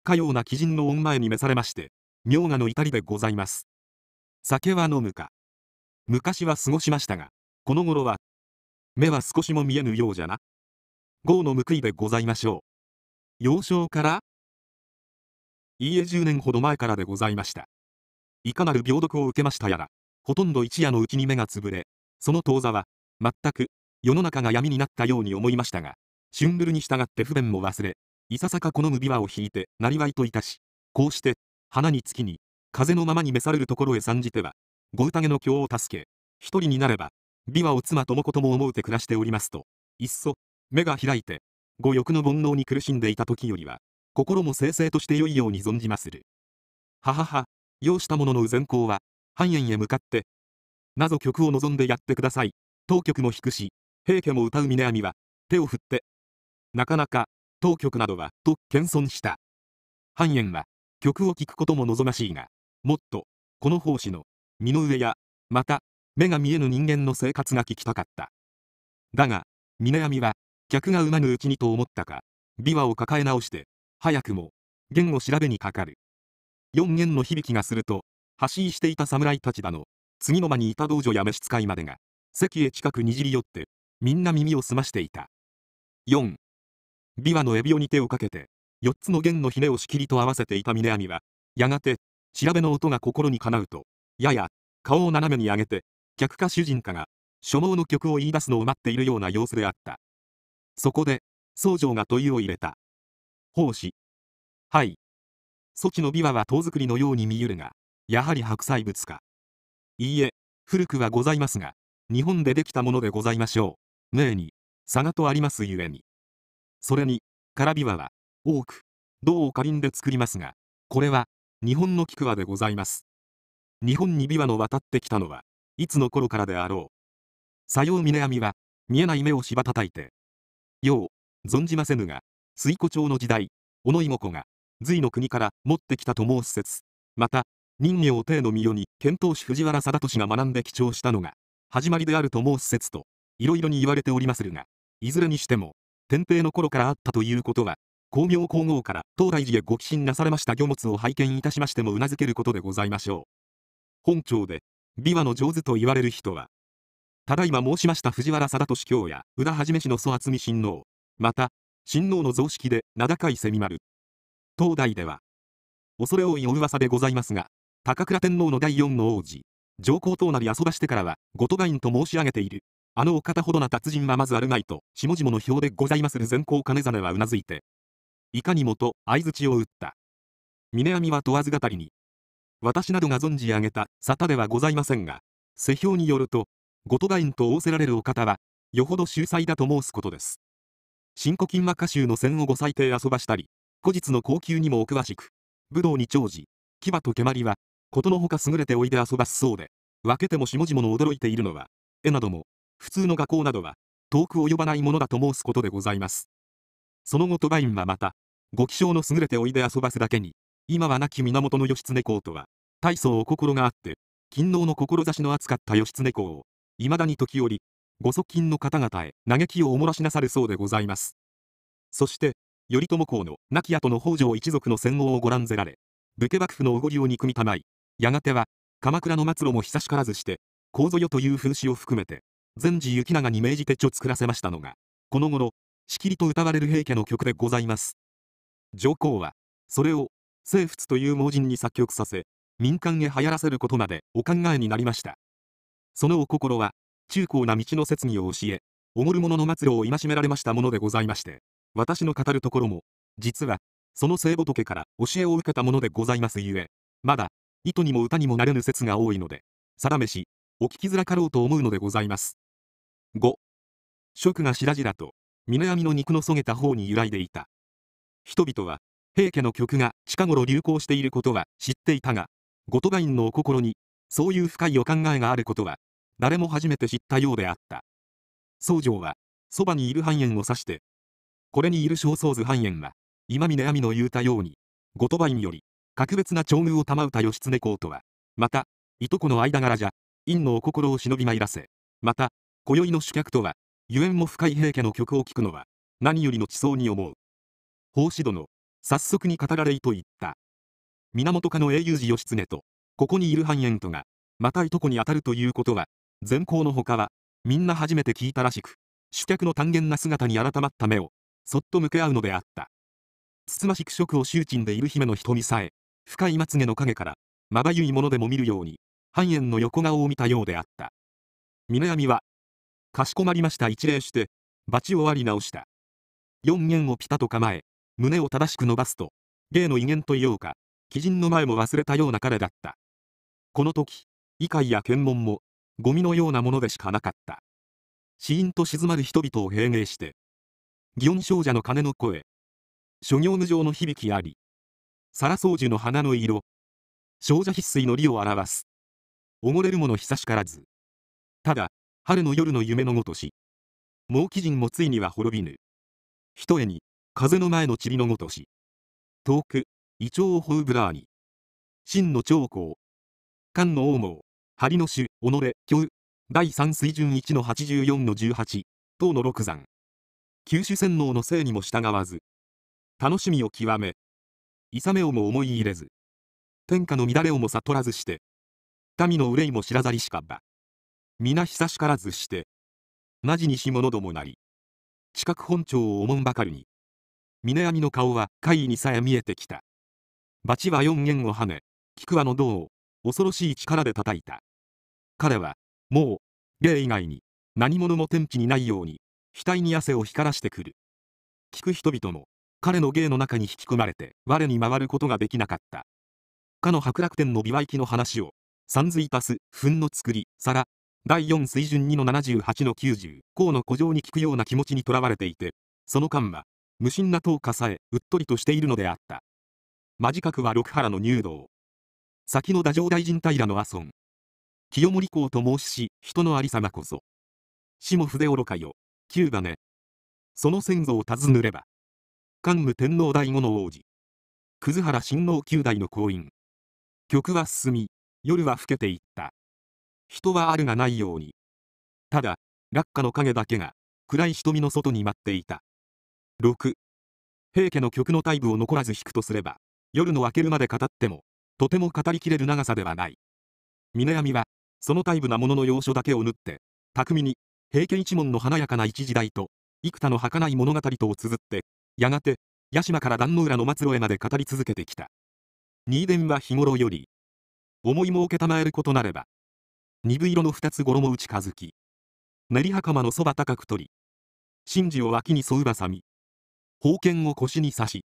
かような鬼人の恩前に召されまして名画の至りでございます酒は飲むか昔は過ごしましたがこの頃は目は少しも見えぬようじゃな豪の報いでございましょう幼少からいいえ10年ほど前からでございました。いかなる病毒を受けましたやら、ほとんど一夜のうちに目がつぶれ、その当座は、全く、世の中が闇になったように思いましたが、シュンルルに従って不便も忘れ、いささかこの琵琶を引いて、なりわいといたし、こうして、花に月に、風のままに召されるところへ参じては、ご宴の経を助け、一人になれば、琵琶を妻とも子とも思うて暮らしておりますと、いっそ、目が開いて、ご欲の煩悩に苦しんでいた時よりは、心も生々として良いように存じまする。ははは、要した者の右前行は、半円へ向かって、なぞ曲を望んでやってください。当局も弾くし、平家も歌う峰網は、手を振って、なかなか、当局などは、と謙遜した。半円は、曲を聴くことも望ましいが、もっと、この奉仕の、身の上や、また、目が見えぬ人間の生活が聞きたかった。だが、峰闇は、客が馬ぬうちにと思ったか、琵琶を抱え直して、早くも、弦を調べにかかる。四弦の響きがすると、走りしていた侍たちだの、次の間にいた道女や召使いまでが、席へ近くにじり寄って、みんな耳を澄ましていた。4. 琵琶のエビオに手をかけて、四つの弦のひねをしきりと合わせていた峰網は、やがて、調べの音が心にかなうと、やや、顔を斜めに上げて、客か主人かが、所望の曲を言い出すのを待っているような様子であった。そこで、僧正が問いを入れた。奉仕。はい。措置の琵琶は塔作りのように見ゆるが、やはり白菜物か。いいえ、古くはございますが、日本でできたものでございましょう。名に、差がとありますゆえに。それに、から琵琶は、多く、銅をかりんで作りますが、これは、日本の菊和でございます。日本に琵琶の渡ってきたのは、いつの頃からであろう。さよう峰網は、見えない目をしばたたいて、よう、存じませぬが、水古町の時代、小野妹子が、隋の国から持ってきたと申す説。また、人形帝の御代に遣唐使藤原貞俊が学んで記帳したのが、始まりであると申す説と、いろいろに言われておりまするが、いずれにしても、天平の頃からあったということは、光明皇后から東大寺へご寄進なされました魚物を拝見いたしましても頷けることでございましょう。本庁で、琵琶の上手と言われる人は、ただいま申しました藤原貞俊卿や宇田はじめ氏の祖厚み親王また親王の蔵式で名高い蝉丸東大では恐れ多いお噂でございますが高倉天皇の第4の王子上皇となり遊ばしてからは後鳥羽院と申し上げているあのお方ほどな達人はまずあるまいと下々の表でございまする善行金実はうなずいていかにもと相づちを打った峰網は問わず語りに私などが存じ上げた沙汰ではございませんが世評によるとゴトダインと仰せられるお方は、よほど秀才だと申すことです。新古今和歌集の戦をご裁定遊ばしたり、古日の高級にもお詳しく、武道に長寿、牙と蹴鞠は、ことのほか優れておいで遊ばすそうで、分けても下々の驚いているのは、絵なども、普通の学校などは、遠く及ばないものだと申すことでございます。その後トバインはまた、ご気象の優れておいで遊ばすだけに、今は亡き源義経公とは、大層お心があって、勤労の志の厚かった義経公を、まだに時折、ご側近の方々へ嘆きをおもらしなさるそうでございます。そして、頼朝公の亡き後の北条一族の戦後をご覧ぜられ、武家幕府のおごりを憎みたまい、やがては、鎌倉の末路も久しからずして、公祖よという風刺を含めて、善治行長に命じ手帳作らせましたのが、この頃、しきりと歌われる平家の曲でございます。上皇は、それを、政仏という盲人に作曲させ、民間へ流行らせることまでお考えになりました。そのお心は、中高な道の説議を教え、おごる者の末路を戒められましたものでございまして、私の語るところも、実は、その聖仏から教えを受けたものでございますゆえ、まだ、糸にも歌にもなれぬ説が多いので、定めし、お聞きづらかろうと思うのでございます。5. 職が白々と、峰網の肉のそげた方に揺らいでいた。人々は、平家の曲が近頃流行していることは知っていたが、後鳥羽院のお心に、そういう深いお考えがあることは誰も初めて知ったようであった僧正はそばにいる半円を指してこれにいる小僧図半円は今峰美の言うたように後鳥羽院より格別な長遇を賜うた義経公とはまたいとこの間柄じゃ院のお心を忍びまいらせまた今宵の主客とはゆえんも深い平家の曲を聴くのは何よりの地層に思う奉仕殿早速に語られいと言った源家の英雄寺義経とここにいる半円とがまたいとこに当たるということは前行のほかは、みんな初めて聞いたらしく、主客の単元な姿に改まった目を、そっと向け合うのであった。つつましく食を周知んでいる姫の瞳さえ、深いまつげの影から、まばゆいものでも見るように、半円の横顔を見たようであった。峰闇は、かしこまりました一礼して、罰を割り直した。四円をピタと構え、胸を正しく伸ばすと、芸の威厳と言おうか、鬼人の前も忘れたような彼だった。この時、異界や検問も、ゴミのようなものでしかなかった死因と静まる人々を平迎して祇園少女の鐘の声諸行無常の響きあり皿掃除の花の色少女筆須の理を表す溺れる者久しからずただ春の夜の夢のごとし猛鬼人もついには滅びぬひとえに風の前の塵のごとし遠く胃腸をほうぶらーに真の長江菅の王毛ノの種、己、教第3水準1の84の18、等の六山。九種洗脳のせいにも従わず、楽しみを極め、いさめをも思い入れず、天下の乱れをも悟らずして、民の憂いも知らざりしかば。皆久しからずして、まじにし者どもなり、近く本庁をおもんばかりに、峰闇の顔は怪異にさえ見えてきた。罰は四円を跳ね、菊はの胴を、恐ろしい力で叩いた。彼はもう芸以外に何者も天地にないように額に汗を光らしてくる聞く人々も彼の芸の中に引き込まれて我に回ることができなかったかの白楽天の美きの話を三髄足す糞の作り皿第4水準2の78の90項の古城に聞くような気持ちにとらわれていてその間は無心な投下さえうっとりとしているのであった間近くは六原の入道先の太政大臣平の阿孫清盛公と申し人のありさまこそ死も筆愚かよ九羽ねその先祖を尋ねれば桓武天皇第五の王子葛原親王九代の行員曲は進み夜は更けていった人はあるがないようにただ落下の影だけが暗い瞳の外に舞っていた6平家の曲の大部を残らず弾くとすれば夜の明けるまで語ってもとても語りきれる長さではない峰闇はその大部なものの要所だけを縫って、巧みに、平家一門の華やかな一時代と、幾多の儚い物語とを綴って、やがて、屋島から壇の浦の末路へまで語り続けてきた。新伝は日頃より、思いも受けたまえることなれば、鈍色の二つ衣打ちかき、練り袴のそば高く取り、神事を脇に沿うばさみ、宝剣を腰に刺し、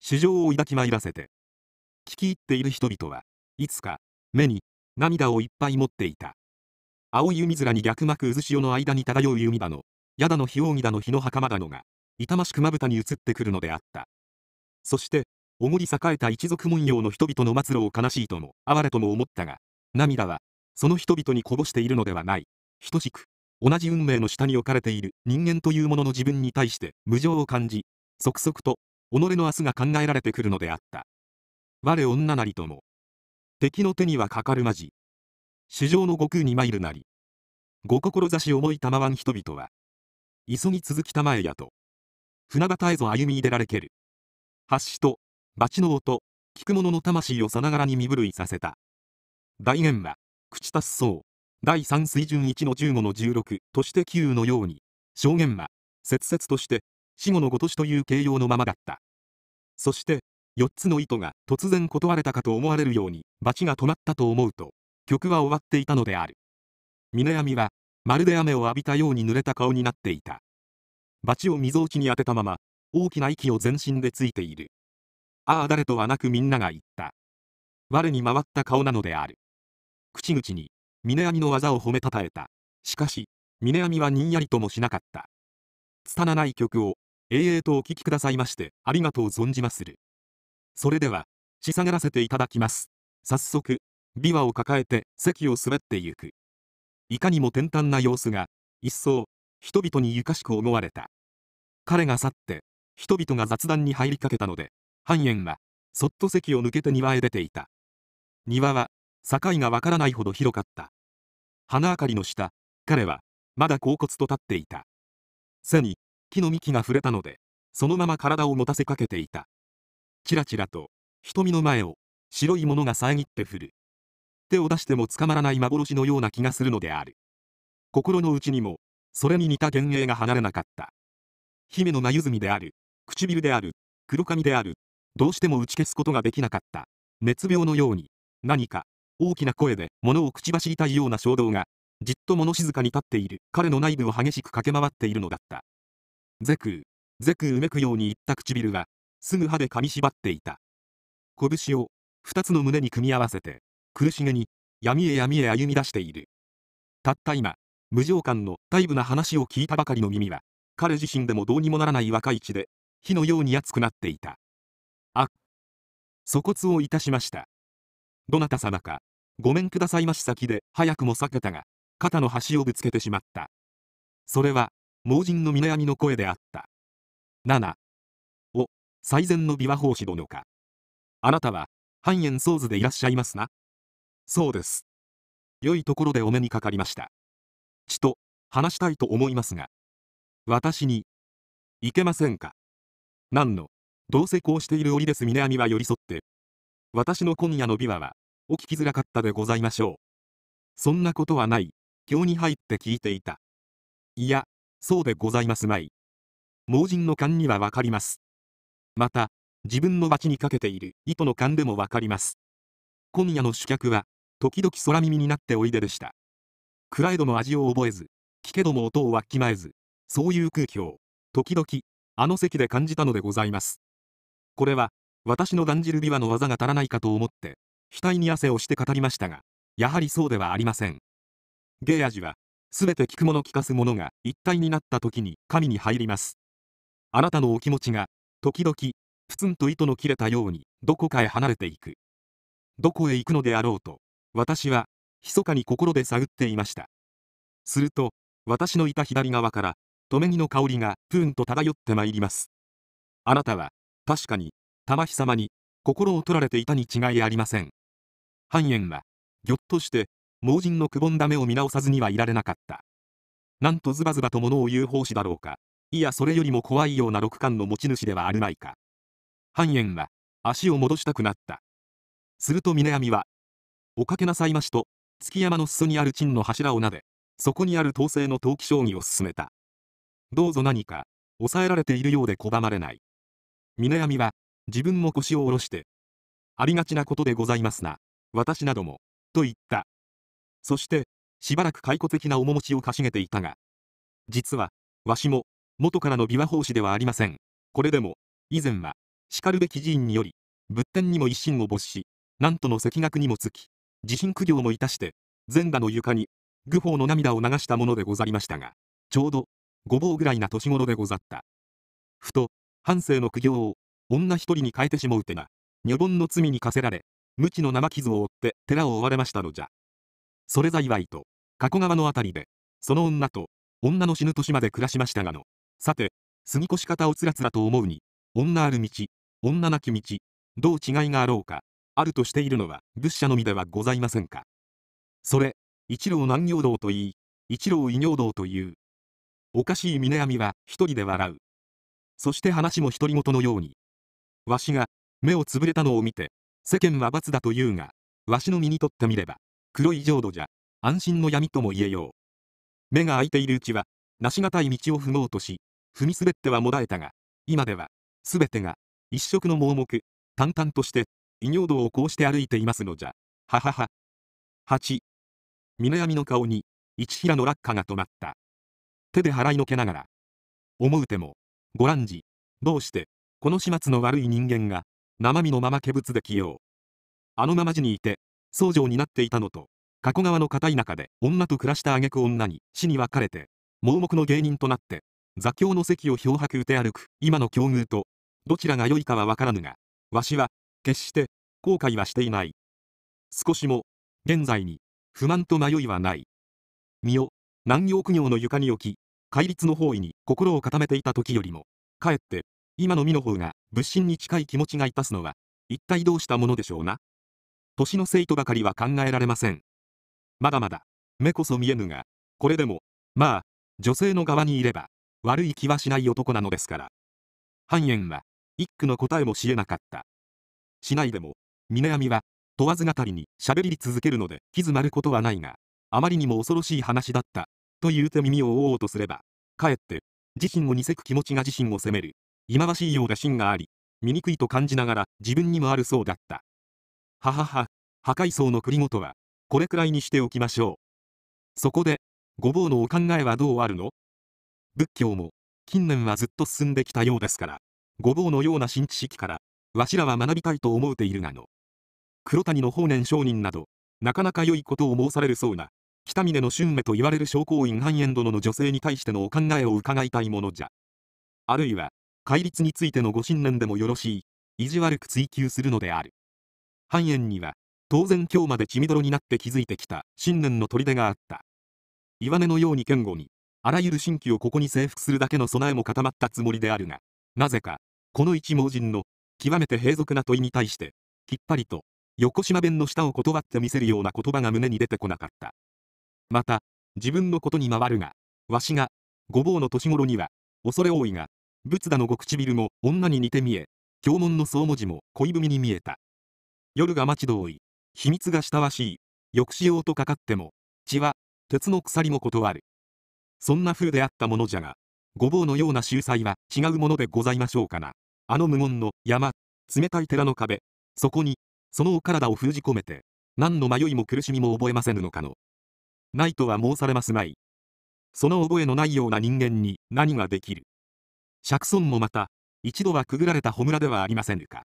主情を抱きまいらせて、聞き入っている人々は、いつか、目に、涙をいっぱい持っていた。青い海面に逆膜渦潮の間に漂う弓だの、矢だの日扇だの日の袴だのが、痛ましくまぶたに移ってくるのであった。そして、おごり栄えた一族文様の人々の末路を悲しいとも、哀れとも思ったが、涙は、その人々にこぼしているのではない。等しく、同じ運命の下に置かれている人間というものの自分に対して無情を感じ、即々と、己の明日が考えられてくるのであった。我女なりとも、敵の手にはかかるまじ。主上の悟空に参るなり。ご志思いたまわん人々は。急ぎ続きたまえやと。船端へぞ歩み入れられける。発しと、蜂の音、聞く者の魂をさながらに身震いさせた。大言は、口達そう。第三水準一の十五の十六、として九のように、証言は、切々として、死後のごとしという形容のままだった。そして、4つの糸が突然断れたかと思われるように、バチが止まったと思うと、曲は終わっていたのである。峰闇は、まるで雨を浴びたように濡れた顔になっていた。バチを溝落ちに当てたまま、大きな息を全身でついている。ああ誰とはなくみんなが言った。我に回った顔なのである。口々に、峰闇の技を褒めたたえた。しかし、峰闇はにんやりともしなかった。拙ない曲を、永遠とお聴きくださいまして、ありがとう存じまする。それでは、仕下がらせていただきます。早速、琵琶を抱えて席を滑ってゆく。いかにも転端な様子が、一層、人々にゆかしく思われた。彼が去って、人々が雑談に入りかけたので、半円は、そっと席を抜けて庭へ出ていた。庭は、境がわからないほど広かった。花明かりの下、彼は、まだ甲骨と立っていた。背に、木の幹が触れたので、そのまま体を持たせかけていた。チラチラと、瞳の前を、白いものが遮って降る。手を出しても捕まらない幻のような気がするのである。心の内にも、それに似た幻影が離れなかった。姫の眉墨である、唇である、黒髪である、どうしても打ち消すことができなかった。熱病のように、何か、大きな声で物を口走りたいような衝動が、じっと物静かに立っている彼の内部を激しく駆け回っているのだった。ゼクー、ゼクうめくように言った唇は、すぐ歯で噛み縛っていた拳を2つの胸に組み合わせて苦しげに闇へ闇へ歩み出しているたった今無情感の大部な話を聞いたばかりの耳は彼自身でもどうにもならない若い血で火のように熱くなっていたあ粗骨をいたしましたどなた様かごめんくださいまし先で早くも避けたが肩の端をぶつけてしまったそれは盲人の峰闇の声であった7最善の琵琶法師殿か。あなたは、半円僧図でいらっしゃいますな。そうです。良いところでお目にかかりました。ちと、話したいと思いますが。私に、いけませんか。何の、どうせこうしている折です峰網は寄り添って。私の今夜の琵琶は、お聞きづらかったでございましょう。そんなことはない、今日に入って聞いていた。いや、そうでございますまい。盲人の勘にはわかります。また、自分の街にかけている糸の勘でも分かります。今夜の主客は、時々空耳になっておいででした。暗いどの味を覚えず、聞けども音をわきまえず、そういう空気を、時々、あの席で感じたのでございます。これは、私のだんじる琵琶の技が足らないかと思って、額に汗をして語りましたが、やはりそうではありません。芸味は、すべて聞くもの聞かすものが一体になった時に神に入ります。あなたのお気持ちが時々、プツンと糸の切れたように、どこかへ離れていく。どこへ行くのであろうと、私は、密かに心で探っていました。すると、私のいた左側から、留め木の香りがプーンと漂ってまいります。あなたは、確かに、玉妃様に、心を取られていたに違いありません。半円は、ぎょっとして、盲人のくぼんだ目を見直さずにはいられなかった。なんとズバズバと物を言う奉仕だろうか。いやそれよりも怖いような六冠の持ち主ではあるまいか。半円は足を戻したくなった。すると峰美は、おかけなさいましと、築山の裾にある鎮の柱をなで、そこにある統制の陶器将棋を進めた。どうぞ何か、抑えられているようで拒まれない。峰闇は、自分も腰を下ろして、ありがちなことでございますな、私なども、と言った。そして、しばらく解雇的な面持ちをかしげていたが、実は、わしも、元からの琵琶法師ではありません。これでも、以前は、しかるべき寺院により、仏典にも一心を没し、なんとの赤学にもつき、自身苦行もいたして、前裸の床に、愚法の涙を流したものでござりましたが、ちょうど、ごぼうぐらいな年頃でござった。ふと、半生の苦行を、女一人に変えてしもうてな、女盆の罪に課せられ、無知の生傷を負って寺を追われましたのじゃ。それ幸いと、加古川のあたりで、その女と、女の死ぬ年まで暮らしましたがの、さて、過ぎ越し方をつらつらと思うに、女ある道、女なき道、どう違いがあろうか、あるとしているのは仏者のみではございませんか。それ、一郎南行道といい、一郎異行道という。おかしい峰網は一人で笑う。そして話も独り言のように。わしが目をつぶれたのを見て、世間は罰だと言うが、わしの身にとってみれば、黒い浄土じゃ、安心の闇とも言えよう。目が開いているうちは、なしがたい道を踏もうとし、踏み滑ってはもらえたが、今では、すべてが、一色の盲目、淡々として、異尿道をこうして歩いていますのじゃ。ははは。8。峰闇の顔に、一平の落下が止まった。手で払いのけながら。思うても、ご覧じ、どうして、この始末の悪い人間が、生身のまま化物できよう。あのまま地にいて、僧侶になっていたのと、加古川の片田舎で女と暮らした挙句女に死に別れて、盲目の芸人となって、座教の席を漂白打て歩く今の境遇とどちらが良いかは分からぬがわしは決して後悔はしていない少しも現在に不満と迷いはない身を南洋苦行の床に置き戒律の方位に心を固めていた時よりもかえって今の身の方が物心に近い気持ちがいたすのは一体どうしたものでしょうな年のせいとばかりは考えられませんまだまだ目こそ見えぬがこれでもまあ女性の側にいれば悪い気はしない男なのですから。半円は、一句の答えもしえなかった。しないでも、峰闇は、問わず語りに喋り続けるので、気づまることはないが、あまりにも恐ろしい話だった、と言うて耳を覆おうとすれば、かえって、自身を偽せく気持ちが自身を責める、忌まわしいような芯があり、醜いと感じながら自分にもあるそうだった。ははは、破壊層の栗とは、これくらいにしておきましょう。そこで、ごぼうのお考えはどうあるの仏教も近年はずっと進んできたようですからごぼうのような新知識からわしらは学びたいと思うているがの黒谷の法然上人などなかなか良いことを申されるそうな北峰の春目と言われる商工院半円殿の女性に対してのお考えを伺いたいものじゃあるいは戒律についてのご信念でもよろしい意地悪く追求するのである半円には当然今日まで血みどろになって気づいてきた信念の砦があった岩根のように堅固にあらゆる神器をここに征服するだけの備えも固まったつもりであるが、なぜか、この一盲人の、極めて平俗な問いに対して、きっぱりと、横島弁の舌を断ってみせるような言葉が胸に出てこなかった。また、自分のことに回るが、わしが、ごぼうの年頃には、恐れ多いが、仏陀のご唇も女に似て見え、経文の総文字も恋文に見えた。夜が待ち遠い、秘密が親しい、抑止用とかかっても、血は、鉄の鎖も断る。そんな風であったものじゃが、ごぼうのような秀才は違うものでございましょうかな。あの無言の山、冷たい寺の壁、そこに、そのお体を封じ込めて、何の迷いも苦しみも覚えませぬのかの。ないとは申されますまい。その覚えのないような人間に何ができる。釈尊もまた、一度はくぐられた穂村ではありませぬか。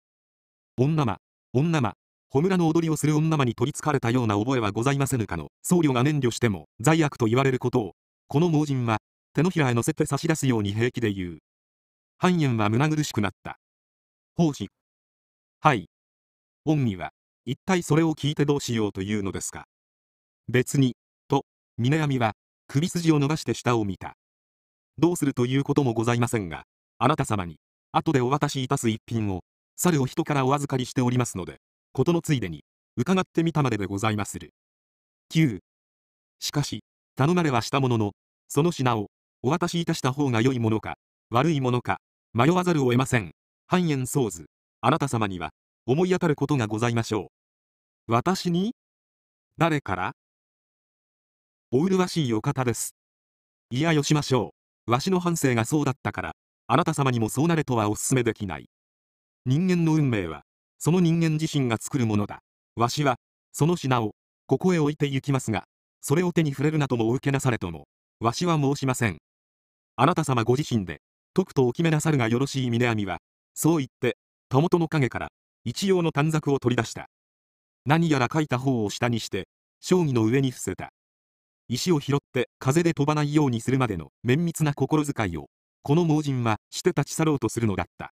女間、女間、穂村の踊りをする女間に取りつかれたような覚えはございませぬかの僧侶が念慮しても罪悪と言われることをこの盲人は、手のひらへ乗せて差し出すように平気で言う。半円は胸苦しくなった。奉仕。はい。恩義は、一体それを聞いてどうしようというのですか。別に、と、峰闇は、首筋を伸ばして下を見た。どうするということもございませんが、あなた様に、後でお渡しいたす一品を、猿お人からお預かりしておりますので、ことのついでに、伺ってみたまででございまする。9。しかし、頼まれはしたものの、その品をお渡しいたした方が良いものか、悪いものか、迷わざるを得ません。半円相図、あなた様には思い当たることがございましょう。私に誰からお麗しいお方です。いやよしましょう。わしの半生がそうだったから、あなた様にもそうなれとはお勧めできない。人間の運命は、その人間自身が作るものだ。わしは、その品を、ここへ置いて行きますが、それを手に触れるなともお受けなされとも。わしは申しません。あなた様ご自身で、とくとお決めなさるがよろしい峰網は、そう言って、たもとの影から、一様の短冊を取り出した。何やら書いた方を下にして、将棋の上に伏せた。石を拾って風で飛ばないようにするまでの綿密な心遣いを、この盲人はして立ち去ろうとするのだった。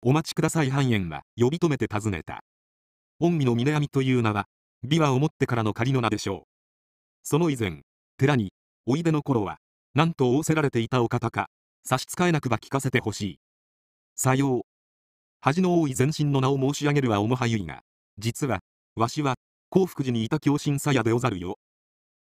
お待ちください半円は呼び止めて尋ねた。御身の峰網という名は、美は思ってからの仮の名でしょう。その以前、寺においでの頃は、なんと仰せられていたお方か、差し支えなくば聞かせてほしい。さよう。恥の多い全身の名を申し上げるはおもはゆいが、実は、わしは、幸福寺にいた狂信さやでござるよ。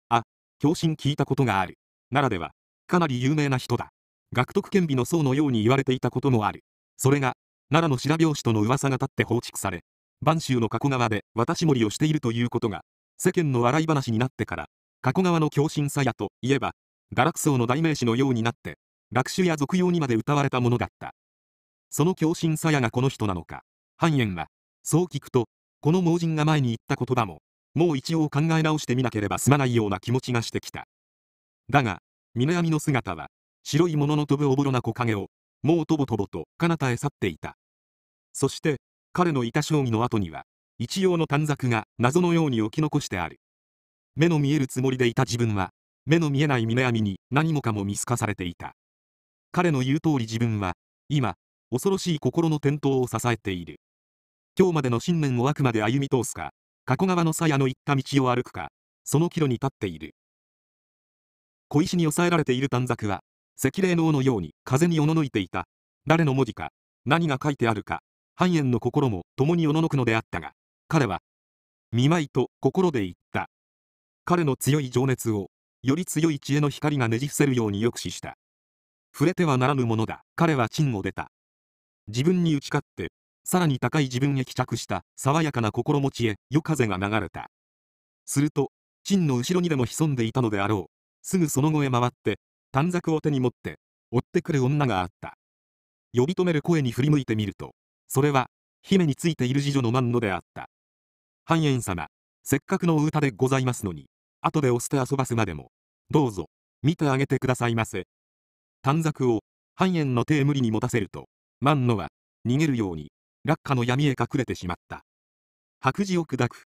あ、狂信聞いたことがある。奈良では、かなり有名な人だ。学徳顕微の僧のように言われていたこともある。それが、奈良の白拍子との噂が立って放逐され、播州の加古川で渡しりをしているということが、世間の笑い話になってから、加古川の狂信さやといえば、ガラクソの代名詞のようになって、学習や俗用にまで歌われたものだった。その狂信さやがこの人なのか。半円は、そう聞くと、この盲人が前に言った言葉も、もう一応考え直してみなければ済まないような気持ちがしてきた。だが、峰闇の姿は、白いものの飛ぶおぼろな木陰を、もうとぼとぼと彼方へ去っていた。そして、彼のいた将棋の後には、一応の短冊が謎のように置き残してある。目の見えるつもりでいた自分は、目の見えない峰闇に何もかも見透かされていた。彼の言う通り自分は、今、恐ろしい心の転倒を支えている。今日までの信念をあくまで歩み通すか、加古川の鞘の行った道を歩くか、その岐路に立っている。小石に抑えられている短冊は、赤霊の尾のように風におののいていた。誰の文字か、何が書いてあるか、半円の心も共におののくのであったが、彼は、見舞いと心で言った。彼の強い情熱を、より強い知恵の光がねじ伏せるように抑止した。触れてはならぬものだ、彼はンを出た。自分に打ち勝って、さらに高い自分へ帰着した、爽やかな心持ちへ、夜風が流れた。すると、ンの後ろにでも潜んでいたのであろう。すぐその後へ回って、短冊を手に持って、追ってくる女があった。呼び止める声に振り向いてみると、それは、姫についている次女の万野であった。半円様、せっかくのお歌でございますのに、後で押して遊ばすまでも、どうぞ、見てあげてくださいませ。短冊を、半円の手無理に持たせると、万野は、逃げるように、落下の闇へ隠れてしまった。白磁を砕く。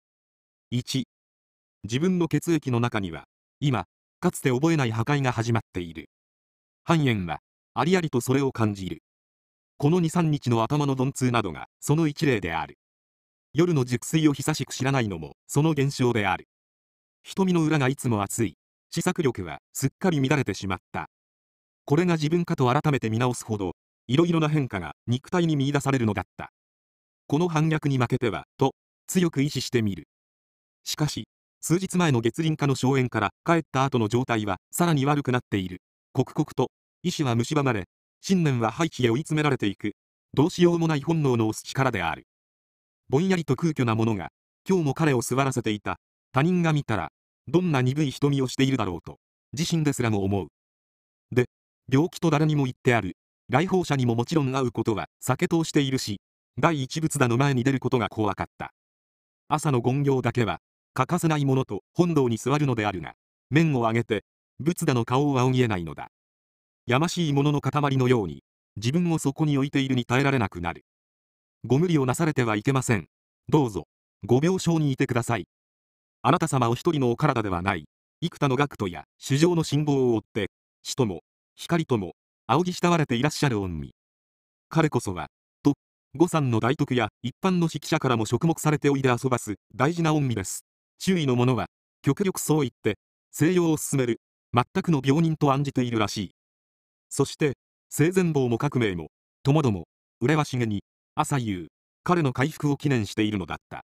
1。自分の血液の中には、今、かつて覚えない破壊が始まっている。半円は、ありありとそれを感じる。この2、3日の頭の鈍痛などが、その一例である。夜の熟睡を久しく知らないのも、その現象である。瞳の裏がいつも熱い。試作力はすっかり乱れてしまった。これが自分かと改めて見直すほど、いろいろな変化が肉体に見出されるのだった。この反逆に負けては、と、強く意志してみる。しかし、数日前の月輪化の荘園から帰った後の状態はさらに悪くなっている。刻々と、意志は蝕まれ、信念は廃棄へ追い詰められていく。どうしようもない本能の押す力である。ぼんやりと空虚なものが、今日も彼を座らせていた。他人が見たら、どんな鈍い瞳をしているだろうと、自身ですらも思う。で、病気と誰にも言ってある、来訪者にももちろん会うことは避け通しているし、第一仏陀の前に出ることが怖かった。朝の吻行だけは、欠かせないものと本堂に座るのであるが、面を上げて、仏陀の顔を仰ぎえないのだ。やましいものの塊のように、自分をそこに置いているに耐えられなくなる。ご無理をなされてはいけません。どうぞ、ご病床にいてください。あなた様お一人のお体ではない幾多の学徒や主生の辛抱を追って死とも光とも仰ぎ慕われていらっしゃる恩に彼こそはと呉さんの大徳や一般の指揮者からも職目されておいで遊ばす大事な恩義です周囲の者は極力そう言って静養を進める全くの病人と案じているらしいそして生前坊も革命もともども麗しげに朝夕彼の回復を記念しているのだった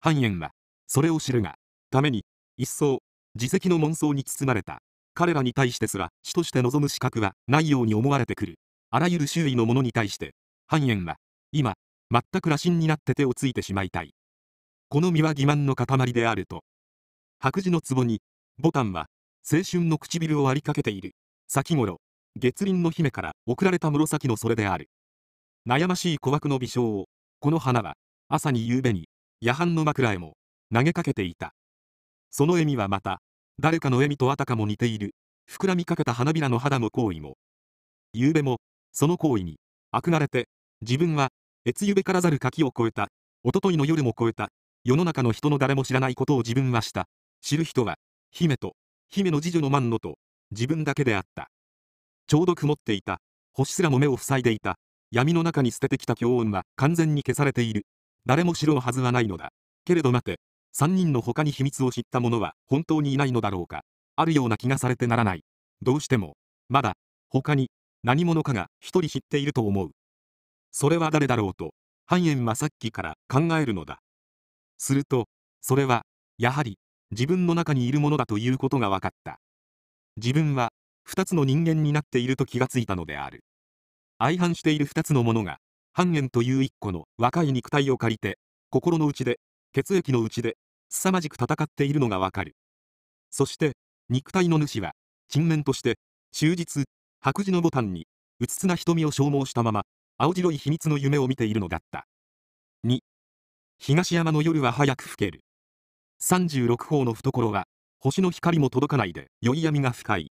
半円はそれを知るが、ために、一層、自責の妄想に包まれた。彼らに対してすら、主として望む資格はないように思われてくる。あらゆる周囲のものに対して、半円は、今、全く羅針になって手をついてしまいたい。この身は欺瞞の塊であると。白磁の壺に、ボタンは、青春の唇を割りかけている。先頃、月輪の姫から送られた紫のそれである。悩ましい小枠の微笑を、この花は、朝に夕べに、夜半の枕へも、投げかけていたその笑みはまた誰かの笑みとあたかも似ている膨らみかけた花びらの肌も行為も夕べもその行為に憧れて自分は越ゆべからざる柿を越えたおとといの夜も越えた世の中の人の誰も知らないことを自分はした知る人は姫と姫の次女の万のと自分だけであったちょうど曇っていた星すらも目を塞いでいた闇の中に捨ててきた強音は完全に消されている誰も知ろうはずはないのだけれど待て3人の他に秘密を知った者は本当にいないのだろうか。あるような気がされてならない。どうしても、まだ、他に、何者かが一人知っていると思う。それは誰だろうと、半円はさっきから考えるのだ。すると、それは、やはり、自分の中にいるものだということが分かった。自分は、二つの人間になっていると気がついたのである。相反している二つのものが、半円という一個の若い肉体を借りて、心の内で血液のうちで凄まじく戦っているのがわかるそして肉体の主は沈面として終日白磁のボタンにうつつな瞳を消耗したまま青白い秘密の夢を見ているのだった2東山の夜は早く更ける36方の懐は星の光も届かないで宵闇が深い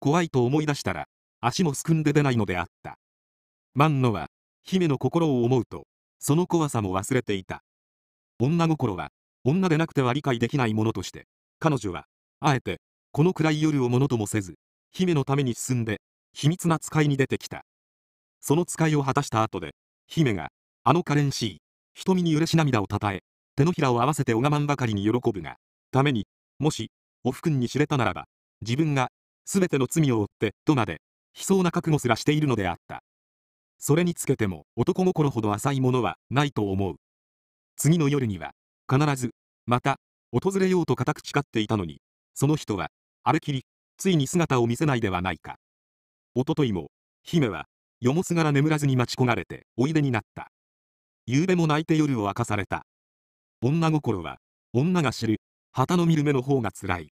怖いと思い出したら足もすくんで出ないのであった万野は姫の心を思うとその怖さも忘れていた女心は、女でなくては理解できないものとして、彼女は、あえて、この暗い夜をものともせず、姫のために進んで、秘密な使いに出てきた。その使いを果たした後で、姫が、あの可憐しい、瞳に嬉し涙をたたえ、手のひらを合わせておまんばかりに喜ぶが、ために、もし、おふくんに知れたならば、自分が、すべての罪を負って、とまで、悲壮な覚悟すらしているのであった。それにつけても、男心ほど浅いものは、ないと思う。次の夜には、必ず、また、訪れようと固く誓っていたのに、その人は、あれきり、ついに姿を見せないではないか。おとといも、姫は、よもすがら眠らずに待ち焦がれて、おいでになった。夕べも泣いて夜を明かされた。女心は、女が知る、旗の見る目の方がつらい。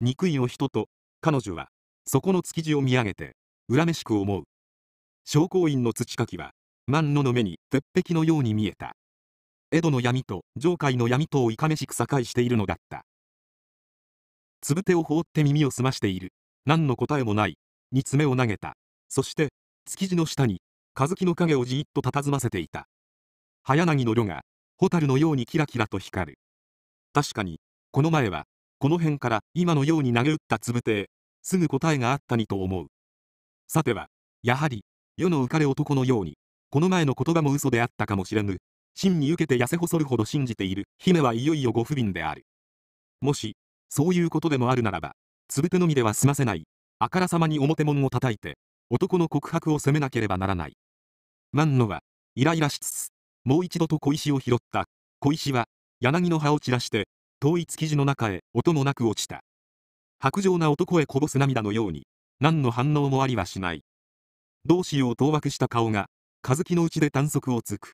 憎いお人と、彼女は、そこの築地を見上げて、恨めしく思う。商工院の土かきは、万野の目に鉄壁のように見えた。江戸の闇と上海の闇とをいかめしく境しているのだったつぶを放って耳を澄ましている何の答えもないに爪を投げたそして築地の下に和樹の影をじーっと佇ませていた早柳の炉が蛍のようにキラキラと光る確かにこの前はこの辺から今のように投げ打ったつぶへすぐ答えがあったにと思うさてはやはり世の浮かれ男のようにこの前の言葉も嘘であったかもしれぬ真に受けて痩せ細るほど信じている姫はいよいよご不憫であるもしそういうことでもあるならばつぶてのみでは済ませないあからさまに表門を叩いて男の告白を責めなければならない万野はイライラしつつもう一度と小石を拾った小石は柳の葉を散らして統一記事の中へ音もなく落ちた薄情な男へこぼす涙のように何の反応もありはしないどうしよう当惑した顔が和樹のうちで短足をつく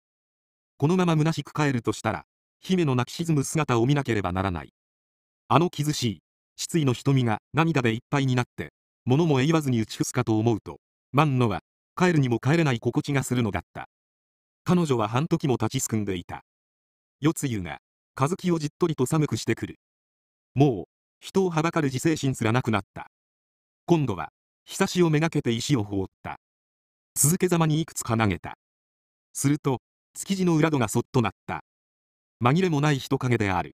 このまま虚しく帰るとしたら、姫の泣き沈む姿を見なければならない。あの傷しい、失意の瞳が涙でいっぱいになって、物も言わずに打ち伏すかと思うと、万野は、帰るにも帰れない心地がするのだった。彼女は半時も立ちすくんでいた。夜露が、和樹をじっとりと寒くしてくる。もう、人をはばかる自制心すらなくなった。今度は、ひさしをめがけて石を放った。続けざまにいくつか投げた。すると、築地の裏戸がそっとなった。紛れもない人影である。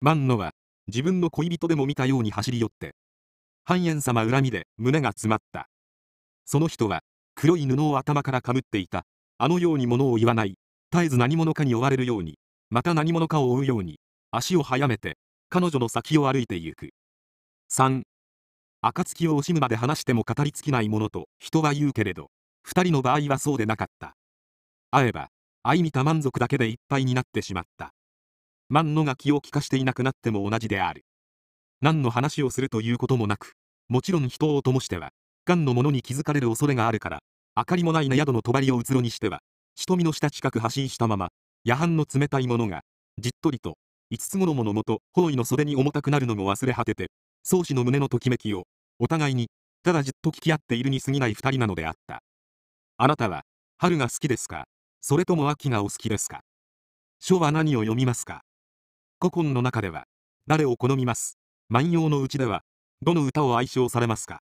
万野は、自分の恋人でも見たように走り寄って、半円様恨みで胸が詰まった。その人は、黒い布を頭からかぶっていた、あのようにものを言わない、絶えず何者かに追われるように、また何者かを追うように、足を早めて、彼女の先を歩いてゆく。3. 暁を惜しむまで話しても語り尽きないものと人は言うけれど、二人の場合はそうでなかった。会えば、愛見た満足だけでいっぱいになってしまった万のが気を利かしていなくなっても同じである何の話をするということもなくもちろん人をともしてはがんのものに気づかれる恐れがあるから明かりもないな宿の帳をうつろにしては瞳の下近く発信したまま夜半の冷たいものがじっとりと五つ衣のもとほろいの袖に重たくなるのも忘れ果てて宗師の胸のときめきをお互いにただじっと聞き合っているに過ぎない二人なのであったあなたは春が好きですかそれとも秋がお好きですか書は何を読みますか古今の中では、誰を好みます万葉のうちでは、どの歌を愛称されますか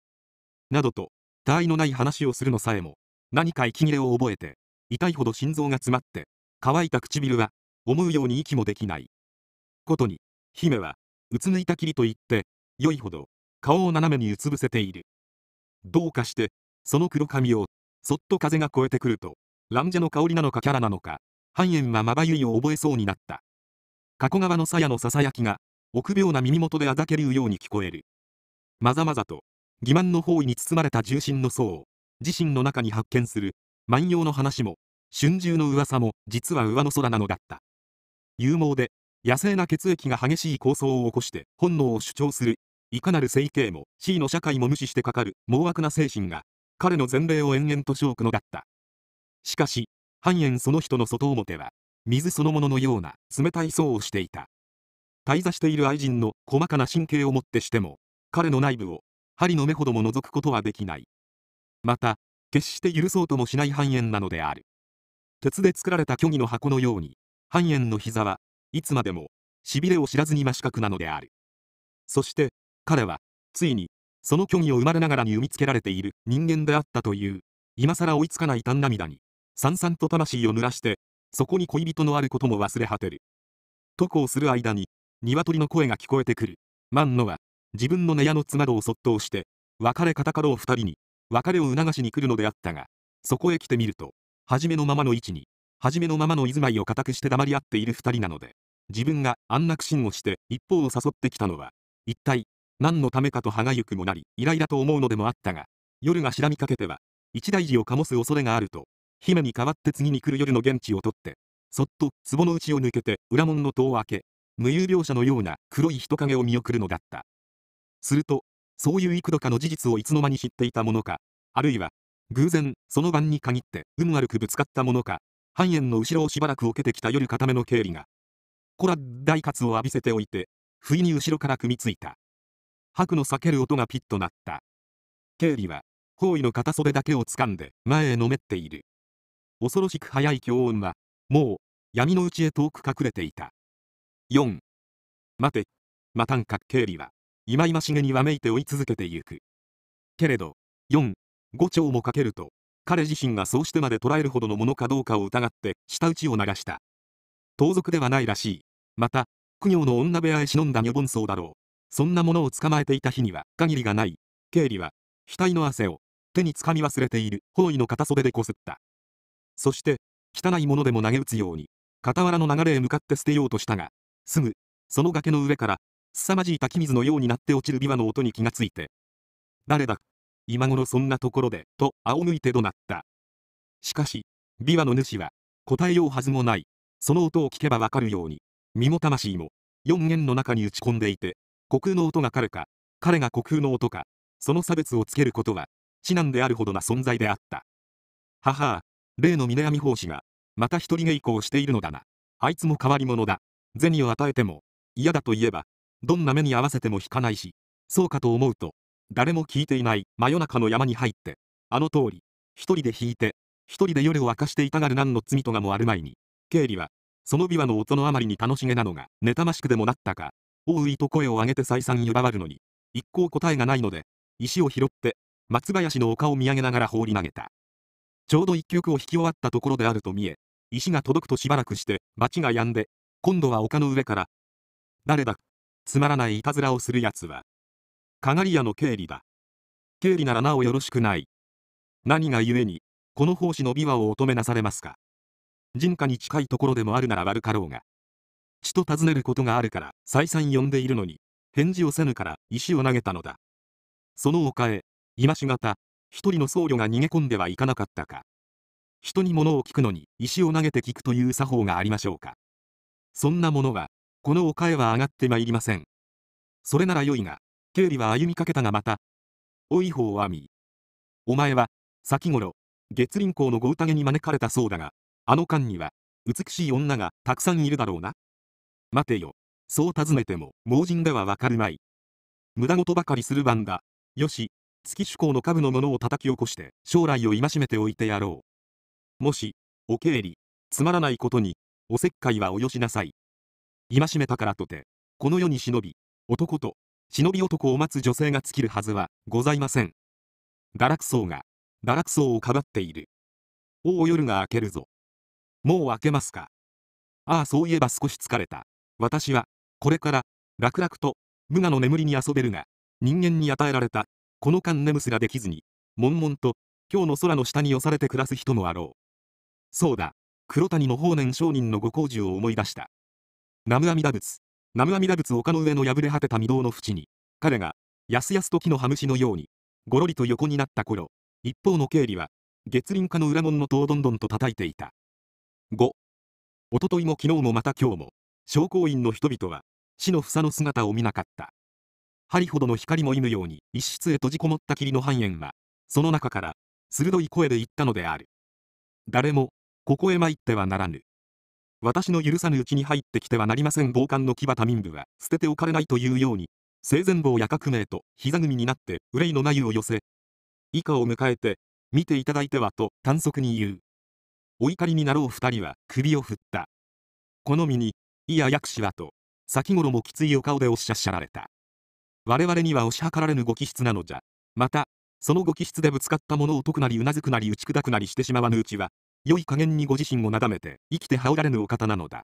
などと、他愛のない話をするのさえも、何か息切れを覚えて、痛いほど心臓が詰まって、乾いた唇は、思うように息もできない。ことに、姫は、うつむいたきりと言って、良いほど、顔を斜めにうつ伏せている。どうかして、その黒髪を、そっと風が越えてくると、ランジの香りなのかキャラなのか、半円はまばゆいを覚えそうになった。加古川の鞘のささやきが、臆病な耳元であざけるように聞こえる。まざまざと、欺瞞の包囲に包まれた重心の層を、自身の中に発見する、万葉の話も、春秋の噂も、実は上の空なのだった。勇猛で、野生な血液が激しい抗争を起こして本能を主張する、いかなる整形も位の社会も無視してかかる猛悪な精神が、彼の前例を延々とし拠くのだった。しかし半円その人の外表は水そのもののような冷たい層をしていた滞在している愛人の細かな神経をもってしても彼の内部を針の目ほども覗くことはできないまた決して許そうともしない半円なのである鉄で作られた虚偽の箱のように半円の膝はいつまでもしびれを知らずに真四角なのであるそして彼はついにその虚偽を生まれながらに産みつけられている人間であったという今更追いつかない単涙にさんさんと魂を濡らして、そこに恋人のあることも忘れ果てる。とこうする間に、鶏の声が聞こえてくる。マンノは、自分の寝屋の妻どをそっと押して、別れ方かろう二人に、別れを促しに来るのであったが、そこへ来てみると、初めのままの位置に、初めのままの居住まいを固くして黙り合っている二人なので、自分が安楽心をして一方を誘ってきたのは、一体、何のためかと歯がゆくもなり、イライラと思うのでもあったが、夜がしらみかけては、一大事を醸す恐れがあると、姫に代わって次に来る夜の現地を取って、そっと壺の内を抜けて裏門の戸を開け、無遊病者のような黒い人影を見送るのだった。すると、そういう幾度かの事実をいつの間に知っていたものか、あるいは、偶然、その晩に限って、運悪くぶつかったものか、半円の後ろをしばらく受けてきた夜固めの経理が、コラ大喝を浴びせておいて、不意に後ろから組みついた。白の裂ける音がピッとなった。経理は、包囲の片袖だけを掴んで前へのめっている。恐ろしく速い強音は、もう、闇の内へ遠く隠れていた。4。待て、またんか経理は、いましげにわめいて追い続けてゆく。けれど、4、5丁もかけると、彼自身がそうしてまで捉えるほどのものかどうかを疑って、舌打ちを流した。盗賊ではないらしい。また、苦行の女部屋へ忍んだ女盆僧だろう。そんなものを捕まえていた日には、限りがない。経理は、額の汗を、手につかみ忘れている、包囲の片袖でこすった。そして、汚いものでも投げ打つように、傍らの流れへ向かって捨てようとしたが、すぐ、その崖の上から、凄まじい滝水のようになって落ちる琵琶の音に気がついて、誰だ今頃そんなところで、と仰向いて怒鳴った。しかし、琵琶の主は、答えようはずもない、その音を聞けばわかるように、身も魂も、四弦の中に打ち込んでいて、虚空の音が彼か、彼が虚空の音か、その差別をつけることは、至難であるほどな存在であった。ははあ、例の峰闇法師が、また一人稽古をしているのだな。あいつも変わり者だ。銭を与えても、嫌だと言えば、どんな目に合わせても引かないし、そうかと思うと、誰も聞いていない真夜中の山に入って、あの通り、一人で引いて、一人で夜を明かしていたがる何の罪とがもある前に、経理は、その琵琶の音のあまりに楽しげなのが、妬ましくでもなったか、おういと声を上げて再三揺らわるのに、一向答えがないので、石を拾って、松林の丘を見上げながら放り投げた。ちょうど一曲を弾き終わったところであると見え、石が届くとしばらくして、町が止んで、今度は丘の上から、誰だ、つまらないいたずらをする奴は、かがり屋の経理だ。経理ならなおよろしくない。何がゆえに、この奉仕の琵琶をお止めなされますか。人家に近いところでもあるなら悪かろうが。血と尋ねることがあるから、再三呼んでいるのに、返事をせぬから石を投げたのだ。その丘へ、今しがた、一人の僧侶が逃げ込んではいかなかったか人に物を聞くのに石を投げて聞くという作法がありましょうかそんなものはこの丘へは上がってまいりませんそれならよいが経理は歩みかけたがまたおいほうあみお前は先頃月輪校のご宴に招かれたそうだがあの間には美しい女がたくさんいるだろうな待てよそう尋ねても盲人ではわかるまい無駄事ばかりする番だよし月主向の下部のものを叩き起こして将来を戒めておいてやろう。もし、お経り、つまらないことに、おせっかいはおよしなさい。戒めたからとて、この世に忍び、男と、忍び男を待つ女性が尽きるはずはございません。堕落僧が、堕落僧をかばっている。おお夜が明けるぞ。もう明けますか。ああそういえば少し疲れた。私は、これから、楽々と、無我の眠りに遊べるが、人間に与えられたこの間ムすらできずに、悶々と、今日の空の下に押されて暮らす人もあろう。そうだ、黒谷の法然上人のご工事を思い出した。南無阿弥陀仏、南無阿弥陀仏丘の上の破れ果てた御堂の淵に、彼が、やすやすと木の葉虫のように、ごろりと横になった頃、一方の経理は、月輪化の裏門の戸をどんどんと叩いていた。5、おとといも昨日もまた今日も、商工院の人々は、死の房の姿を見なかった。針ほどの光も射ぬように一室へ閉じこもった霧の半円は、その中から、鋭い声で言ったのである。誰も、ここへ参ってはならぬ。私の許さぬうちに入ってきてはなりません暴漢の木端民部は捨てておかれないというように、生前坊や革命と膝組になって憂いの眉を寄せ、以下を迎えて、見ていただいてはと短足に言う。お怒りになろう二人は首を振った。この身に、いや薬師はと、先頃もきついお顔でおっしゃっしゃられた。我々には推し量られぬご気質なのじゃ。また、そのご気質でぶつかったものを解くなりうなずくなり打ち砕くなりしてしまわぬうちは、良い加減にご自身をなだめて、生きて羽織られぬお方なのだ。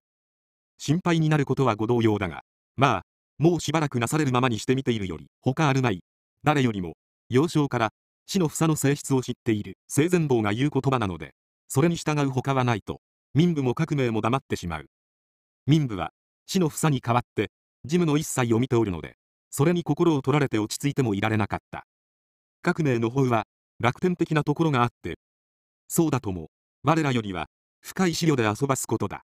心配になることはご同様だが、まあ、もうしばらくなされるままにしてみているより、他あるまい。誰よりも、幼少から、死の房の性質を知っている、生前坊が言う言葉なので、それに従う他はないと、民部も革命も黙ってしまう。民部は、死の房に代わって、事務の一切を見ておるので、それに心を取られて落ち着いてもいられなかった革命の方は楽天的なところがあってそうだとも我らよりは深い資料で遊ばすことだ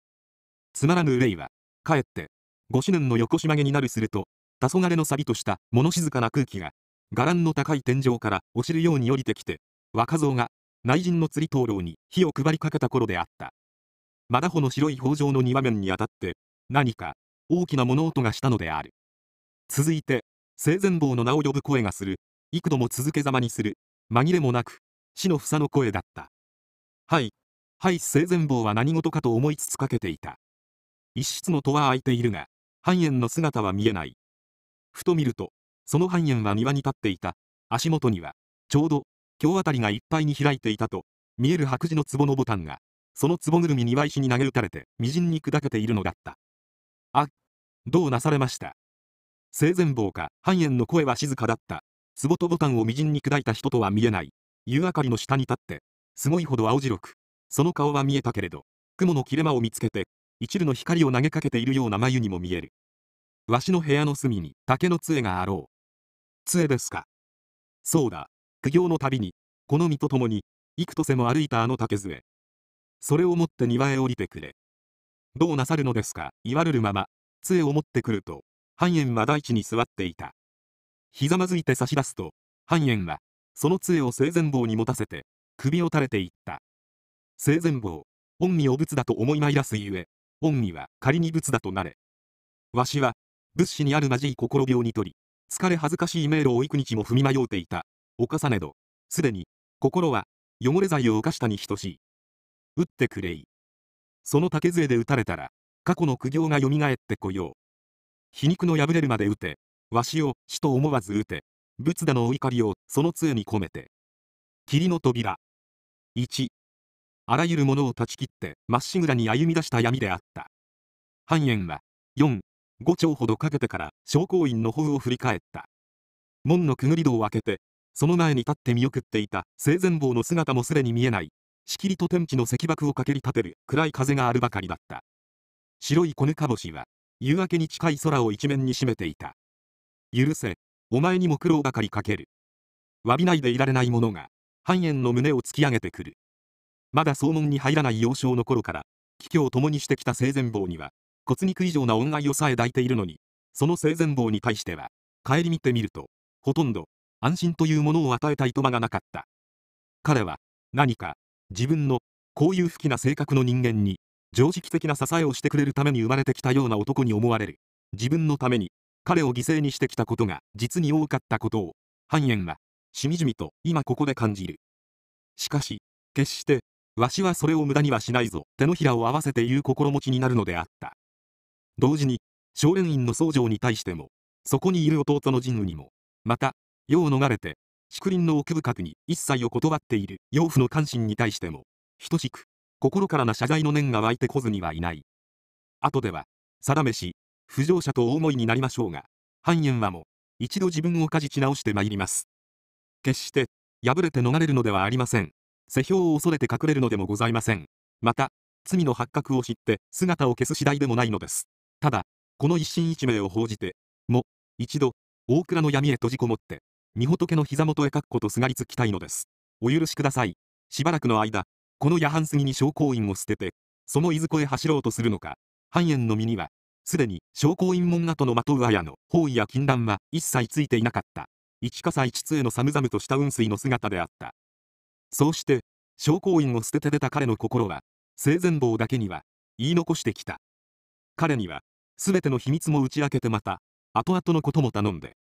つまらぬ憂いはかえって五思念の横しまげになるすると黄昏のさびとした物静かな空気が伽藍の高い天井から落ちるように降りてきて若造が内陣の釣り灯籠に火を配りかけた頃であったマダホの白い北条の庭面にあたって何か大きな物音がしたのである続いて生前坊の名を呼ぶ声がする幾度も続けざまにする紛れもなく死の房の声だったはいはい生前坊は何事かと思いつつかけていた一室の戸は開いているが半円の姿は見えないふと見るとその半円は庭に立っていた足元にはちょうど今日あたりがいっぱいに開いていたと見える白磁の壺のボタンがその壺ぐるみ庭石に投げ打たれてみじんに砕けているのだったあどうなされました生前坊か、半円の声は静かだった。壺とボタンをみじんに砕いた人とは見えない。夕明かりの下に立って、すごいほど青白く。その顔は見えたけれど、雲の切れ間を見つけて、一縷の光を投げかけているような眉にも見える。わしの部屋の隅に竹の杖があろう。杖ですか。そうだ、苦行のたびに、この身と共に、幾とせも歩いたあの竹杖。それを持って庭へ降りてくれ。どうなさるのですか、言われるまま、杖を持ってくると、半円は大地に座っていた。ひざまずいて差し出すと、半円は、その杖を生前棒に持たせて、首を垂れていった。生前棒、恩義を仏だと思いまいらすゆえ、恩義は仮に仏だとなれ。わしは、仏師にあるまじい心病にとり、疲れ恥ずかしい迷路を幾日も踏み迷うていた、お重ねど、すでに、心は、汚れ剤を犯したに等しい。打ってくれい。その竹杖で打たれたら、過去の苦行がよみがえってこよう。皮肉の破れるまで打て、わしを死と思わず打て、仏陀のお怒りをその杖に込めて。霧の扉。1。あらゆるものを断ち切って、まっしぐらに歩み出した闇であった。半円は、4、5丁ほどかけてから商工院の方を振り返った。門のくぐり戸を開けて、その前に立って見送っていた生前坊の姿もすでに見えない、しきりと天地の石爆をかけり立てる暗い風があるばかりだった。白い子ぬか星は、夕明けに近い空を一面に占めていた。許せ、お前にも苦労ばかりかける。詫びないでいられない者が、半円の胸を突き上げてくる。まだ総門に入らない幼少の頃から、桔梗を共にしてきた生前坊には、骨肉以上な恩愛をさえ抱いているのに、その生前坊に対しては、顧みてみると、ほとんど、安心というものを与えたいとまがなかった。彼は、何か、自分の、こういう不気な性格の人間に、常識的な支えをしてくれるために生まれてきたような男に思われる自分のために彼を犠牲にしてきたことが実に多かったことを半円はしみじみと今ここで感じるしかし決してわしはそれを無駄にはしないぞ手のひらを合わせて言う心持ちになるのであった同時に少年院の僧侶に対してもそこにいる弟の神武にもまた世を逃れて竹林の奥深くに一切を断っている養父の関心に対しても等しく心からな謝罪の念が湧いてこずにはいない後では定めし不条者とお思いになりましょうが半円はも一度自分をかじち直してまいります決して破れて逃れるのではありません世評を恐れて隠れるのでもございませんまた罪の発覚を知って姿を消す次第でもないのですただこの一心一命を報じても一度大倉の闇へ閉じこもって御仏の膝元へかっことすがりつきたいのですお許しくださいしばらくの間この夜半過ぎに証拠院を捨てて、そのいずこへ走ろうとするのか、半円の身には、すでに証拠院門跡の的う綾の包囲や禁断は一切ついていなかった。一かさ一通の寒々とした雲水の姿であった。そうして、証拠院を捨てて出た彼の心は、生前棒だけには、言い残してきた。彼には、すべての秘密も打ち明けてまた、後々のことも頼んで。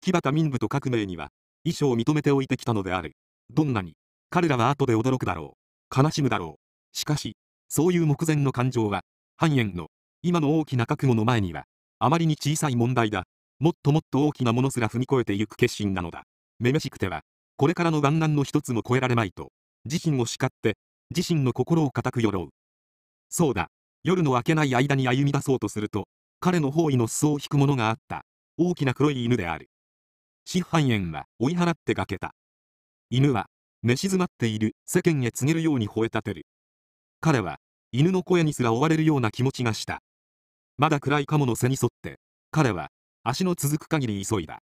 木端民部と革命には、遺書を認めておいてきたのである。どんなに、彼らは後で驚くだろう。悲しむだろう。しかし、そういう目前の感情は、半円の、今の大きな覚悟の前には、あまりに小さい問題だ。もっともっと大きなものすら踏み越えてゆく決心なのだ。めめしくては、これからの万難の一つも越えられまいと、自身を叱って、自身の心を固くろう。そうだ、夜の明けない間に歩み出そうとすると、彼の方位の裾を引くものがあった、大きな黒い犬である。師範園は追い払ってがけた。犬は、寝静まっている世間へ告げるように吠え立てる彼は犬の声にすら追われるような気持ちがしたまだ暗いカモの背に沿って彼は足の続く限り急いだ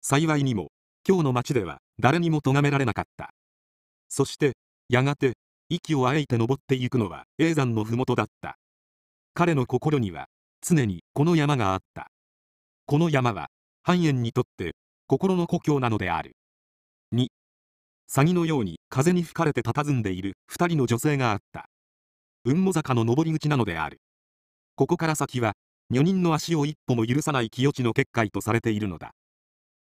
幸いにも今日の町では誰にも咎められなかったそしてやがて息をあえいて登っていくのは永山の麓だった彼の心には常にこの山があったこの山は半円にとって心の故郷なのである2詐欺のように風に吹かれて佇んでいる2人の女性があった。雲母坂の上り口なのである。ここから先は、女人の足を一歩も許さない清地の結界とされているのだ。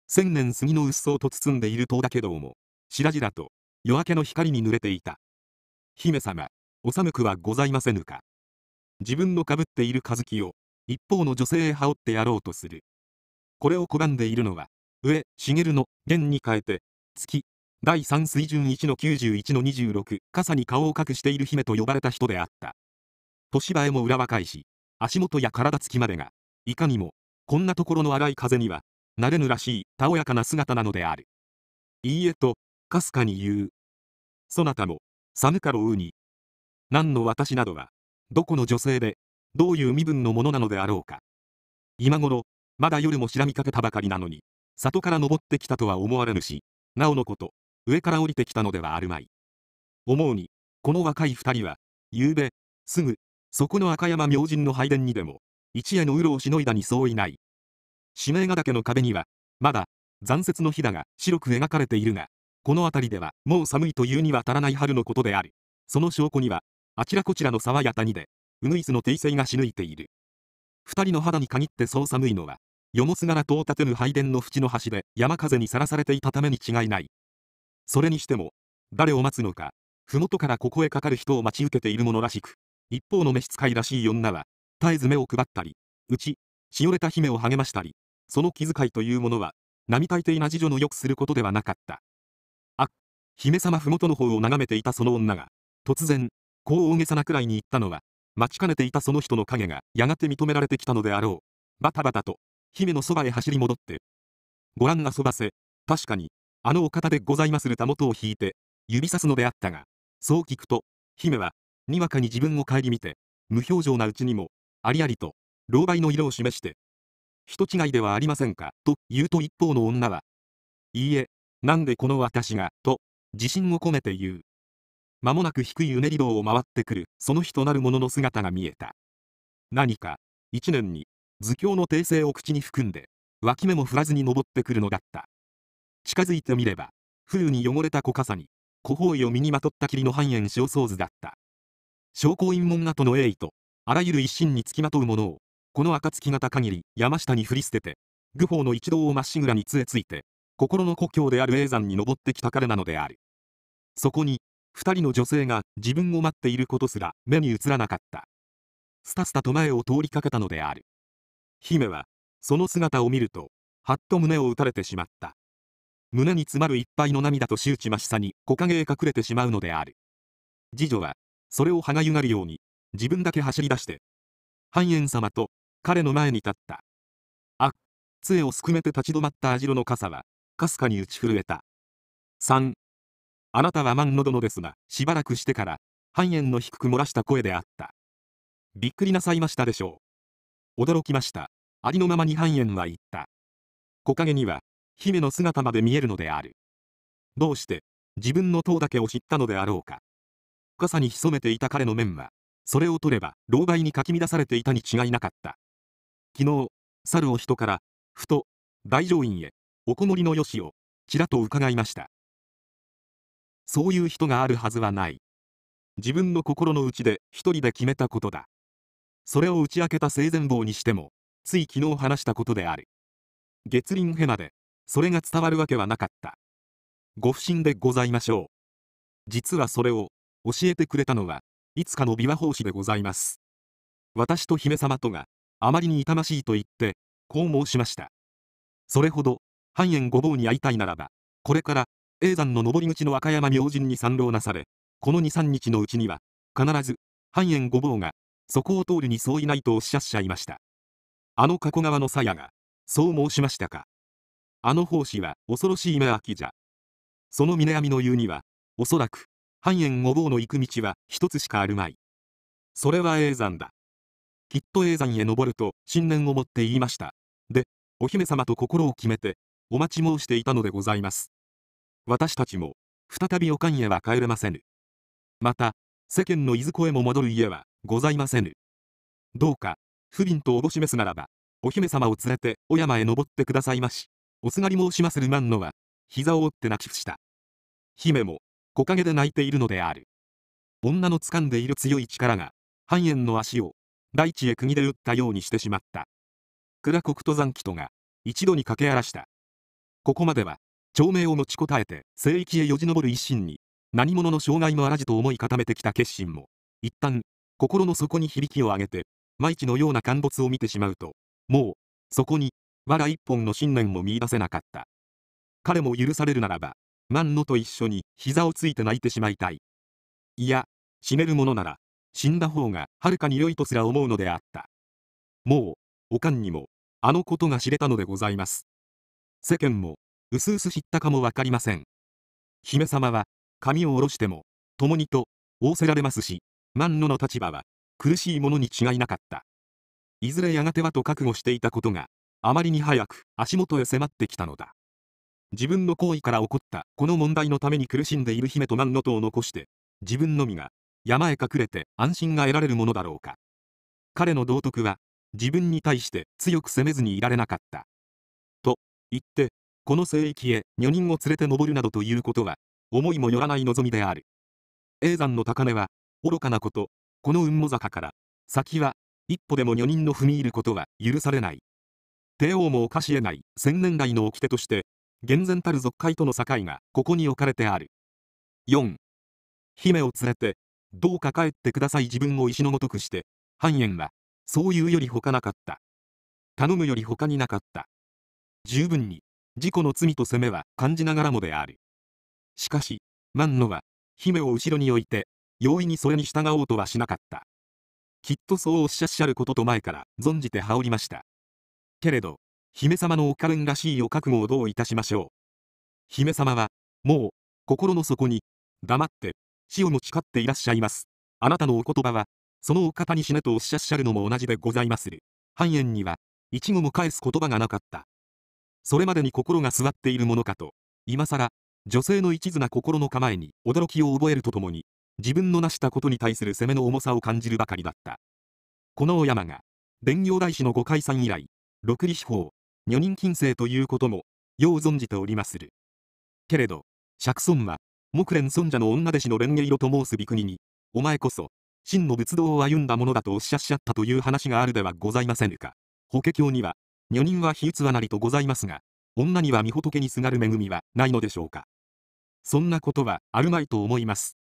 千年杉の鬱蒼と包んでいる塔だけども、白々と夜明けの光に濡れていた。姫様、お寒くはございませぬか。自分のかぶっているズキを、一方の女性へ羽織ってやろうとする。これを拒んでいるのは、上、茂の、弦に変えて、月、第3水準1の91の26、傘に顔を隠している姫と呼ばれた人であった。年場へも裏若いし、足元や体つきまでが、いかにも、こんなところの荒い風には、慣れぬらしい、たおやかな姿なのである。いいえと、かすかに言う。そなたも、寒かろうに。何の私などは、どこの女性で、どういう身分のものなのであろうか。今頃、まだ夜もしらみかけたばかりなのに、里から登ってきたとは思われぬし、なおのこと、上から降りてきたのではあるまい。思うに、この若い二人は、夕べ、すぐ、そこの赤山明神の拝殿にでも、一夜のうろをしのいだにそういない。指名ヶ岳の壁には、まだ、残雪のひだが白く描かれているが、この辺りではもう寒いというには足らない春のことである。その証拠には、あちらこちらの沢や谷で、うぬいすの訂正がしぬいている。二人の肌に限ってそう寒いのは、よもすがらとを立てぬ拝殿の縁の端で山風にさらされていたために違いない。それにしても、誰を待つのか、麓からここへかかる人を待ち受けているものらしく、一方の召使いらしい女は、絶えず目を配ったり、うち、しおれた姫を励ましたり、その気遣いというものは、並大抵な次女のよくすることではなかった。あ、姫様麓の方を眺めていたその女が、突然、こう大げさなくらいに言ったのは、待ちかねていたその人の影がやがて認められてきたのであろう。バタバタと、姫のそばへ走り戻って。ご覧なそばせ、確かに、あのお方でございまするたもとを引いて、指さすのであったが、そう聞くと、姫は、にわかに自分を顧みて、無表情なうちにも、ありありと、老媒の色を示して、人違いではありませんか、と言うと一方の女は、いいえ、なんでこの私が、と、自信を込めて言う。間もなく低いうねり道を回ってくる、その人なる者の姿が見えた。何か、一年に、図教の訂正を口に含んで、脇目も振らずに登ってくるのだった。近づいてみれば風に汚れた小傘に小包囲を身にまとった霧の半円小相図だった証拠隠門跡の栄意とあらゆる一心につきまとうものをこの暁型限り山下に振り捨てて愚法の一堂をまっしぐらに杖ついて心の故郷である永山に登ってきた彼なのであるそこに2人の女性が自分を待っていることすら目に映らなかったスタスタと前を通りかけたのである姫はその姿を見るとはっと胸を打たれてしまった胸に詰まるいっぱいの涙と周知ましさに木陰へ隠れてしまうのである。次女は、それを歯がゆがるように、自分だけ走り出して、半円様と彼の前に立った。あっ、杖をすくめて立ち止まった網代の傘は、かすかに打ち震えた。3、あなたは万の殿ですが、しばらくしてから、半円の低く漏らした声であった。びっくりなさいましたでしょう。驚きました。ありのままに半円は言った。木陰には、姫の姿まで見えるのである。どうして、自分の塔だけを知ったのであろうか。傘に潜めていた彼の面は、それを取れば、老害にかき乱されていたに違いなかった。昨日、猿を人から、ふと、大乗院へ、おこもりのよしを、ちらと伺いました。そういう人があるはずはない。自分の心の内で一人で決めたことだ。それを打ち明けた生前棒にしても、つい昨日話したことである。月輪ヘナでそれが伝わるわけはなかったご不審でございましょう実はそれを教えてくれたのはいつかの琵琶法師でございます私と姫様とがあまりに痛ましいと言ってこう申しましたそれほど半円ごぼうに会いたいならばこれから永山の上り口の和歌山明神に参籠なされこの23日のうちには必ず半円ごぼうがそこを通るにそういないとおっしゃっしゃいましたあの加古川の鞘がそう申しましたかあの奉仕は恐ろしい目秋じゃ。その峰網の言うには、おそらく、半円お坊の行く道は一つしかあるまい。それは永山だ。きっと永山へ登ると信念を持って言いました。で、お姫様と心を決めて、お待ち申していたのでございます。私たちも、再びおかんへは帰れませぬ。また、世間のいずこへも戻る家はございませぬ。どうか、不憫とおぼしめすならば、お姫様を連れて、お山へ登ってくださいまし。おすがり申しまする万のは、膝を折って泣き伏した。姫も、木陰で泣いているのである。女の掴んでいる強い力が、半円の足を、大地へ釘で打ったようにしてしまった。倉国登山とが、一度に駆け荒らした。ここまでは、長命を持ちこたえて、聖域へよじ登る一心に、何者の障害もあらじと思い固めてきた決心も、一旦、心の底に響きを上げて、毎地のような陥没を見てしまうと、もう、そこに、我ら一本の信念も見出せなかった。彼も許されるならば、万野と一緒に膝をついて泣いてしまいたい。いや、死ねるものなら、死んだ方がはるかに良いとすら思うのであった。もう、おかんにも、あのことが知れたのでございます。世間も、うすうす知ったかも分かりません。姫様は、髪を下ろしても、共にと、仰せられますし、万野の立場は、苦しいものに違いなかった。いずれやがてはと覚悟していたことが、あまりに早く足元へ迫ってきたのだ。自分の行為から起こったこの問題のために苦しんでいる姫と何のとを残して、自分のみが山へ隠れて安心が得られるものだろうか。彼の道徳は自分に対して強く責めずにいられなかった。と言って、この聖域へ女人を連れて登るなどということは、思いもよらない望みである。永山の高根は、愚かなこと、この雲母坂から、先は、一歩でも女人の踏み入ることは許されない。帝王も犯し得ない千年来の掟として厳然たる俗界との境がここに置かれてある4姫を連れてどうか帰ってください自分を石のごとくして半円はそういうより他なかった頼むより他になかった十分に自己の罪と責めは感じながらもであるしかし万野は姫を後ろに置いて容易にそれに従おうとはしなかったきっとそうおっしゃっしゃることと前から存じて羽織りましたけれど、姫様のおかれんらしいお覚悟をどういたしましょう。姫様は、もう、心の底に、黙って、死をも誓っていらっしゃいます。あなたのお言葉は、そのお方に死ねとおっしゃっしゃるのも同じでございまする。半円には、一語も返す言葉がなかった。それまでに心が座っているものかと、今更、女性の一途な心の構えに驚きを覚えるとともに、自分の成したことに対する責めの重さを感じるばかりだった。この小山が、伝行大師のご解散以来、六里法、女人禁制ということも、よう存じておりまする。けれど、釈尊は、木蓮尊者の女弟子の蓮華色と申す美国にお前こそ、真の仏道を歩んだものだとおっしゃっしゃったという話があるではございませぬか。法華経には、女人は非器なりとございますが、女には御仏にすがる恵みはないのでしょうか。そんなことはあるまいと思います。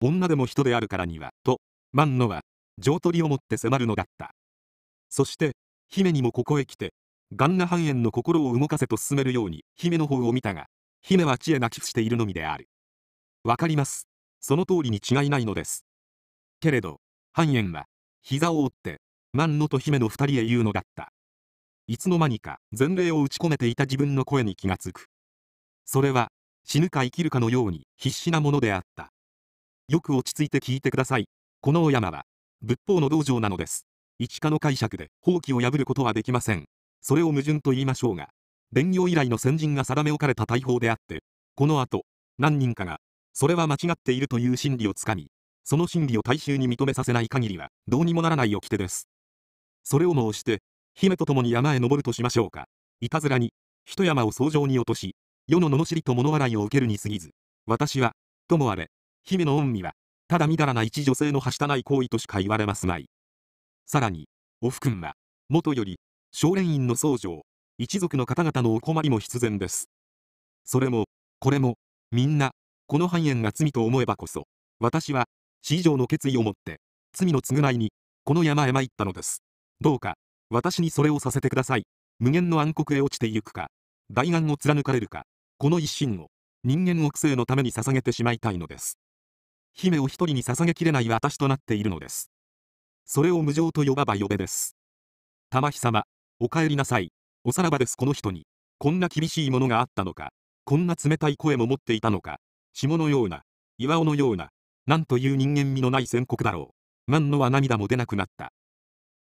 女でも人であるからには、と、万のは、上取りをもって迫るのだった。そして、姫にもここへ来て、ガンナ半円の心を動かせと進めるように姫の方を見たが、姫は知恵なき付しているのみである。わかります。その通りに違いないのです。けれど、半円は、膝を折って、万野と姫の二人へ言うのだった。いつの間にか前例を打ち込めていた自分の声に気がつく。それは、死ぬか生きるかのように必死なものであった。よく落ち着いて聞いてください。このお山は、仏法の道場なのです。一化の解釈で法規を破ることはできません。それを矛盾と言いましょうが、伝業以来の先人が定め置かれた大法であって、この後、何人かが、それは間違っているという真理をつかみ、その真理を大衆に認めさせない限りは、どうにもならない掟です。それを申して、姫と共に山へ登るとしましょうか。いたずらに、一山を草上に落とし、世の罵りと物笑いを受けるに過ぎず、私は、ともあれ、姫の恩義は、ただみだらな一女性のはしたない行為としか言われますまい。さらに、おふくんは、元より、少年院の僧侶、一族の方々のお困りも必然です。それも、これも、みんな、この繁栄が罪と思えばこそ、私は、死以上の決意を持って、罪の償いに、この山へ参ったのです。どうか、私にそれをさせてください。無限の暗黒へ落ちてゆくか、大願を貫かれるか、この一心を、人間を育のために捧げてしまいたいのです。姫を一人に捧げきれない私となっているのです。それを無常と呼ばば呼べです。玉日様、お帰りなさい。おさらばですこの人に、こんな厳しいものがあったのか、こんな冷たい声も持っていたのか、霜のような、岩尾のような、なんという人間味のない宣告だろう。万のは涙も出なくなった。